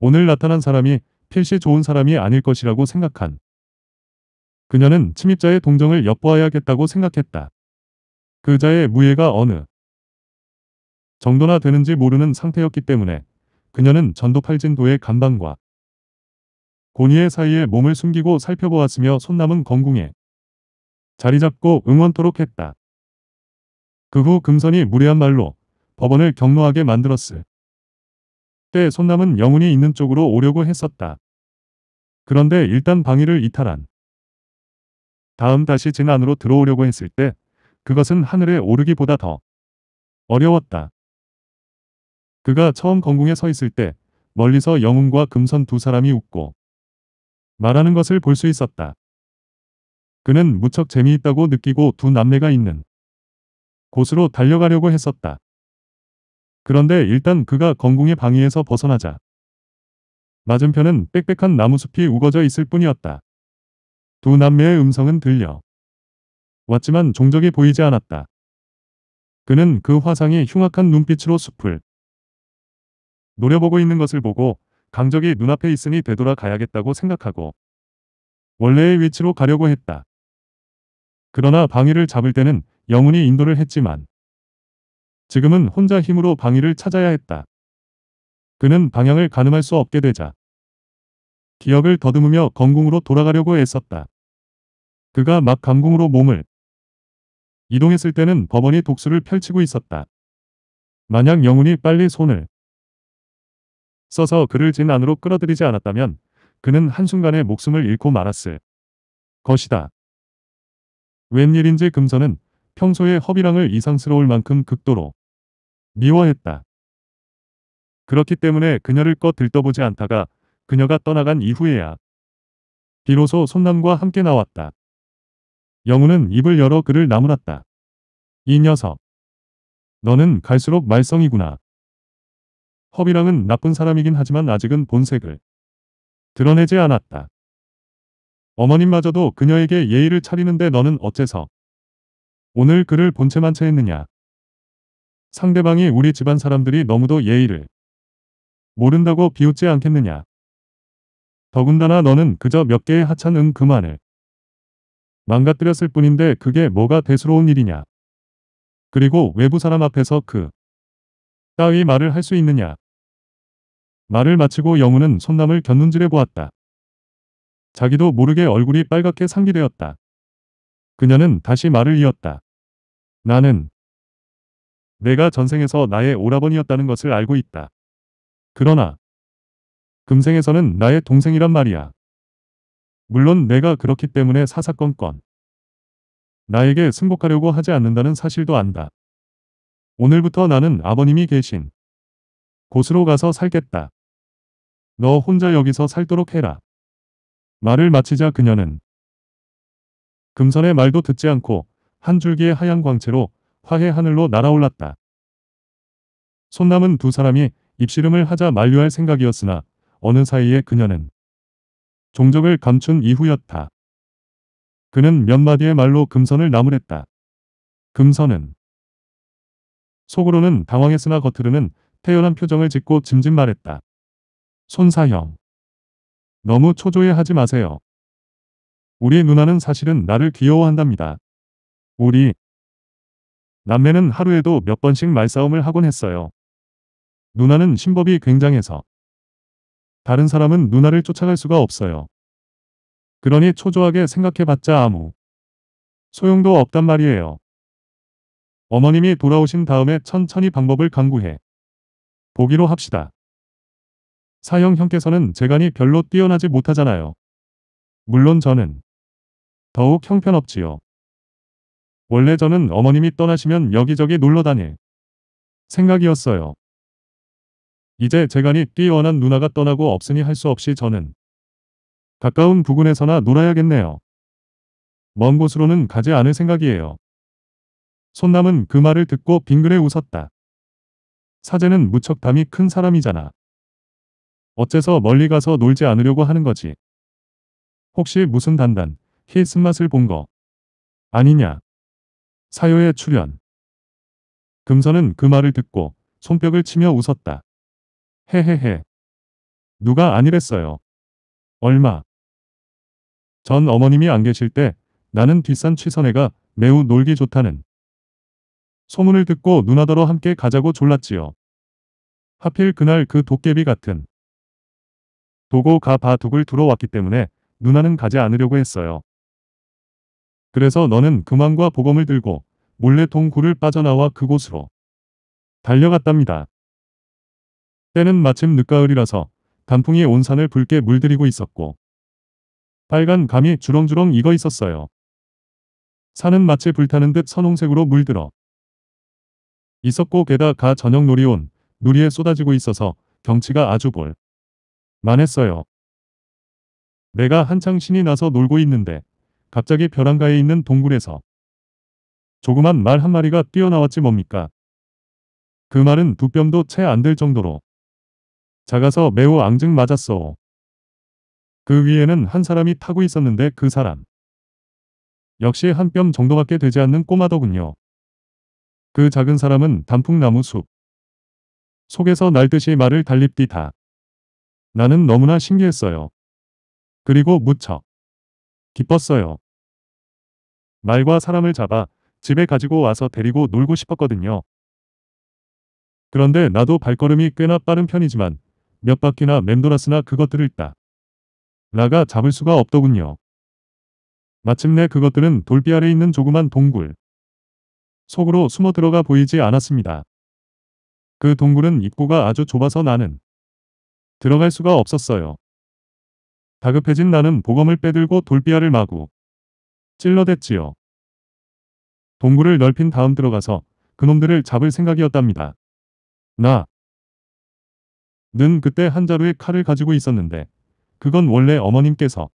오늘 나타난 사람이 필시 좋은 사람이 아닐 것이라고 생각한. 그녀는 침입자의 동정을 엿보아야겠다고 생각했다. 그자의 무예가 어느 정도나 되는지 모르는 상태였기 때문에 그녀는 전도팔진도의 간방과 고니의 사이에 몸을 숨기고 살펴보았으며 손남은 건궁에 자리 잡고 응원토록 했다. 그 후 금선이 무례한 말로 법원을 경로하게 만들었을 때 손남은 영혼이 있는 쪽으로 오려고 했었다. 그런데 일단 방위를 이탈한 다음 다시 진 안으로 들어오려고 했을 때 그것은 하늘에 오르기보다 더 어려웠다. 그가 처음 건궁에 서 있을 때 멀리서 영웅과 금선 두 사람이 웃고 말하는 것을 볼 수 있었다. 그는 무척 재미있다고 느끼고 두 남매가 있는 곳으로 달려가려고 했었다. 그런데 일단 그가 건궁의 방위에서 벗어나자 맞은편은 빽빽한 나무숲이 우거져 있을 뿐이었다. 두 남매의 음성은 들려 왔지만 종적이 보이지 않았다. 그는 그 화상이 흉악한 눈빛으로 숲을 노려보고 있는 것을 보고 강적이 눈앞에 있으니 되돌아 가야겠다고 생각하고 원래의 위치로 가려고 했다. 그러나 방위를 잡을 때는 영훈이 인도를 했지만 지금은 혼자 힘으로 방위를 찾아야 했다. 그는 방향을 가늠할 수 없게 되자 기억을 더듬으며 건궁으로 돌아가려고 애썼다. 그가 막 강궁으로 몸을 이동했을 때는 법원이 독수를 펼치고 있었다. 만약 영훈이 빨리 손을 써서 그를 진 안으로 끌어들이지 않았다면 그는 한순간에 목숨을 잃고 말았을 것이다. 웬일인지 금서는 평소에 허비랑을 이상스러울 만큼 극도로 미워했다. 그렇기 때문에 그녀를 껏 들떠보지 않다가 그녀가 떠나간 이후에야 비로소 손남과 함께 나왔다. 영우는 입을 열어 그를 나무랐다. 이 녀석. 너는 갈수록 말썽이구나. 허비랑은 나쁜 사람이긴 하지만 아직은 본색을 드러내지 않았다. 어머님마저도 그녀에게 예의를 차리는데 너는 어째서 오늘 그를 본체만 체했느냐. 상대방이 우리 집안 사람들이 너무도 예의를 모른다고 비웃지 않겠느냐. 더군다나 너는 그저 몇 개의 하찮은 응 그만을 망가뜨렸을 뿐인데 그게 뭐가 대수로운 일이냐. 그리고 외부 사람 앞에서 그 따위 말을 할 수 있느냐. 말을 마치고 영우는 손남을 곁눈질해 보았다. 자기도 모르게 얼굴이 빨갛게 상기되었다. 그녀는 다시 말을 이었다. 나는 내가 전생에서 나의 오라버니였다는 것을 알고 있다. 그러나 금생에서는 나의 동생이란 말이야. 물론 내가 그렇기 때문에 사사건건 나에게 승복하려고 하지 않는다는 사실도 안다. 오늘부터 나는 아버님이 계신 곳으로 가서 살겠다. 너 혼자 여기서 살도록 해라. 말을 마치자 그녀는 금선의 말도 듣지 않고 한 줄기의 하얀 광채로 화해 하늘로 날아올랐다. 손남은 두 사람이 입씨름을 하자 만류할 생각이었으나 어느 사이에 그녀는 종적을 감춘 이후였다. 그는 몇 마디의 말로 금선을 나무랬다. 금선은 속으로는 당황했으나 겉으로는 태연한 표정을 짓고 짐짓 말했다. 손사형. 너무 초조해하지 마세요. 우리 누나는 사실은 나를 귀여워한답니다. 우리 남매는 하루에도 몇 번씩 말싸움을 하곤 했어요. 누나는 신법이 굉장해서 다른 사람은 누나를 쫓아갈 수가 없어요. 그러니 초조하게 생각해봤자 아무 소용도 없단 말이에요. 어머님이 돌아오신 다음에 천천히 방법을 강구해 보기로 합시다. 사형 형께서는 재간이 별로 뛰어나지 못하잖아요. 물론 저는 더욱 형편없지요. 원래 저는 어머님이 떠나시면 여기저기 놀러 다닐 생각이었어요. 이제 재간이 뛰어난 누나가 떠나고 없으니 할 수 없이 저는 가까운 부근에서나 놀아야겠네요. 먼 곳으로는 가지 않을 생각이에요. 손남은 그 말을 듣고 빙그레 웃었다. 사제는 무척 담이 큰 사람이잖아. 어째서 멀리 가서 놀지 않으려고 하는 거지. 혹시 무슨 단단, 히스맛을 본 거 아니냐. 사요의 출연. 금선은 그 말을 듣고 손뼉을 치며 웃었다. 헤헤헤. 누가 아니랬어요. 얼마. 전 어머님이 안 계실 때 나는 뒷산 취선애가 매우 놀기 좋다는 소문을 듣고 누나더러 함께 가자고 졸랐지요. 하필 그날 그 도깨비 같은 도고가 바둑을 들어왔기 때문에 누나는 가지 않으려고 했어요. 그래서 너는 금왕과 보검을 들고 몰래 동굴을 빠져나와 그곳으로 달려갔답니다. 때는 마침 늦가을이라서 단풍이 온 산을 붉게 물들이고 있었고 빨간 감이 주렁주렁 익어 있었어요. 산은 마치 불타는 듯 선홍색으로 물들어 있었고 게다가 저녁 놀이 온 누리에 쏟아지고 있어서 경치가 아주 볼 만했어요. 내가 한창 신이 나서 놀고 있는데 갑자기 벼랑가에 있는 동굴에서 조그만 말 한 마리가 뛰어나왔지 뭡니까? 그 말은 두 뼘도 채 안 될 정도로 작아서 매우 앙증맞았소. 그 위에는 한 사람이 타고 있었는데 그 사람. 역시 한 뼘 정도밖에 되지 않는 꼬마더군요. 그 작은 사람은 단풍나무 숲. 속에서 날듯이 말을 달립디다. 나는 너무나 신기했어요. 그리고 무척 기뻤어요. 말과 사람을 잡아 집에 가지고 와서 데리고 놀고 싶었거든요. 그런데 나도 발걸음이 꽤나 빠른 편이지만 몇 바퀴나 맴돌았으나 그것들을 따 라가 잡을 수가 없더군요. 마침내 그것들은 돌비 아래 있는 조그만 동굴 속으로 숨어 들어가 보이지 않았습니다. 그 동굴은 입구가 아주 좁아서 나는 들어갈 수가 없었어요. 다급해진 나는 보검을 빼들고 돌비아를 마구 찔러댔지요. 동굴을 넓힌 다음 들어가서 그놈들을 잡을 생각이었답니다. 나는 그때 한 자루의 칼을 가지고 있었는데 그건 원래 어머님께서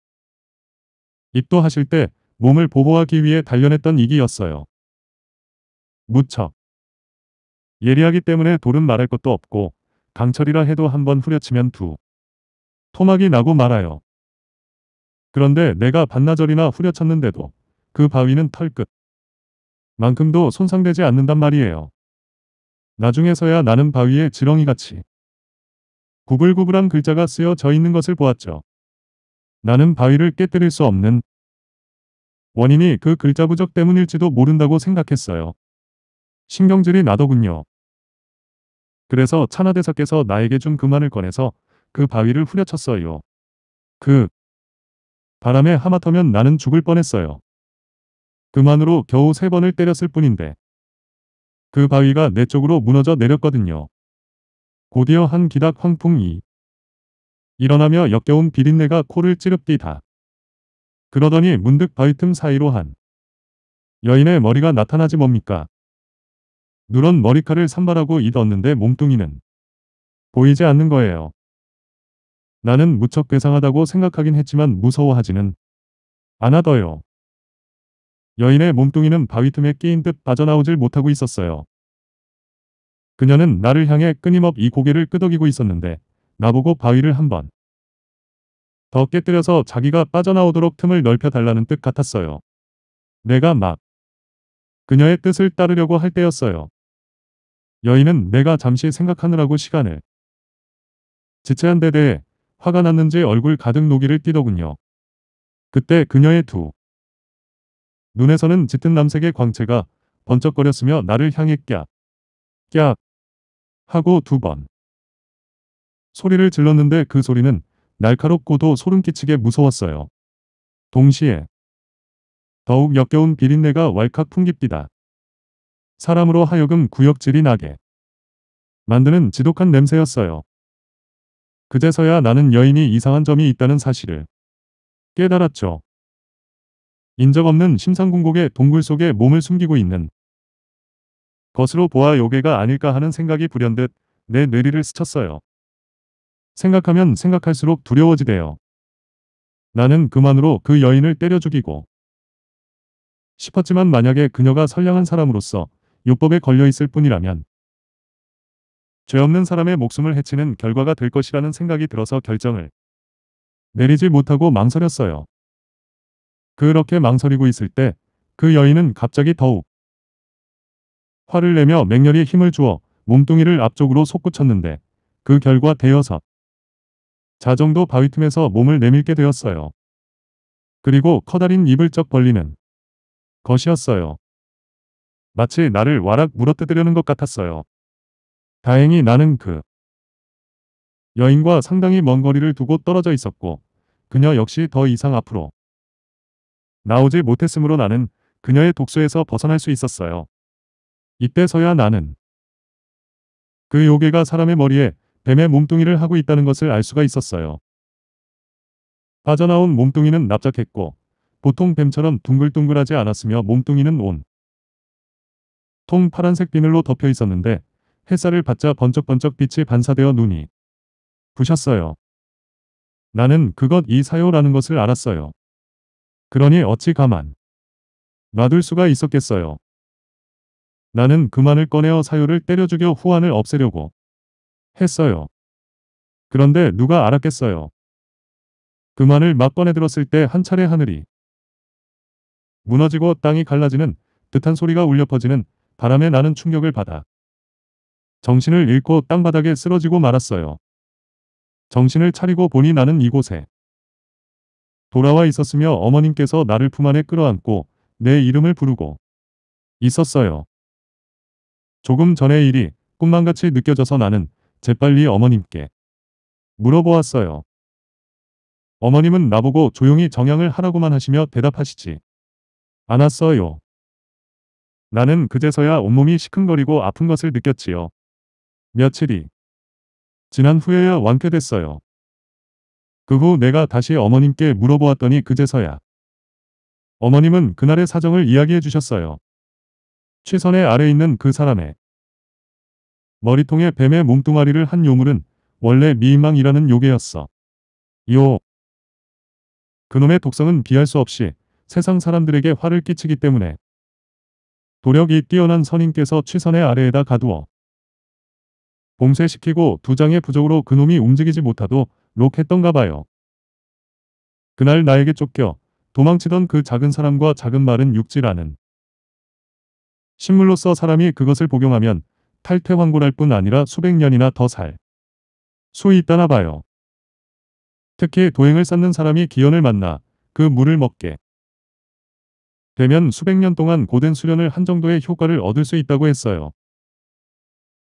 입도하실 때 몸을 보호하기 위해 단련했던 이기였어요. 무척 예리하기 때문에 돌은 말할 것도 없고 강철이라 해도 한번 후려치면 두 토막이 나고 말아요. 그런데 내가 반나절이나 후려쳤는데도 그 바위는 털끝 만큼도 손상되지 않는단 말이에요. 나중에서야 나는 바위에 지렁이같이 구불구불한 글자가 쓰여 져 있는 것을 보았죠. 나는 바위를 깨뜨릴 수 없는 원인이 그 글자 부적 때문일지도 모른다고 생각했어요. 신경질이 나더군요. 그래서 차나대사께서 나에게 준 그만을 꺼내서 그 바위를 후려쳤어요. 그 바람에 하마터면 나는 죽을 뻔했어요. 그만으로 겨우 세 번을 때렸을 뿐인데 그 바위가 내 쪽으로 무너져 내렸거든요. 곧이어 한 기닥 황풍이 일어나며 역겨운 비린내가 코를 찌릅디다. 그러더니 문득 바위 틈 사이로 한 여인의 머리가 나타나지 뭡니까? 누런 머리카락을 산발하고 이었는데 몸뚱이는 보이지 않는 거예요. 나는 무척 괴상하다고 생각하긴 했지만 무서워하지는 않아더요. 여인의 몸뚱이는 바위 틈에 끼인 듯 빠져나오질 못하고 있었어요. 그녀는 나를 향해 끊임없이 고개를 끄덕이고 있었는데 나보고 바위를 한번 더 깨뜨려서 자기가 빠져나오도록 틈을 넓혀달라는 뜻 같았어요. 내가 막 그녀의 뜻을 따르려고 할 때였어요. 여인은 내가 잠시 생각하느라고 시간을 지체한 데 대해 화가 났는지 얼굴 가득 녹이를 띠더군요. 그때 그녀의 두 눈에서는 짙은 남색의 광채가 번쩍거렸으며 나를 향했 꺄. 꺄. 하고 두 번 소리를 질렀는데 그 소리는 날카롭고도 소름끼치게 무서웠어요. 동시에 더욱 역겨운 비린내가 왈칵 풍깁니다. 사람으로 하여금 구역질이 나게 만드는 지독한 냄새였어요. 그제서야 나는 여인이 이상한 점이 있다는 사실을 깨달았죠. 인적 없는 심상궁곡의 동굴 속에 몸을 숨기고 있는 것으로 보아 요괴가 아닐까 하는 생각이 불현듯 내 뇌리를 스쳤어요. 생각하면 생각할수록 두려워지대요. 나는 그만으로 그 여인을 때려 죽이고 싶었지만 만약에 그녀가 선량한 사람으로서 요법에 걸려있을 뿐이라면 죄 없는 사람의 목숨을 해치는 결과가 될 것이라는 생각이 들어서 결정을 내리지 못하고 망설였어요. 그렇게 망설이고 있을 때 그 여인은 갑자기 더욱 화를 내며 맹렬히 힘을 주어 몸뚱이를 앞쪽으로 솟구쳤는데 그 결과 대여섯 자정도 바위 틈에서 몸을 내밀게 되었어요. 그리고 커다린 입을 쩍 벌리는 것이었어요. 마치 나를 와락 물어뜯으려는 것 같았어요. 다행히 나는 그 여인과 상당히 먼 거리를 두고 떨어져 있었고 그녀 역시 더 이상 앞으로 나오지 못했으므로 나는 그녀의 독소에서 벗어날 수 있었어요. 이때서야 나는 그 요괴가 사람의 머리에 뱀의 몸뚱이를 하고 있다는 것을 알 수가 있었어요. 빠져나온 몸뚱이는 납작했고 보통 뱀처럼 둥글둥글하지 않았으며 몸뚱이는 온 통 파란색 비늘로 덮여 있었는데 햇살을 받자 번쩍번쩍 빛이 반사되어 눈이 부셨어요. 나는 그것 이사요라는 것을 알았어요. 그러니 어찌 가만 놔둘 수가 있었겠어요. 나는 그만을 꺼내어 사유를 때려 죽여 후환을 없애려고 했어요. 그런데 누가 알았겠어요. 그만을 막 꺼내들었을 때 한 차례 하늘이 무너지고 땅이 갈라지는 듯한 소리가 울려 퍼지는 바람에 나는 충격을 받아 정신을 잃고 땅바닥에 쓰러지고 말았어요. 정신을 차리고 보니 나는 이곳에 돌아와 있었으며 어머님께서 나를 품 안에 끌어안고 내 이름을 부르고 있었어요. 조금 전의 일이 꿈만같이 느껴져서 나는 재빨리 어머님께 물어보았어요. 어머님은 나보고 조용히 정향을 하라고만 하시며 대답하시지 않았어요. 나는 그제서야 온몸이 시큰거리고 아픈 것을 느꼈지요. 며칠이 지난 후에야 완쾌됐어요. 그 후 내가 다시 어머님께 물어보았더니 그제서야 어머님은 그날의 사정을 이야기해 주셨어요. 시선의 아래 있는 그 사람의 머리통에 뱀의 몸뚱아리를 한 요물은 원래 미망이라는 요괴였어. 요. 그놈의 독성은 비할 수 없이 세상 사람들에게 화를 끼치기 때문에 도력이 뛰어난 선인께서 취선의 아래에다 가두어 봉쇄시키고 두 장의 부적으로 그놈이 움직이지 못하도 록했던가 봐요. 그날 나에게 쫓겨 도망치던 그 작은 사람과 작은 말은 육지라는 식물로서 사람이 그것을 복용하면 탈퇴환골할 뿐 아니라 수백 년이나 더 살 수 있다나 봐요. 특히 도행을 쌓는 사람이 기연을 만나 그 물을 먹게 되면 수백 년 동안 고된 수련을 한 정도의 효과를 얻을 수 있다고 했어요.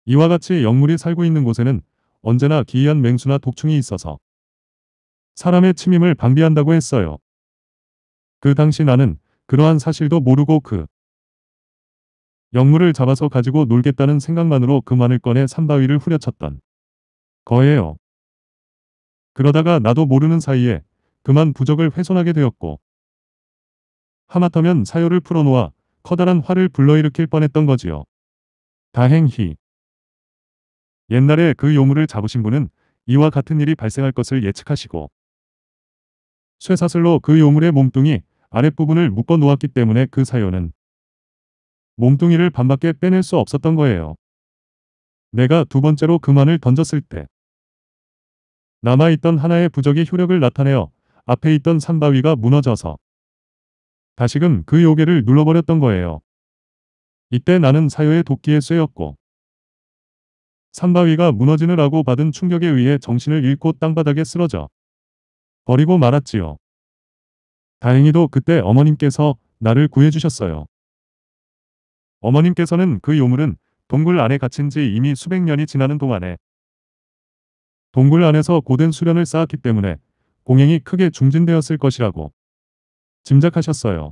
이와 같이 영물이 살고 있는 곳에는 언제나 기이한 맹수나 독충이 있어서 사람의 침입을 방비한다고 했어요. 그 당시 나는 그러한 사실도 모르고 그 영물을 잡아서 가지고 놀겠다는 생각만으로 그만을 꺼내 산바위를 후려쳤던 거예요. 그러다가 나도 모르는 사이에 그만 부적을 훼손하게 되었고 하마터면 사요를 풀어놓아 커다란 화를 불러일으킬 뻔했던 거지요. 다행히 옛날에 그 요물을 잡으신 분은 이와 같은 일이 발생할 것을 예측하시고 쇠사슬로 그 요물의 몸뚱이 아랫부분을 묶어 놓았기 때문에 그 사요는 몸뚱이를 반밖에 빼낼 수 없었던 거예요. 내가 두 번째로 그만을 던졌을 때 남아있던 하나의 부적이 효력을 나타내어 앞에 있던 산바위가 무너져서 다시금 그 요괴를 눌러버렸던 거예요. 이때 나는 사요의 도끼에 쇠였고 산바위가 무너지느라고 받은 충격에 의해 정신을 잃고 땅바닥에 쓰러져 버리고 말았지요. 다행히도 그때 어머님께서 나를 구해주셨어요. 어머님께서는 그 요물은 동굴 안에 갇힌 지 이미 수백 년이 지나는 동안에 동굴 안에서 고된 수련을 쌓았기 때문에 공행이 크게 중진되었을 것이라고 짐작하셨어요.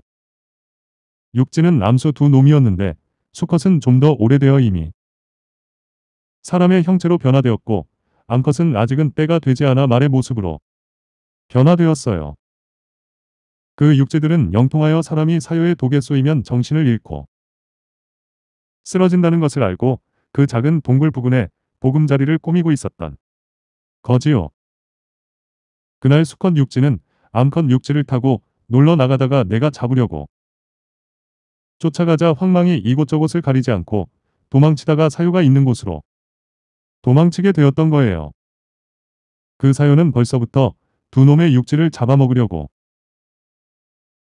육지는 남수 두 놈이었는데 수컷은 좀 더 오래되어 이미 사람의 형체로 변화되었고 암컷은 아직은 때가 되지 않아 말의 모습으로 변화되었어요. 그 육지들은 영통하여 사람이 사유의 독에 쏘이면 정신을 잃고 쓰러진다는 것을 알고 그 작은 동굴 부근에 보금자리를 꾸미고 있었던 거지요. 그날 수컷 육지는 암컷 육지를 타고 놀러 나가다가 내가 잡으려고 쫓아가자 황망이 이곳저곳을 가리지 않고 도망치다가 사유가 있는 곳으로 도망치게 되었던 거예요. 그 사유는 벌써부터 두 놈의 육지를 잡아먹으려고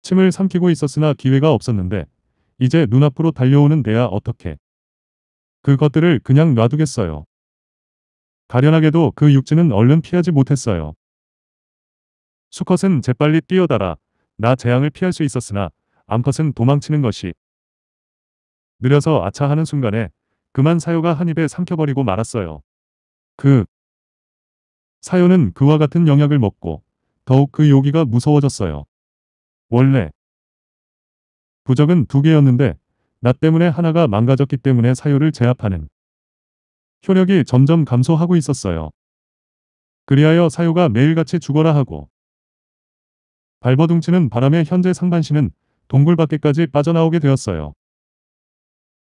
침을 삼키고 있었으나 기회가 없었는데 이제 눈앞으로 달려오는 내야 어떻게. 그것들을 그냥 놔두겠어요. 가련하게도 그 육지는 얼른 피하지 못했어요. 수컷은 재빨리 뛰어달아 나 재앙을 피할 수 있었으나 암컷은 도망치는 것이 느려서 아차 하는 순간에 그만 사요가 한 입에 삼켜버리고 말았어요. 그 사요는 그와 같은 영약을 먹고 더욱 그 요기가 무서워졌어요. 원래 부적은 두 개였는데 나 때문에 하나가 망가졌기 때문에 사유를 제압하는 효력이 점점 감소하고 있었어요. 그리하여 사유가 매일같이 죽어라 하고 발버둥치는 바람에 현재 상반신은 동굴 밖에까지 빠져나오게 되었어요.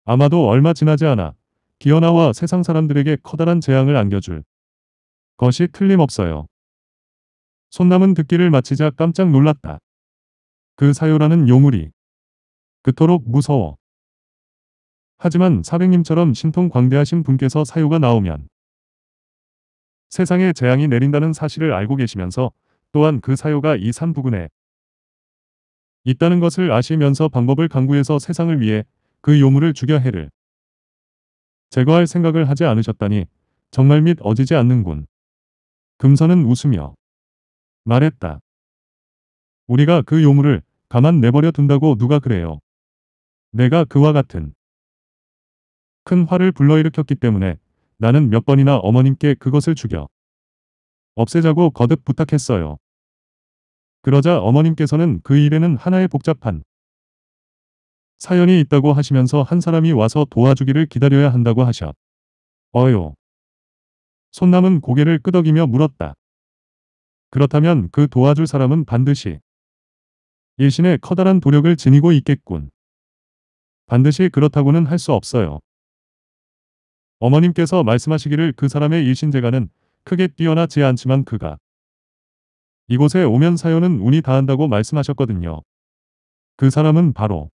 아마도 얼마 지나지 않아 기어나와 세상 사람들에게 커다란 재앙을 안겨줄 것이 틀림없어요. 손남은 듣기를 마치자 깜짝 놀랐다. 그사유라는 용물이 그토록 무서워. 하지만 사백님처럼 신통광대하신 분께서 사유가 나오면 세상에 재앙이 내린다는 사실을 알고 계시면서 또한 그 사유가 이 산 부근에 있다는 것을 아시면서 방법을 강구해서 세상을 위해 그 요물을 죽여 해를 제거할 생각을 하지 않으셨다니 정말 밑 어지지 않는군. 금선은 웃으며 말했다. 우리가 그 요물을 가만 내버려 둔다고 누가 그래요. 내가 그와 같은 큰 화를 불러일으켰기 때문에 나는 몇 번이나 어머님께 그것을 죽여 없애자고 거듭 부탁했어요. 그러자 어머님께서는 그 일에는 하나의 복잡한 사연이 있다고 하시면서 한 사람이 와서 도와주기를 기다려야 한다고 하셨 어요. 손남은 고개를 끄덕이며 물었다. 그렇다면 그 도와줄 사람은 반드시 일신의 커다란 도력을 지니고 있겠군. 반드시 그렇다고는 할 수 없어요. 어머님께서 말씀하시기를 그 사람의 일신재가는 크게 뛰어나지 않지만 그가 이곳에 오면 사연은 운이 다한다고 말씀하셨거든요. 그 사람은 바로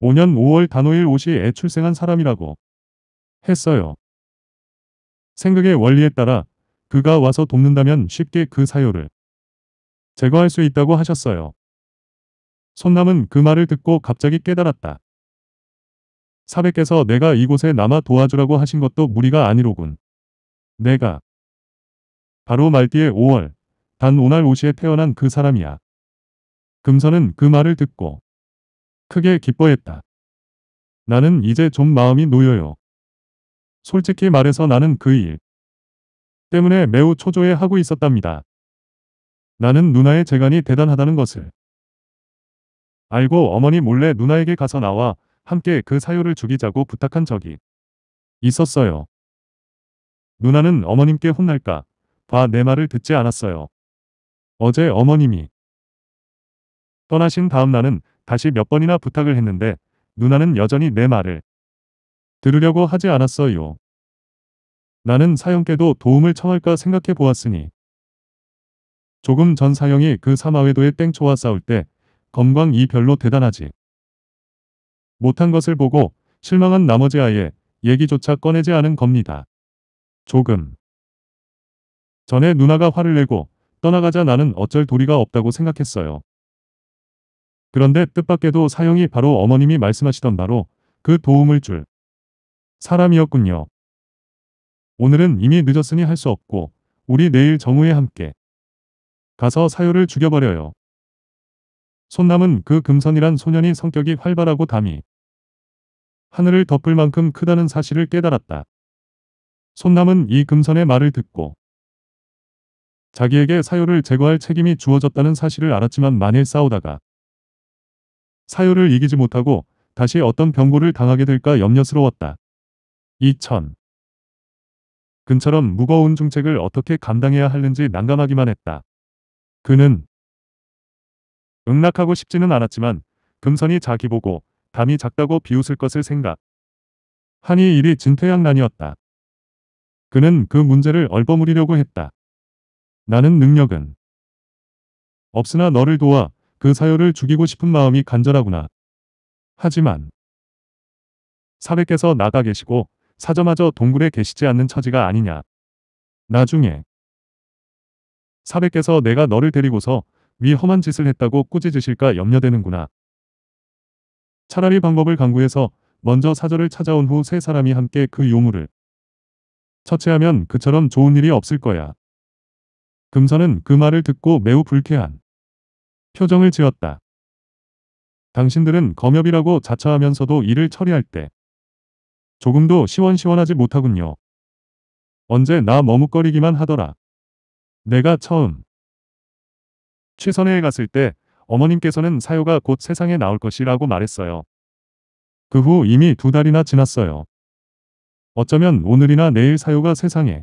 5년 5월 단오일 5시에 출생한 사람이라고 했어요. 생각의 원리에 따라 그가 와서 돕는다면 쉽게 그사유를 제거할 수 있다고 하셨어요. 손남은 그 말을 듣고 갑자기 깨달았다. 사백께서 내가 이곳에 남아 도와주라고 하신 것도 무리가 아니로군. 내가 바로 말띠의 5월 단오날 5시에 태어난 그 사람이야. 금서는그 말을 듣고 크게 기뻐했다. 나는 이제 좀 마음이 놓여요. 솔직히 말해서 나는 그 일 때문에 매우 초조해하고 있었답니다. 나는 누나의 재간이 대단하다는 것을 알고 어머니 몰래 누나에게 가서 나와 함께 그 사유를 죽이자고 부탁한 적이 있었어요. 누나는 어머님께 혼날까 봐 내 말을 듣지 않았어요. 어제 어머님이 떠나신 다음 나는 다시 몇 번이나 부탁을 했는데 누나는 여전히 내 말을 들으려고 하지 않았어요. 나는 사형께도 도움을 청할까 생각해 보았으니 조금 전 사형이 그 사마웨도의 땡초와 싸울 때 검광이 별로 대단하지 못한 것을 보고 실망한 나머지 아예 얘기조차 꺼내지 않은 겁니다. 조금 전에 누나가 화를 내고 떠나가자 나는 어쩔 도리가 없다고 생각했어요. 그런데 뜻밖에도 사형이 바로 어머님이 말씀하시던 바로 그 도움을 줄 사람이었군요. 오늘은 이미 늦었으니 할 수 없고 우리 내일 정우에 함께 가서 사유를 죽여버려요. 손남은 그 금선이란 소년이 성격이 활발하고 담이 하늘을 덮을 만큼 크다는 사실을 깨달았다. 손남은 이 금선의 말을 듣고 자기에게 사유를 제거할 책임이 주어졌다는 사실을 알았지만 만일 싸우다가 사유를 이기지 못하고 다시 어떤 병고를 당하게 될까 염려스러웠다. 2000 근처럼 무거운 중책을 어떻게 감당해야 하는지 난감하기만 했다. 그는 응낙하고 싶지는 않았지만 금선이 자기 보고 담이 작다고 비웃을 것을 생각. 하니 일이 진퇴양난이었다. 그는 그 문제를 얼버무리려고 했다. 나는 능력은 없으나 너를 도와 그 사요를 죽이고 싶은 마음이 간절하구나. 하지만 사백께서 나가 계시고 사저마저 동굴에 계시지 않는 처지가 아니냐. 나중에 사백께서 내가 너를 데리고서 위험한 짓을 했다고 꾸짖으실까 염려되는구나. 차라리 방법을 강구해서 먼저 사절을 찾아온 후 세 사람이 함께 그 요물을 처치하면 그처럼 좋은 일이 없을 거야. 금선은 그 말을 듣고 매우 불쾌한 표정을 지었다. 당신들은 검협이라고 자처하면서도 일을 처리할 때 조금도 시원시원하지 못하군요. 언제 나 머뭇거리기만 하더라. 내가 처음 취선회에 갔을 때 어머님께서는 사유가곧 세상에 나올 것이라고 말했어요. 그 후 이미 두 달이나 지났어요. 어쩌면 오늘이나 내일 사유가 세상에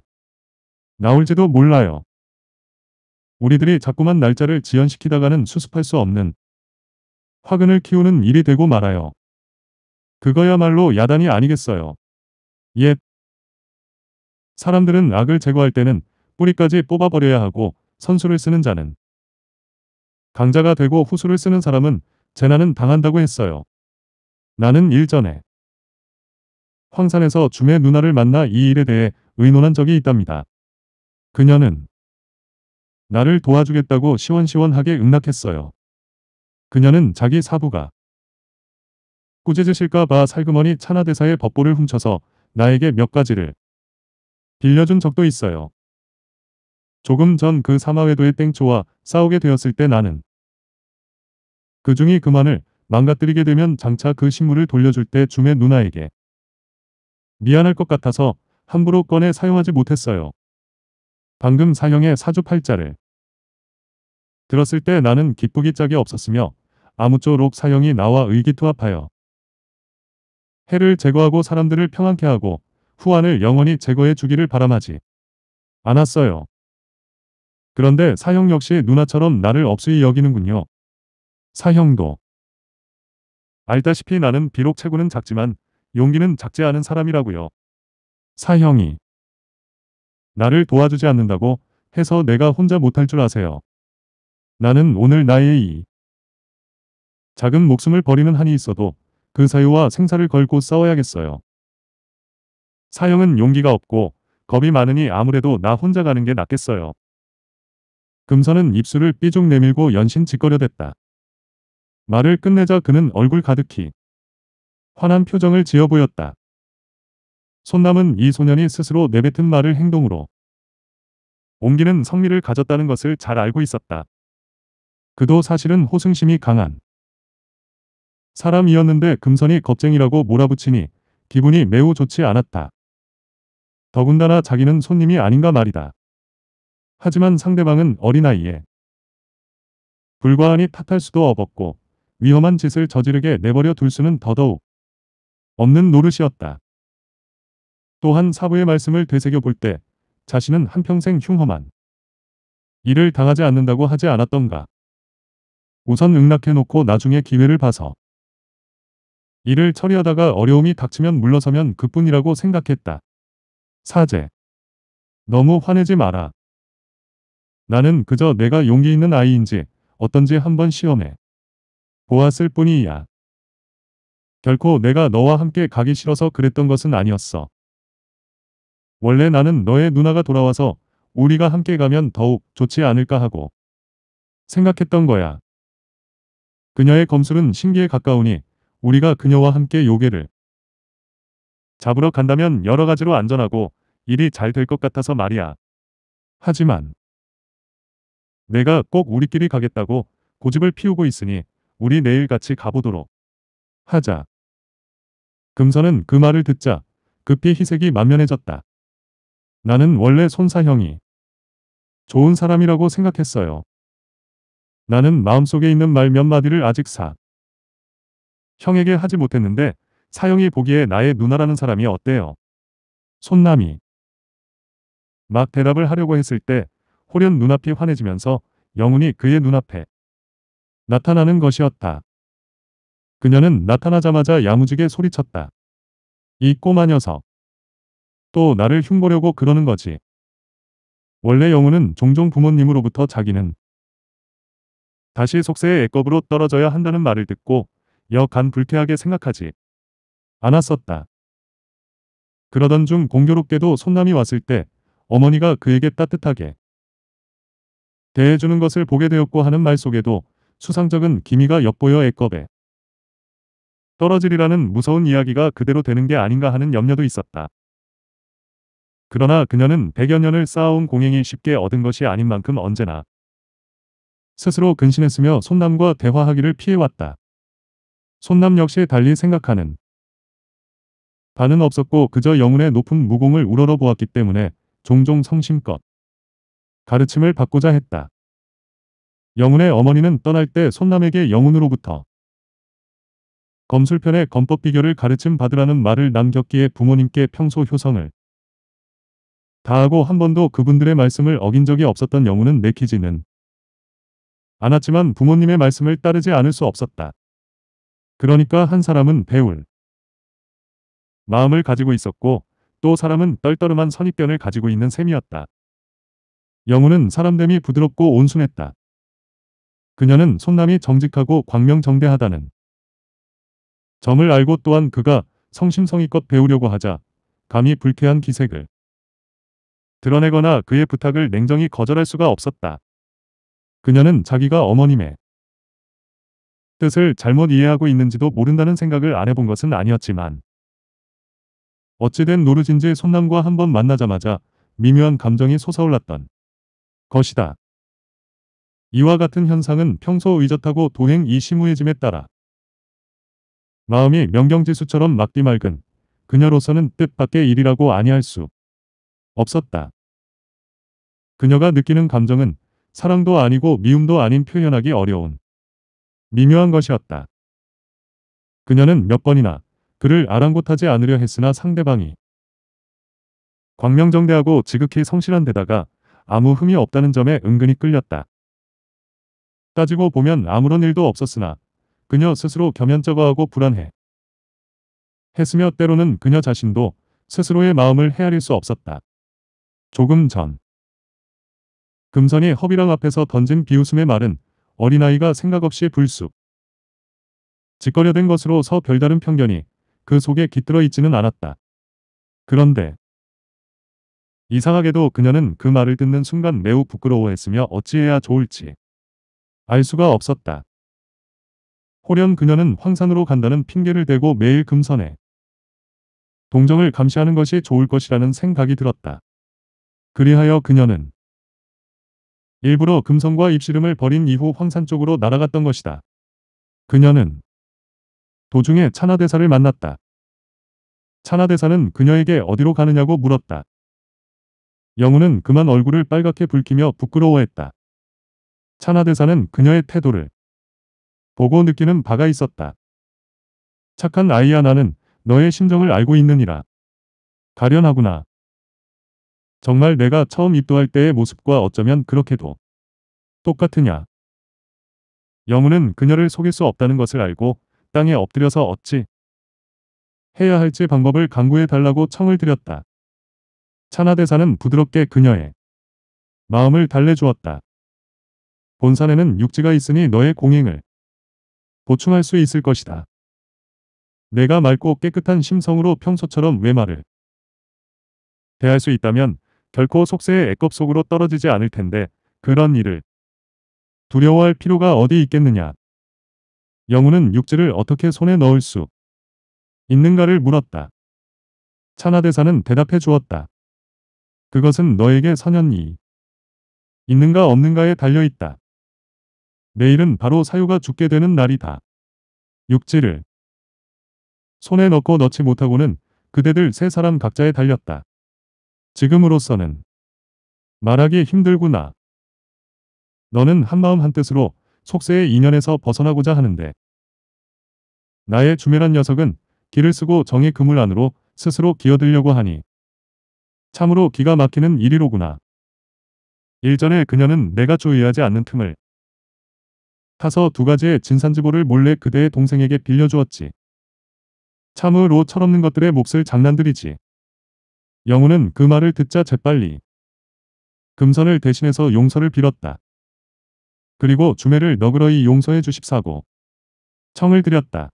나올지도 몰라요. 우리들이 자꾸만 날짜를 지연시키다가는 수습할 수 없는 화근을 키우는 일이 되고 말아요. 그거야말로 야단이 아니겠어요. 옛 사람들은 악을 제거할 때는 뿌리까지 뽑아버려야 하고 선수를 쓰는 자는 강자가 되고 후술을 쓰는 사람은 재난은 당한다고 했어요. 나는 일전에 황산에서 주의 누나를 만나 이 일에 대해 의논한 적이 있답니다. 그녀는 나를 도와주겠다고 시원시원하게 응낙했어요. 그녀는 자기 사부가 꾸짖으실까봐 살그머니 차나대사의 법보를 훔쳐서 나에게 몇 가지를 빌려준 적도 있어요. 조금 전 그 사마외도의 땡초와 싸우게 되었을 때 나는 그 중이 그만을 망가뜨리게 되면 장차 그 식물을 돌려줄 때 줌의 누나에게 미안할 것 같아서 함부로 꺼내 사용하지 못했어요. 방금 사형의 사주팔자를 들었을 때 나는 기쁘기 짝이 없었으며 아무쪼록 사형이 나와 의기투합하여 해를 제거하고 사람들을 평안케 하고 후안을 영원히 제거해 주기를 바람하지 않았어요. 그런데 사형 역시 누나처럼 나를 업수히 여기는군요. 사형도 알다시피 나는 비록 체구는 작지만 용기는 작지 않은 사람이라고요. 사형이 나를 도와주지 않는다고 해서 내가 혼자 못할 줄 아세요. 나는 오늘 나의 이 작은 목숨을 버리는 한이 있어도 그 사유와 생사를 걸고 싸워야겠어요. 사형은 용기가 없고 겁이 많으니 아무래도 나 혼자 가는 게 낫겠어요. 금선은 입술을 삐죽 내밀고 연신 짓거려댔다. 말을 끝내자 그는 얼굴 가득히 환한 표정을 지어 보였다. 손남은 이 소년이 스스로 내뱉은 말을 행동으로 옮기는 성미를 가졌다는 것을 잘 알고 있었다. 그도 사실은 호승심이 강한 사람이었는데 금선이 겁쟁이라고 몰아붙이니 기분이 매우 좋지 않았다. 더군다나 자기는 손님이 아닌가 말이다. 하지만 상대방은 어린아이에 불과하니 탓할 수도 없었고 위험한 짓을 저지르게 내버려 둘 수는 더더욱 없는 노릇이었다. 또한 사부의 말씀을 되새겨 볼 때 자신은 한평생 흉험한 일을 당하지 않는다고 하지 않았던가. 우선 응락해놓고 나중에 기회를 봐서 일을 처리하다가 어려움이 닥치면 물러서면 그뿐이라고 생각했다. 사제. 너무 화내지 마라. 나는 그저 내가 용기 있는 아이인지 어떤지 한번 시험해. 보았을 뿐이야. 결코 내가 너와 함께 가기 싫어서 그랬던 것은 아니었어. 원래 나는 너의 누나가 돌아와서 우리가 함께 가면 더욱 좋지 않을까 하고 생각했던 거야. 그녀의 검술은 신기에 가까우니 우리가 그녀와 함께 요괴를 잡으러 간다면 여러 가지로 안전하고 일이 잘 될 것 같아서 말이야. 하지만 내가 꼭 우리끼리 가겠다고 고집을 피우고 있으니 우리 내일 같이 가보도록 하자. 금선은 그 말을 듣자 급히 희색이 만면해졌다. 나는 원래 손사형이 좋은 사람이라고 생각했어요. 나는 마음속에 있는 말 몇 마디를 아직 사 형에게 하지 못했는데 사형이 보기에 나의 누나라는 사람이 어때요? 손남이 막 대답을 하려고 했을 때 홀연 눈앞이 환해지면서 영훈이 그의 눈앞에 나타나는 것이었다. 그녀는 나타나자마자 야무지게 소리쳤다. 이 꼬마 녀석. 또 나를 흉보려고 그러는 거지. 원래 영훈은 종종 부모님으로부터 자기는 다시 속세의 애껍으로 떨어져야 한다는 말을 듣고 여간 불쾌하게 생각하지 않았었다. 그러던 중 공교롭게도 손남이 왔을 때 어머니가 그에게 따뜻하게 대해주는 것을 보게 되었고 하는 말 속에도 수상적은 기미가 엿보여 애껍에 떨어지리라는 무서운 이야기가 그대로 되는 게 아닌가 하는 염려도 있었다. 그러나 그녀는 백여 년을 쌓아온 공행이 쉽게 얻은 것이 아닌 만큼 언제나 스스로 근신했으며 손남과 대화하기를 피해왔다. 손남 역시 달리 생각하는 반은 없었고 그저 영혼의 높은 무공을 우러러 보았기 때문에 종종 성심껏 가르침을 받고자 했다. 영훈의 어머니는 떠날 때 손남에게 영훈으로부터 검술편의 검법 비결을 가르침 받으라는 말을 남겼기에 부모님께 평소 효성을 다하고 한 번도 그분들의 말씀을 어긴 적이 없었던 영훈은 내키지는 않았지만 부모님의 말씀을 따르지 않을 수 없었다. 그러니까 한 사람은 배울 마음을 가지고 있었고 또 사람은 떨떠름한 선입견을 가지고 있는 셈이었다. 영우는 사람됨이 부드럽고 온순했다. 그녀는 손남이 정직하고 광명정대하다는 점을 알고 또한 그가 성심성의껏 배우려고 하자 감히 불쾌한 기색을 드러내거나 그의 부탁을 냉정히 거절할 수가 없었다. 그녀는 자기가 어머님의 뜻을 잘못 이해하고 있는지도 모른다는 생각을 안 해본 것은 아니었지만 어찌된 노르진지 손남과 한번 만나자마자 미묘한 감정이 솟아올랐던 것이다. 이와 같은 현상은 평소 의젓하고 도행 이 심우해짐에 따라 마음이 명경지수처럼 막디 맑은 그녀로서는 뜻밖의 일이라고 아니할 수 없었다. 그녀가 느끼는 감정은 사랑도 아니고 미움도 아닌 표현하기 어려운 미묘한 것이었다. 그녀는 몇 번이나 그를 아랑곳하지 않으려 했으나 상대방이 광명정대하고 지극히 성실한 데다가 아무 흠이 없다는 점에 은근히 끌렸다. 따지고 보면 아무런 일도 없었으나 그녀 스스로 겸연쩍어하고 불안해. 했으며 때로는 그녀 자신도 스스로의 마음을 헤아릴 수 없었다. 조금 전 금선이 허비랑 앞에서 던진 비웃음의 말은 어린아이가 생각 없이 불쑥 짓거려된 것으로서 별다른 편견이 그 속에 깃들어 있지는 않았다. 그런데 이상하게도 그녀는 그 말을 듣는 순간 매우 부끄러워했으며 어찌해야 좋을지 알 수가 없었다. 호련 그녀는 황산으로 간다는 핑계를 대고 매일 금선에 동정을 감시하는 것이 좋을 것이라는 생각이 들었다. 그리하여 그녀는 일부러 금성과 입씨름을 벌인 이후 황산 쪽으로 날아갔던 것이다. 그녀는 도중에 차나대사를 만났다. 차나대사는 그녀에게 어디로 가느냐고 물었다. 영우는 그만 얼굴을 빨갛게 붉히며 부끄러워했다. 차나대사는 그녀의 태도를 보고 느끼는 바가 있었다. 착한 아이야 나는 너의 심정을 알고 있느니라. 가련하구나. 정말 내가 처음 입도할 때의 모습과 어쩌면 그렇게도 똑같으냐. 영우는 그녀를 속일 수 없다는 것을 알고 땅에 엎드려서 어찌 해야 할지 방법을 강구해 달라고 청을 드렸다. 차나대사는 부드럽게 그녀의 마음을 달래주었다. 본산에는 육지가 있으니 너의 공행을 보충할 수 있을 것이다. 내가 맑고 깨끗한 심성으로 평소처럼 외마를 대할 수 있다면 결코 속세의 애껍 속으로 떨어지지 않을 텐데 그런 일을 두려워할 필요가 어디 있겠느냐. 영우는 육지를 어떻게 손에 넣을 수 있는가를 물었다. 차나대사는 대답해 주었다. 그것은 너에게 선연이 있는가 없는가에 달려있다. 내일은 바로 사유가 죽게 되는 날이다. 육지를 손에 넣고 넣지 못하고는 그대들 세 사람 각자에 달렸다. 지금으로서는 말하기 힘들구나. 너는 한마음 한뜻으로 속세의 인연에서 벗어나고자 하는데 나의 주매한 녀석은 길을 쓰고 정의 그물 안으로 스스로 기어들려고 하니 참으로 기가 막히는 일이로구나. 일전에 그녀는 내가 주의하지 않는 틈을 타서 두 가지의 진산지보를 몰래 그대의 동생에게 빌려주었지. 참으로 철없는 것들의 몫을 장난들이지. 영우는 그 말을 듣자 재빨리 금선을 대신해서 용서를 빌었다. 그리고 주매를 너그러이 용서해 주십사고 청을 드렸다.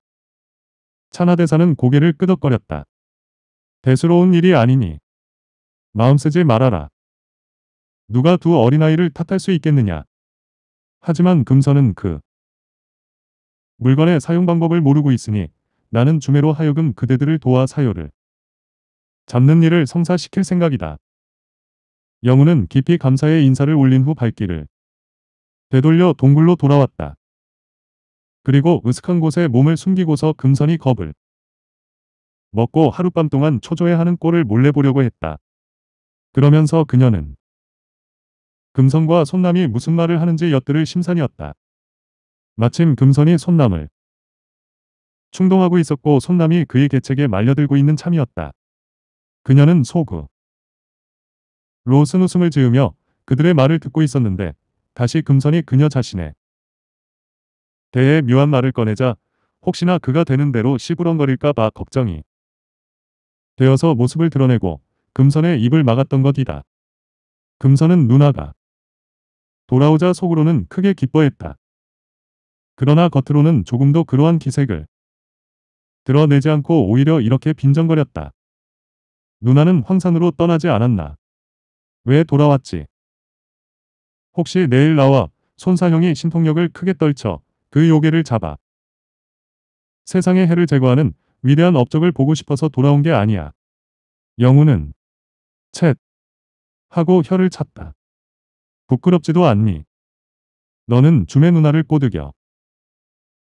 차나대사는 고개를 끄덕거렸다. 대수로운 일이 아니니 마음 쓰지 말아라. 누가 두 어린아이를 탓할 수 있겠느냐. 하지만 금서는 그 물건의 사용 방법을 모르고 있으니 나는 주매로 하여금 그대들을 도와 사요를 잡는 일을 성사시킬 생각이다. 영우는 깊이 감사의 인사를 올린 후 발길을 되돌려 동굴로 돌아왔다. 그리고 으슥한 곳에 몸을 숨기고서 금선이 겁을 먹고 하룻밤 동안 초조해하는 꼴을 몰래 보려고 했다. 그러면서 그녀는 금선과 손남이 무슨 말을 하는지 엿들을 심산이었다. 마침 금선이 손남을 충동하고 있었고 손남이 그의 계책에 말려들고 있는 참이었다. 그녀는 소구 로 쓴웃음을 지으며 그들의 말을 듣고 있었는데 다시 금선이 그녀 자신에 대해 묘한 말을 꺼내자 혹시나 그가 되는 대로 시부렁거릴까 봐 걱정이 되어서 모습을 드러내고 금선의 입을 막았던 것이다. 금선은 누나가 돌아오자 속으로는 크게 기뻐했다. 그러나 겉으로는 조금도 그러한 기색을 드러내지 않고 오히려 이렇게 빈정거렸다. 누나는 황산으로 떠나지 않았나? 왜 돌아왔지? 혹시 내일 나와 손사형이 신통력을 크게 떨쳐 그 요괴를 잡아 세상의 해를 제거하는 위대한 업적을 보고 싶어서 돌아온 게 아니야. 영우는 챗 하고 혀를 찼다. 부끄럽지도 않니? 너는 주매 누나를 꼬드겨.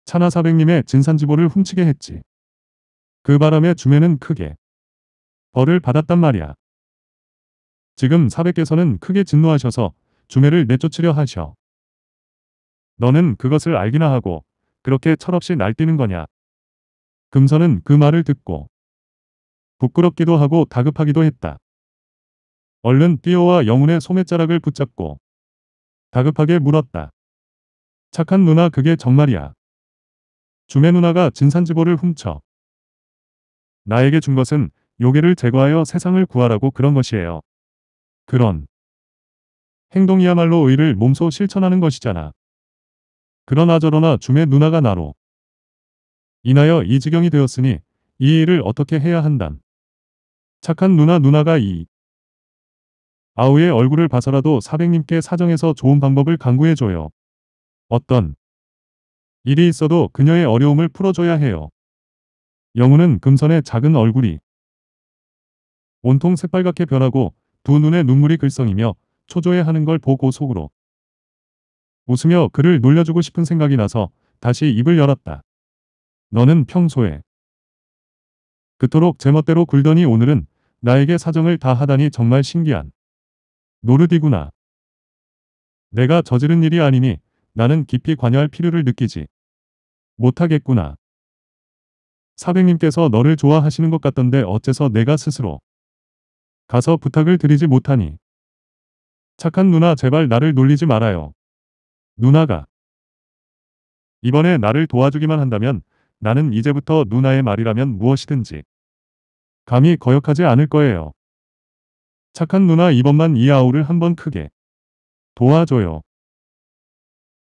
차나 사백님의 진산지보를 훔치게 했지. 그 바람에 주매는 크게 벌을 받았단 말이야. 지금 사백께서는 크게 진노하셔서 주매를 내쫓으려 하셔. 너는 그것을 알기나 하고 그렇게 철없이 날뛰는 거냐. 금선은 그 말을 듣고 부끄럽기도 하고 다급하기도 했다. 얼른 뛰어와 영훈의 소매자락을 붙잡고 다급하게 물었다. 착한 누나 그게 정말이야. 주매 누나가 진산지보를 훔쳐 나에게 준 것은 요괴를 제거하여 세상을 구하라고 그런 것이에요. 그런 행동이야말로 의를 몸소 실천하는 것이잖아. 그러나 저러나 주매 누나가 나로 인하여 이 지경이 되었으니 이 일을 어떻게 해야 한담. 착한 누나 누나가 이 아우의 얼굴을 봐서라도 사백님께 사정해서 좋은 방법을 강구해줘요. 어떤 일이 있어도 그녀의 어려움을 풀어줘야 해요. 영우는 금선의 작은 얼굴이 온통 새빨갛게 변하고 두 눈에 눈물이 글썽이며 초조해 하는 걸 보고 속으로 웃으며 그를 놀려주고 싶은 생각이 나서 다시 입을 열었다. 너는 평소에 그토록 제멋대로 굴더니 오늘은 나에게 사정을 다 하다니 정말 신기한 노르디구나. 내가 저지른 일이 아니니 나는 깊이 관여할 필요를 느끼지 못하겠구나. 사백님께서 너를 좋아하시는 것 같던데 어째서 내가 스스로 가서 부탁을 드리지 못하니. 착한 누나 제발 나를 놀리지 말아요. 누나가 이번에 나를 도와주기만 한다면 나는 이제부터 누나의 말이라면 무엇이든지 감히 거역하지 않을 거예요. 착한 누나 이번만 이 아우를 한번 크게 도와줘요.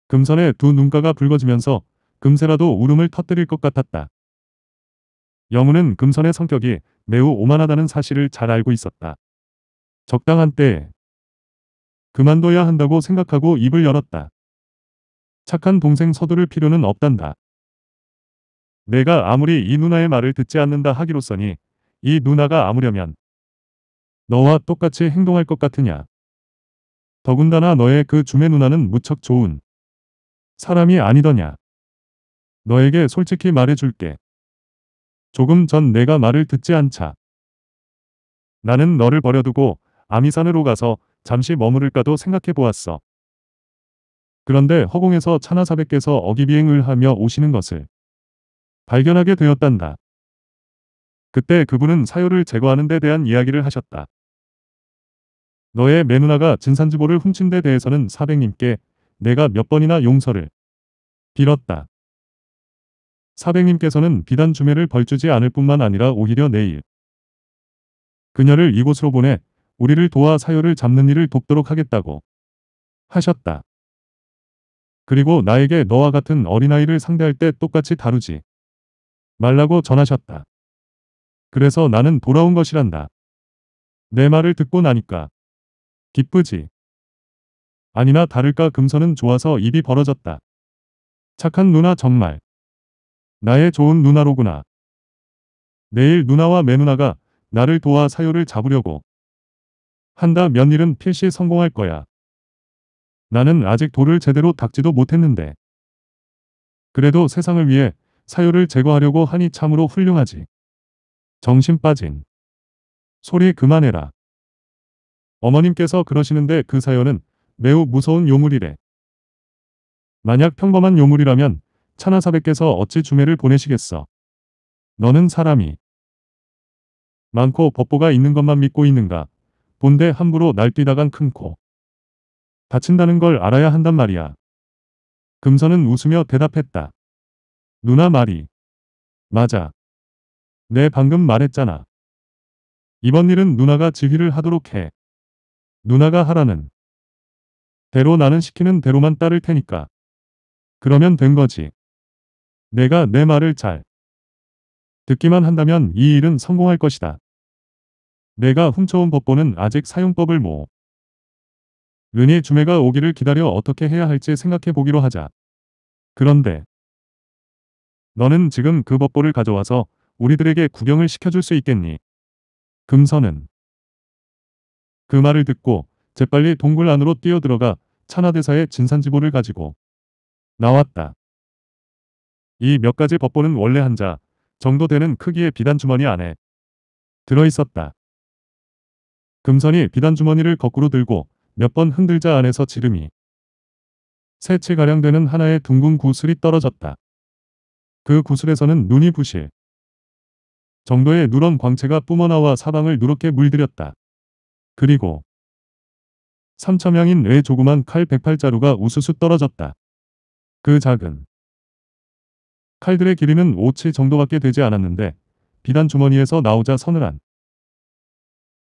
금선의 두 눈가가 붉어지면서 금세라도 울음을 터뜨릴 것 같았다. 영우는 금선의 성격이 매우 오만하다는 사실을 잘 알고 있었다. 적당한 때에 그만둬야 한다고 생각하고 입을 열었다. 착한 동생 서두를 필요는 없단다. 내가 아무리 이 누나의 말을 듣지 않는다 하기로서니 이 누나가 아무려면 너와 똑같이 행동할 것 같으냐. 더군다나 너의 그 주매 누나는 무척 좋은 사람이 아니더냐. 너에게 솔직히 말해줄게. 조금 전 내가 말을 듣지 않자. 나는 너를 버려두고 아미산으로 가서 잠시 머무를까도 생각해 보았어. 그런데 허공에서 차나사백께서 어기비행을 하며 오시는 것을 발견하게 되었단다. 그때 그분은 사요를 제거하는 데 대한 이야기를 하셨다. 너의 매누나가 진산지보를 훔친 데 대해서는 사백님께 내가 몇 번이나 용서를 빌었다. 사백님께서는 비단 주매를 벌주지 않을 뿐만 아니라 오히려 내일 그녀를 이곳으로 보내 우리를 도와 사요를 잡는 일을 돕도록 하겠다고 하셨다. 그리고 나에게 너와 같은 어린아이를 상대할 때 똑같이 다루지 말라고 전하셨다. 그래서 나는 돌아온 것이란다. 내 말을 듣고 나니까 기쁘지. 아니나 다를까 금서는 좋아서 입이 벌어졌다. 착한 누나 정말. 나의 좋은 누나로구나. 내일 누나와 매누나가 나를 도와 사유를 잡으려고 한다 면 일은 필시 성공할 거야. 나는 아직 돌을 제대로 닦지도 못했는데. 그래도 세상을 위해 사유를 제거하려고 하니 참으로 훌륭하지. 정신 빠진. 소리 그만해라. 어머님께서 그러시는데 그 사연은 매우 무서운 요물이래. 만약 평범한 요물이라면 차나사백께서 어찌 주매를 보내시겠어. 너는 사람이 많고 법보가 있는 것만 믿고 있는가. 본대 함부로 날뛰다간 큰 코. 다친다는 걸 알아야 한단 말이야. 금서는 웃으며 대답했다. 누나 말이. 맞아. 내 네, 방금 말했잖아. 이번 일은 누나가 지휘를 하도록 해. 누나가 하라는. 대로 나는 시키는 대로만 따를 테니까. 그러면 된 거지. 내가 내 말을 잘 듣기만 한다면 이 일은 성공할 것이다. 내가 훔쳐온 법보는 아직 사용법을 모. 르니 주매가 오기를 기다려 어떻게 해야 할지 생각해 보기로 하자. 그런데 너는 지금 그 법보를 가져와서 우리들에게 구경을 시켜줄 수 있겠니? 금선은 그 말을 듣고 재빨리 동굴 안으로 뛰어들어가 천하대사의 진산지보를 가지고 나왔다. 이 몇 가지 법보는 원래 한자 정도 되는 크기의 비단주머니 안에 들어있었다. 금선이 비단주머니를 거꾸로 들고 몇 번 흔들자 안에서 지름이 세치가량 되는 하나의 둥근 구슬이 떨어졌다. 그 구슬에서는 눈이 부실 정도의 누런 광채가 뿜어나와 사방을 누렇게 물들였다. 그리고 3첨명인뇌 조그만 칼 108자루가 우수수 떨어졌다. 그 작은 칼들의 길이는 5치 정도밖에 되지 않았는데 비단 주머니에서 나오자 서늘한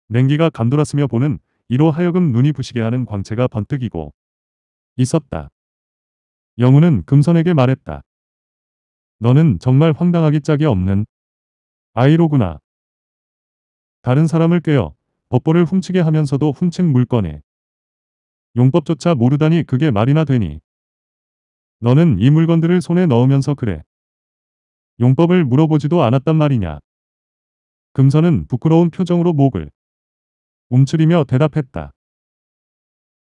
냉기가 감돌았으며 보는 이로 하여금 눈이 부시게 하는 광채가 번뜩이고 있었다. 영우는 금선에게 말했다. 너는 정말 황당하기 짝이 없는 아이로구나. 다른 사람을 깨어법벌을 훔치게 하면서도 훔친 물건에 용법조차 모르다니 그게 말이나 되니. 너는 이 물건들을 손에 넣으면서 그래. 용법을 물어보지도 않았단 말이냐. 금선은 부끄러운 표정으로 목을 움츠리며 대답했다.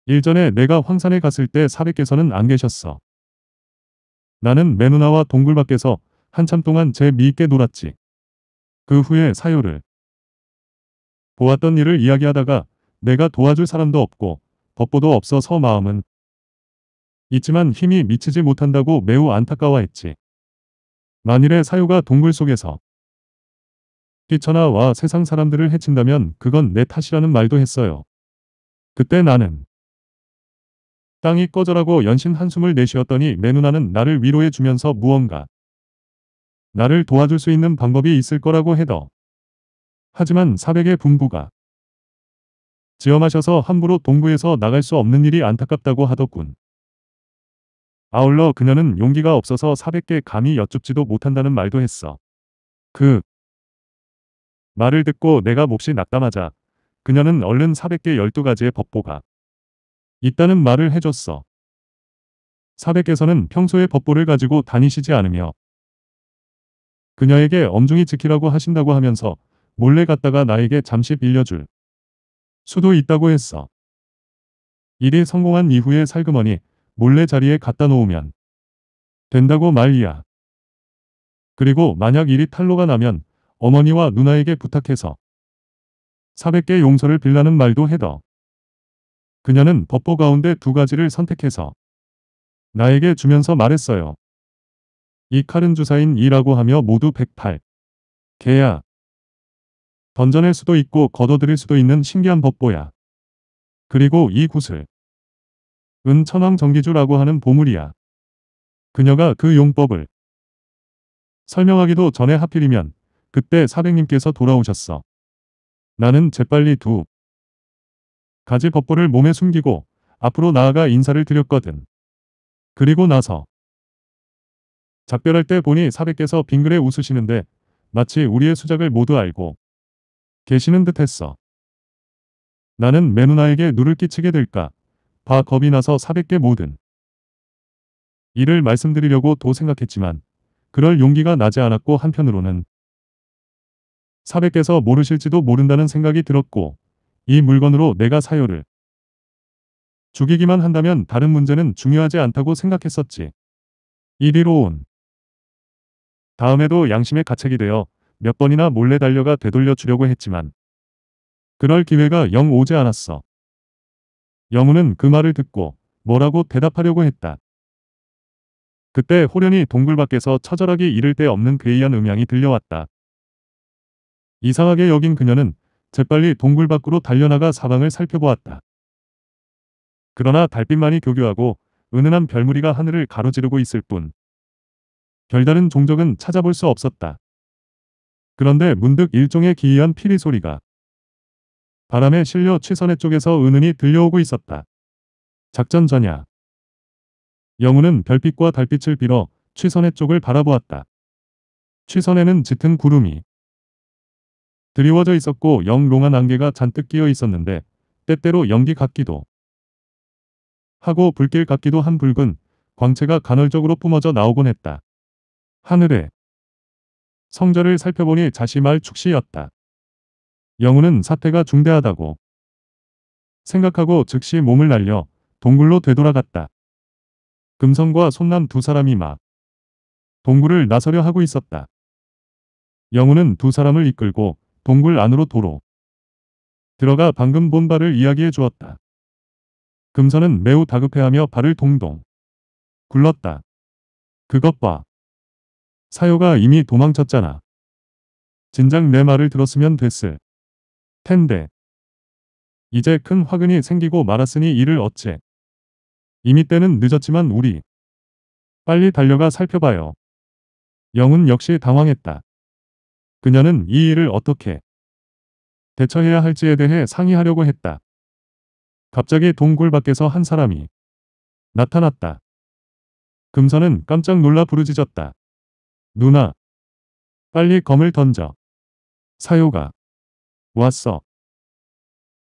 일전에 내가 황산에 갔을 때사례께서는안 계셨어. 나는 매누나와 동굴 밖에서 한참 동안 제 미있게 놀았지. 그 후에 사유를 보았던 일을 이야기하다가 내가 도와줄 사람도 없고 법보도 없어서 마음은 있지만 힘이 미치지 못한다고 매우 안타까워했지. 만일에 사유가 동굴 속에서 뛰쳐나와 세상 사람들을 해친다면 그건 내 탓이라는 말도 했어요. 그때 나는 땅이 꺼져라고 연신 한숨을 내쉬었더니 내 누나는 나를 위로해주면서 무언가 나를 도와줄 수 있는 방법이 있을 거라고 해도 하지만 사백의 분부가 지엄하셔서 함부로 동부에서 나갈 수 없는 일이 안타깝다고 하더군. 아울러 그녀는 용기가 없어서 사백개 감히 여쭙지도 못한다는 말도 했어. 그 말을 듣고 내가 몹시 낙담하자 그녀는 얼른 사백개 12가지의 법보가 있다는 말을 해줬어. 사백개서는 평소에 법보를 가지고 다니시지 않으며 그녀에게 엄중히 지키라고 하신다고 하면서 몰래 갔다가 나에게 잠시 빌려줄 수도 있다고 했어. 일이 성공한 이후에 살그머니 몰래 자리에 갖다 놓으면 된다고 말이야. 그리고 만약 일이 탈로가 나면 어머니와 누나에게 부탁해서 400개 용서를 빌라는 말도 해더. 그녀는 법보 가운데 두 가지를 선택해서 나에게 주면서 말했어요. 이 칼은 주사인 이라고 하며 모두 108. 개야. 던져낼 수도 있고 걷어들일 수도 있는 신기한 법보야. 그리고 이 구슬. 은 천왕 정기주라고 하는 보물이야. 그녀가 그 용법을 설명하기도 전에 하필이면 그때 사백님께서 돌아오셨어. 나는 재빨리 두 가지 법보를 몸에 숨기고 앞으로 나아가 인사를 드렸거든. 그리고 나서 작별할 때 보니 사백께서 빙글에 웃으시는데 마치 우리의 수작을 모두 알고 계시는 듯했어. 나는 매누나에게 누를 끼치게 될까 봐 겁이 나서 사백께 모든 이를 말씀드리려고 도 생각했지만 그럴 용기가 나지 않았고 한편으로는 사백께서 모르실지도 모른다는 생각이 들었고 이 물건으로 내가 사요를 죽이기만 한다면 다른 문제는 중요하지 않다고 생각했었지. 이리로 온 다음에도 양심의 가책이 되어 몇 번이나 몰래 달려가 되돌려 주려고 했지만 그럴 기회가 영 오지 않았어. 영우는 그 말을 듣고 뭐라고 대답하려고 했다. 그때 호련이 동굴 밖에서 처절하게 이를 데 없는 괴이한 음향이 들려왔다. 이상하게 여긴 그녀는 재빨리 동굴 밖으로 달려나가 사방을 살펴보았다. 그러나 달빛만이 교교하고 은은한 별무리가 하늘을 가로지르고 있을 뿐 별다른 종적은 찾아볼 수 없었다. 그런데 문득 일종의 기이한 피리 소리가 바람에 실려 최선의 쪽에서 은은히 들려오고 있었다. 작전 전야. 영우는 별빛과 달빛을 빌어 최선의 쪽을 바라보았다. 최선에는 짙은 구름이 드리워져 있었고 영롱한 안개가 잔뜩 끼어 있었는데 때때로 연기 같기도 하고 불길 같기도 한 붉은 광채가 간헐적으로 뿜어져 나오곤 했다. 하늘에 성절을 살펴보니 자시말 축시였다. 영우는 사태가 중대하다고 생각하고 즉시 몸을 날려 동굴로 되돌아갔다. 금성과 손남 두 사람이 막 동굴을 나서려 하고 있었다. 영우는 두 사람을 이끌고 동굴 안으로 도로 들어가 방금 본 바를 이야기해 주었다. 금선은 매우 다급해하며 발을 동동 굴렀다. 그것 봐. 사요가 이미 도망쳤잖아. 진작 내 말을 들었으면 됐을 텐데. 이제 큰 화근이 생기고 말았으니 이를 어째. 이미 때는 늦었지만 우리 빨리 달려가 살펴봐요. 영은 역시 당황했다. 그녀는 이 일을 어떻게 대처해야 할지에 대해 상의하려고 했다. 갑자기 동굴 밖에서 한 사람이 나타났다. 금선은 깜짝 놀라 부르짖었다. 누나. 빨리 검을 던져. 사요가. 왔어.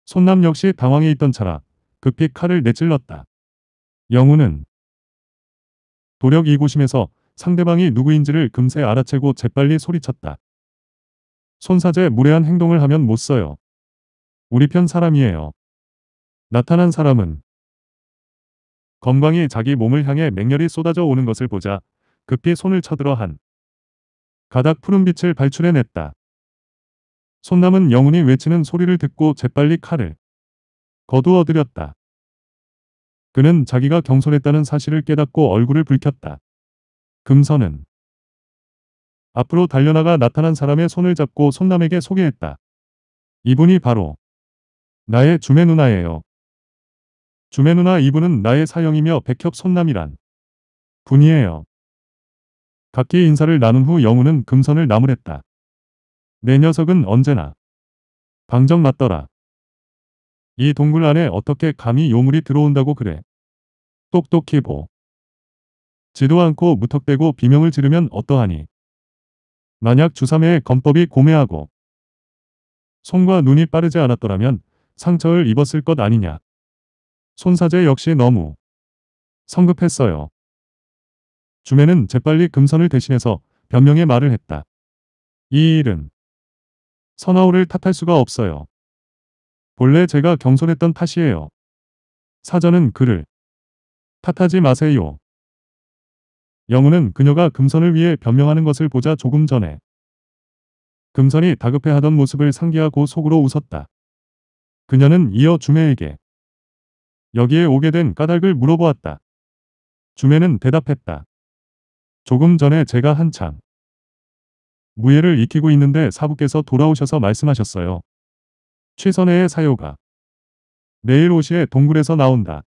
손남 역시 당황해 있던 차라 급히 칼을 내찔렀다. 영우는 도력 이구심에서 상대방이 누구인지를 금세 알아채고 재빨리 소리쳤다. 손사제 무례한 행동을 하면 못 써요. 우리 편 사람이에요. 나타난 사람은 건광이 자기 몸을 향해 맹렬히 쏟아져 오는 것을 보자 급히 손을 쳐들어 한 가닥 푸른빛을 발출해냈다. 손남은 영훈이 외치는 소리를 듣고 재빨리 칼을 거두어들였다. 그는 자기가 경솔했다는 사실을 깨닫고 얼굴을 붉혔다. 금선은 앞으로 달려나가 나타난 사람의 손을 잡고 손남에게 소개했다. 이분이 바로 나의 주매 누나예요. 주매 누나 이분은 나의 사형이며 백협 손남이란 분이에요. 각기 인사를 나눈 후 영우는 금선을 나무랬다. 내 녀석은 언제나 방정 맞더라. 이 동굴 안에 어떻게 감히 요물이 들어온다고 그래. 똑똑히 보. 지도 않고 무턱대고 비명을 지르면 어떠하니. 만약 주삼의 검법이 고매하고 손과 눈이 빠르지 않았더라면 상처를 입었을 것 아니냐. 손사제 역시 너무 성급했어요. 주매는 재빨리 금선을 대신해서 변명의 말을 했다. 이 일은 선아호를 탓할 수가 없어요. 본래 제가 경솔했던 탓이에요. 사전은 그를 탓하지 마세요. 영우는 그녀가 금선을 위해 변명하는 것을 보자 조금 전에 금선이 다급해하던 모습을 상기하고 속으로 웃었다. 그녀는 이어 주매에게 여기에 오게 된 까닭을 물어보았다. 주매는 대답했다. 조금 전에 제가 한창 무예를 익히고 있는데 사부께서 돌아오셔서 말씀하셨어요. 최선의 사요가 내일 오시에 동굴에서 나온다.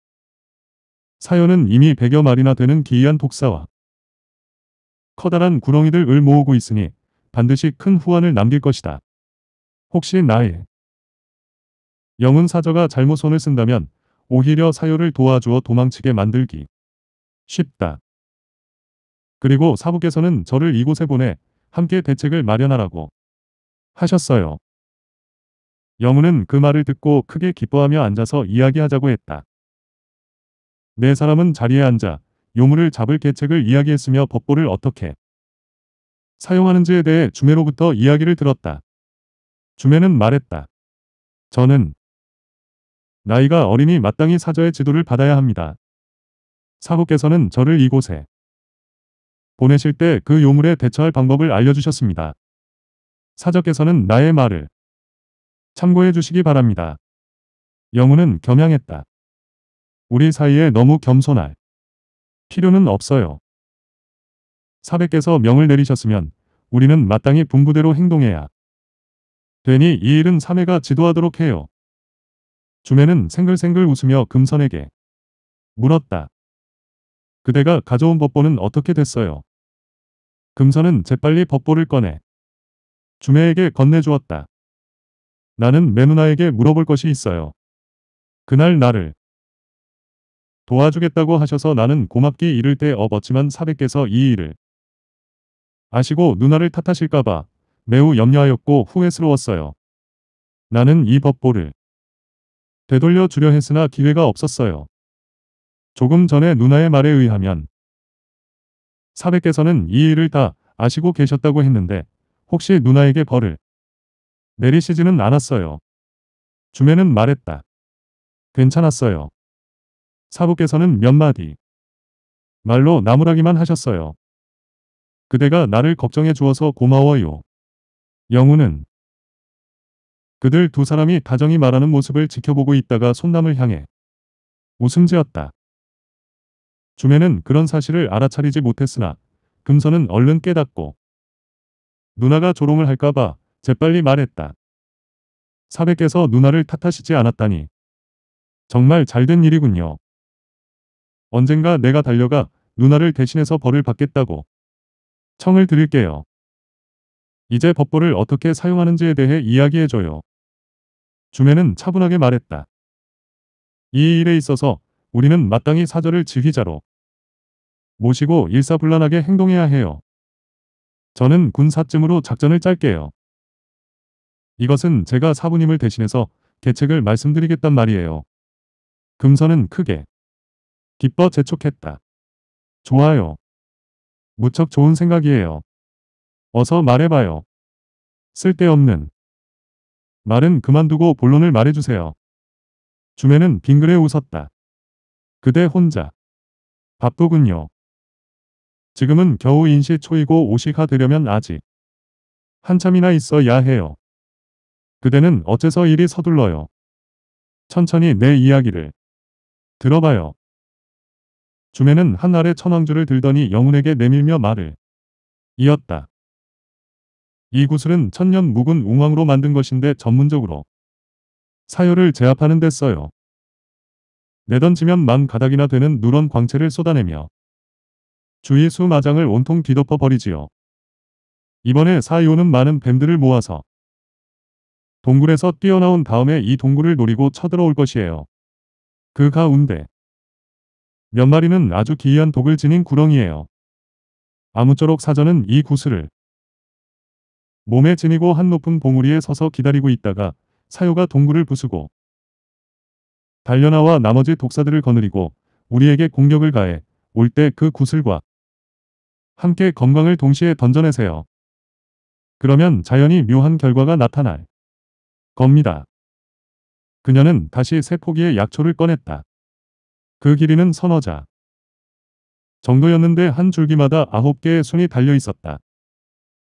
사요는 이미 백여 마리나 되는 기이한 독사와 커다란 구렁이들을 모으고 있으니 반드시 큰 후환을 남길 것이다. 혹시 나의 영은 사저가 잘못 손을 쓴다면 오히려 사요를 도와주어 도망치게 만들기 쉽다. 그리고 사부께서는 저를 이곳에 보내 함께 대책을 마련하라고 하셨어요. 영우는 그 말을 듣고 크게 기뻐하며 앉아서 이야기하자고 했다. 네 사람은 자리에 앉아 요물을 잡을 계책을 이야기했으며 법보를 어떻게 사용하는지에 대해 주매로부터 이야기를 들었다. 주매는 말했다. 저는 나이가 어린이 마땅히 사저의 지도를 받아야 합니다. 사부께서는 저를 이곳에 보내실 때 그 요물에 대처할 방법을 알려주셨습니다. 사적께서는 나의 말을 참고해 주시기 바랍니다. 영우는 겸양했다. 우리 사이에 너무 겸손할 필요는 없어요. 사백께서 명을 내리셨으면 우리는 마땅히 분부대로 행동해야 되니 이 일은 사내가 지도하도록 해요. 주매는 생글생글 웃으며 금선에게 물었다. 그대가 가져온 법보는 어떻게 됐어요? 금선은 재빨리 법보를 꺼내 주매에게 건네주었다. 나는 매누나에게 물어볼 것이 있어요. 그날 나를 도와주겠다고 하셔서 나는 고맙기 이를 때 업었지만 사백께서 이 일을 아시고 누나를 탓하실까봐 매우 염려하였고 후회스러웠어요. 나는 이 법보를 되돌려 주려 했으나 기회가 없었어요. 조금 전에 누나의 말에 의하면 사백께서는 이 일을 다 아시고 계셨다고 했는데 혹시 누나에게 벌을 내리시지는 않았어요. 주매는 말했다. 괜찮았어요. 사부께서는 몇 마디 말로 나무라기만 하셨어요. 그대가 나를 걱정해 주어서 고마워요. 영우는 그들 두 사람이 다정히 말하는 모습을 지켜보고 있다가 손남을 향해 웃음 지었다. 주매는 그런 사실을 알아차리지 못했으나 금서는 얼른 깨닫고 누나가 조롱을 할까봐 재빨리 말했다. 사백께서 누나를 탓하시지 않았다니 정말 잘된 일이군요. 언젠가 내가 달려가 누나를 대신해서 벌을 받겠다고 청을 드릴게요. 이제 법보를 어떻게 사용하는지에 대해 이야기해줘요. 주매는 차분하게 말했다. 이 일에 있어서 우리는 마땅히 사절을 지휘자로 모시고 일사불란하게 행동해야 해요. 저는 군사쯤으로 작전을 짤게요. 이것은 제가 사부님을 대신해서 계책을 말씀드리겠단 말이에요. 금선은 크게 기뻐 재촉했다. 좋아요. 무척 좋은 생각이에요. 어서 말해봐요. 쓸데없는 말은 그만두고 본론을 말해주세요. 주매는 빙그레 웃었다. 그대 혼자. 바쁘군요. 지금은 겨우 인시 초이고 오시가 되려면 아직 한참이나 있어야 해요. 그대는 어째서 이리 서둘러요. 천천히 내 이야기를 들어봐요. 주매는 한 알의 천왕주를 들더니 영훈에게 내밀며 말을 이었다. 이 구슬은 천년 묵은 웅황으로 만든 것인데 전문적으로 사열을 제압하는 데 써요. 내던지면 만 가닥이나 되는 누런 광채를 쏟아내며 주위 수마장을 온통 뒤덮어 버리지요. 이번에 사이오는 많은 뱀들을 모아서 동굴에서 뛰어나온 다음에 이 동굴을 노리고 쳐들어올 것이에요. 그 가운데 몇 마리는 아주 기이한 독을 지닌 구렁이에요. 아무쪼록 사전은 이 구슬을 몸에 지니고 한 높은 봉우리에 서서 기다리고 있다가 사요가 동굴을 부수고 달려나와 나머지 독사들을 거느리고 우리에게 공격을 가해 올 때 그 구슬과 함께 건강을 동시에 던져내세요. 그러면 자연히 묘한 결과가 나타날 겁니다. 그녀는 다시 세 포기의 약초를 꺼냈다. 그 길이는 선어자 정도였는데 한 줄기마다 아홉 개의 순이 달려 있었다.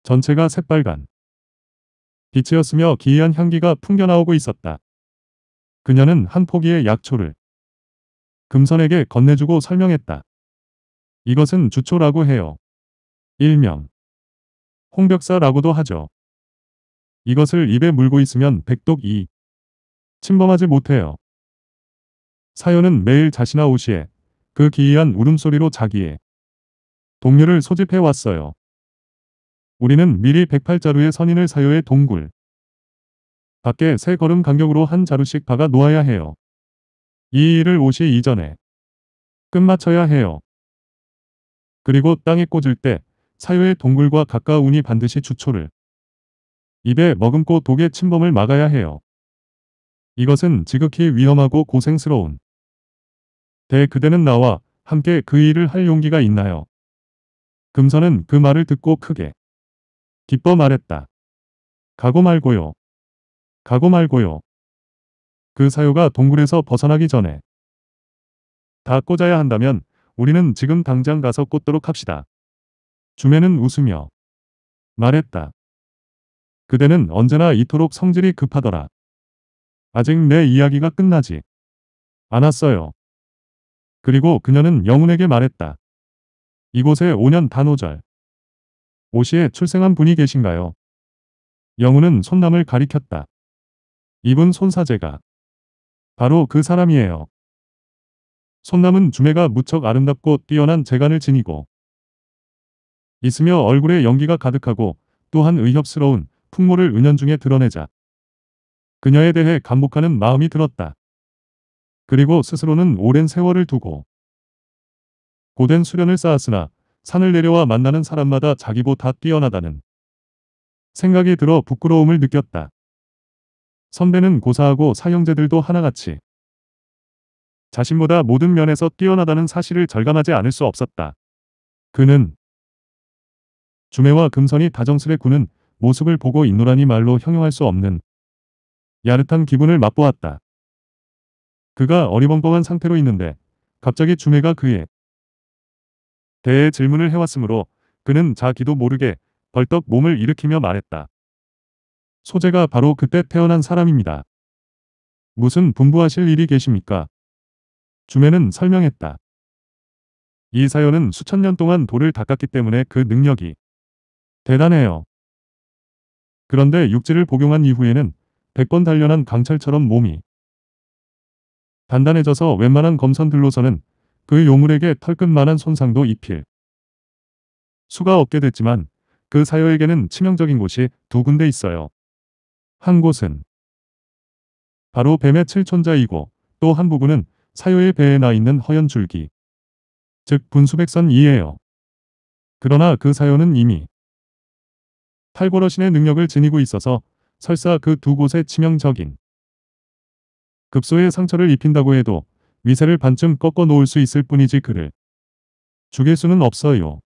전체가 새빨간 빛이었으며 기이한 향기가 풍겨나오고 있었다. 그녀는 한 포기의 약초를 금선에게 건네주고 설명했다. 이것은 주초라고 해요. 일명 홍벽사라고도 하죠. 이것을 입에 물고 있으면 백독이 침범하지 못해요. 사연은 매일 자신아 오시에 그 기이한 울음소리로 자기의 동료를 소집해 왔어요. 우리는 미리 108자루의 선인을 사요의 동굴 밖에 세 걸음 간격으로 한 자루씩 박아 놓아야 해요. 이 일을 오시 이전에 끝마쳐야 해요. 그리고 땅에 꽂을 때 사유의 동굴과 가까운이 반드시 주초를 입에 머금고 독의 침범을 막아야 해요. 이것은 지극히 위험하고 고생스러운 대 그대는 나와 함께 그 일을 할 용기가 있나요? 금선은 그 말을 듣고 크게 기뻐 말했다. 가고 말고요. 가고 말고요. 그 사유가 동굴에서 벗어나기 전에 다 꽂아야 한다면 우리는 지금 당장 가서 꽂도록 합시다. 주매는 웃으며 말했다. 그대는 언제나 이토록 성질이 급하더라. 아직 내 이야기가 끝나지 않았어요. 그리고 그녀는 영훈에게 말했다. 이곳에 5년 단오절 오시에 출생한 분이 계신가요? 영훈은 손남을 가리켰다. 이분 손사제가 바로 그 사람이에요. 손남은 주매가 무척 아름답고 뛰어난 재간을 지니고 있으며 얼굴에 연기가 가득하고 또한 의협스러운 풍모를 은연중에 드러내자 그녀에 대해 감복하는 마음이 들었다. 그리고 스스로는 오랜 세월을 두고 고된 수련을 쌓았으나 산을 내려와 만나는 사람마다 자기보다 뛰어나다는 생각이 들어 부끄러움을 느꼈다. 선배는 고사하고 사형제들도 하나같이 자신보다 모든 면에서 뛰어나다는 사실을 절감하지 않을 수 없었다. 그는 주매와 금선이 다정스레 구는 모습을 보고 있노라니 말로 형용할 수 없는 야릇한 기분을 맛보았다. 그가 어리벙벙한 상태로 있는데 갑자기 주매가 그의 대해 질문을 해왔으므로 그는 자기도 모르게 벌떡 몸을 일으키며 말했다. 소재가 바로 그때 태어난 사람입니다. 무슨 분부하실 일이 계십니까? 주매는 설명했다. 이 사연은 수천 년 동안 돌을 닦았기 때문에 그 능력이 대단해요. 그런데 육지를 복용한 이후에는 백번 단련한 강철처럼 몸이 단단해져서 웬만한 검선들로서는 그 요물에게 털끝만한 손상도 입힐 수가 없게 됐지만 그 사여에게는 치명적인 곳이 두 군데 있어요. 한 곳은 바로 뱀의 칠천자이고 또 한 부분은 사요의 배에 나 있는 허연줄기 즉 분수백선이에요. 그러나 그 사요는 이미 탈고러신의 능력을 지니고 있어서 설사 그 두 곳에 치명적인 급소의 상처를 입힌다고 해도 위세를 반쯤 꺾어 놓을 수 있을 뿐이지 그를 죽일 수는 없어요.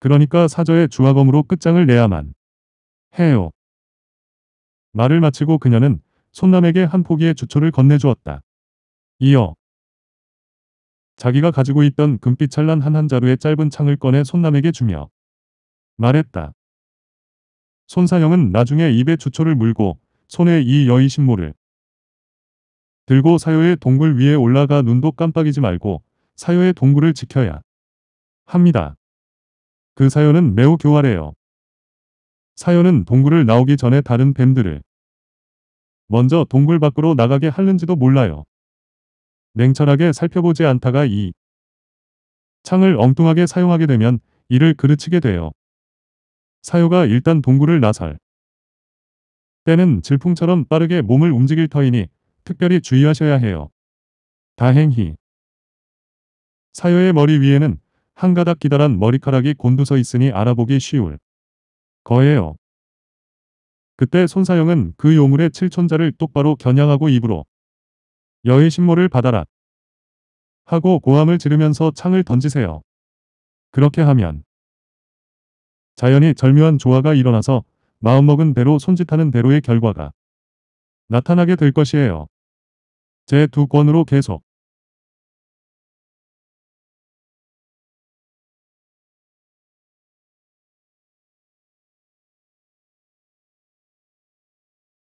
그러니까 사저의 주화검으로 끝장을 내야만 해요. 말을 마치고 그녀는 손남에게 한 포기의 주초를 건네주었다. 이어 자기가 가지고 있던 금빛 찬란 한 한 자루의 짧은 창을 꺼내 손남에게 주며 말했다. 손사영은 나중에 입에 주초를 물고 손에 이 여의 신모를 들고 사요의 동굴 위에 올라가 눈도 깜빡이지 말고 사요의 동굴을 지켜야 합니다. 그 사요는 매우 교활해요. 사연은 동굴을 나오기 전에 다른 뱀들을 먼저 동굴 밖으로 나가게 하는지도 몰라요. 냉철하게 살펴보지 않다가 이 창을 엉뚱하게 사용하게 되면 이를 그르치게 돼요. 사요가 일단 동굴을 나설 때는 질풍처럼 빠르게 몸을 움직일 터이니 특별히 주의하셔야 해요. 다행히 사요의 머리 위에는 한 가닥 기다란 머리카락이 곤두서 있으니 알아보기 쉬울 거예요. 그때 손사영은 그 요물의 칠천자를 똑바로 겨냥하고 입으로 여의 신모를 받아라 하고 고함을 지르면서 창을 던지세요. 그렇게 하면 자연히 절묘한 조화가 일어나서 마음먹은 대로 손짓하는 대로의 결과가 나타나게 될 것이에요. 제 두 권으로 계속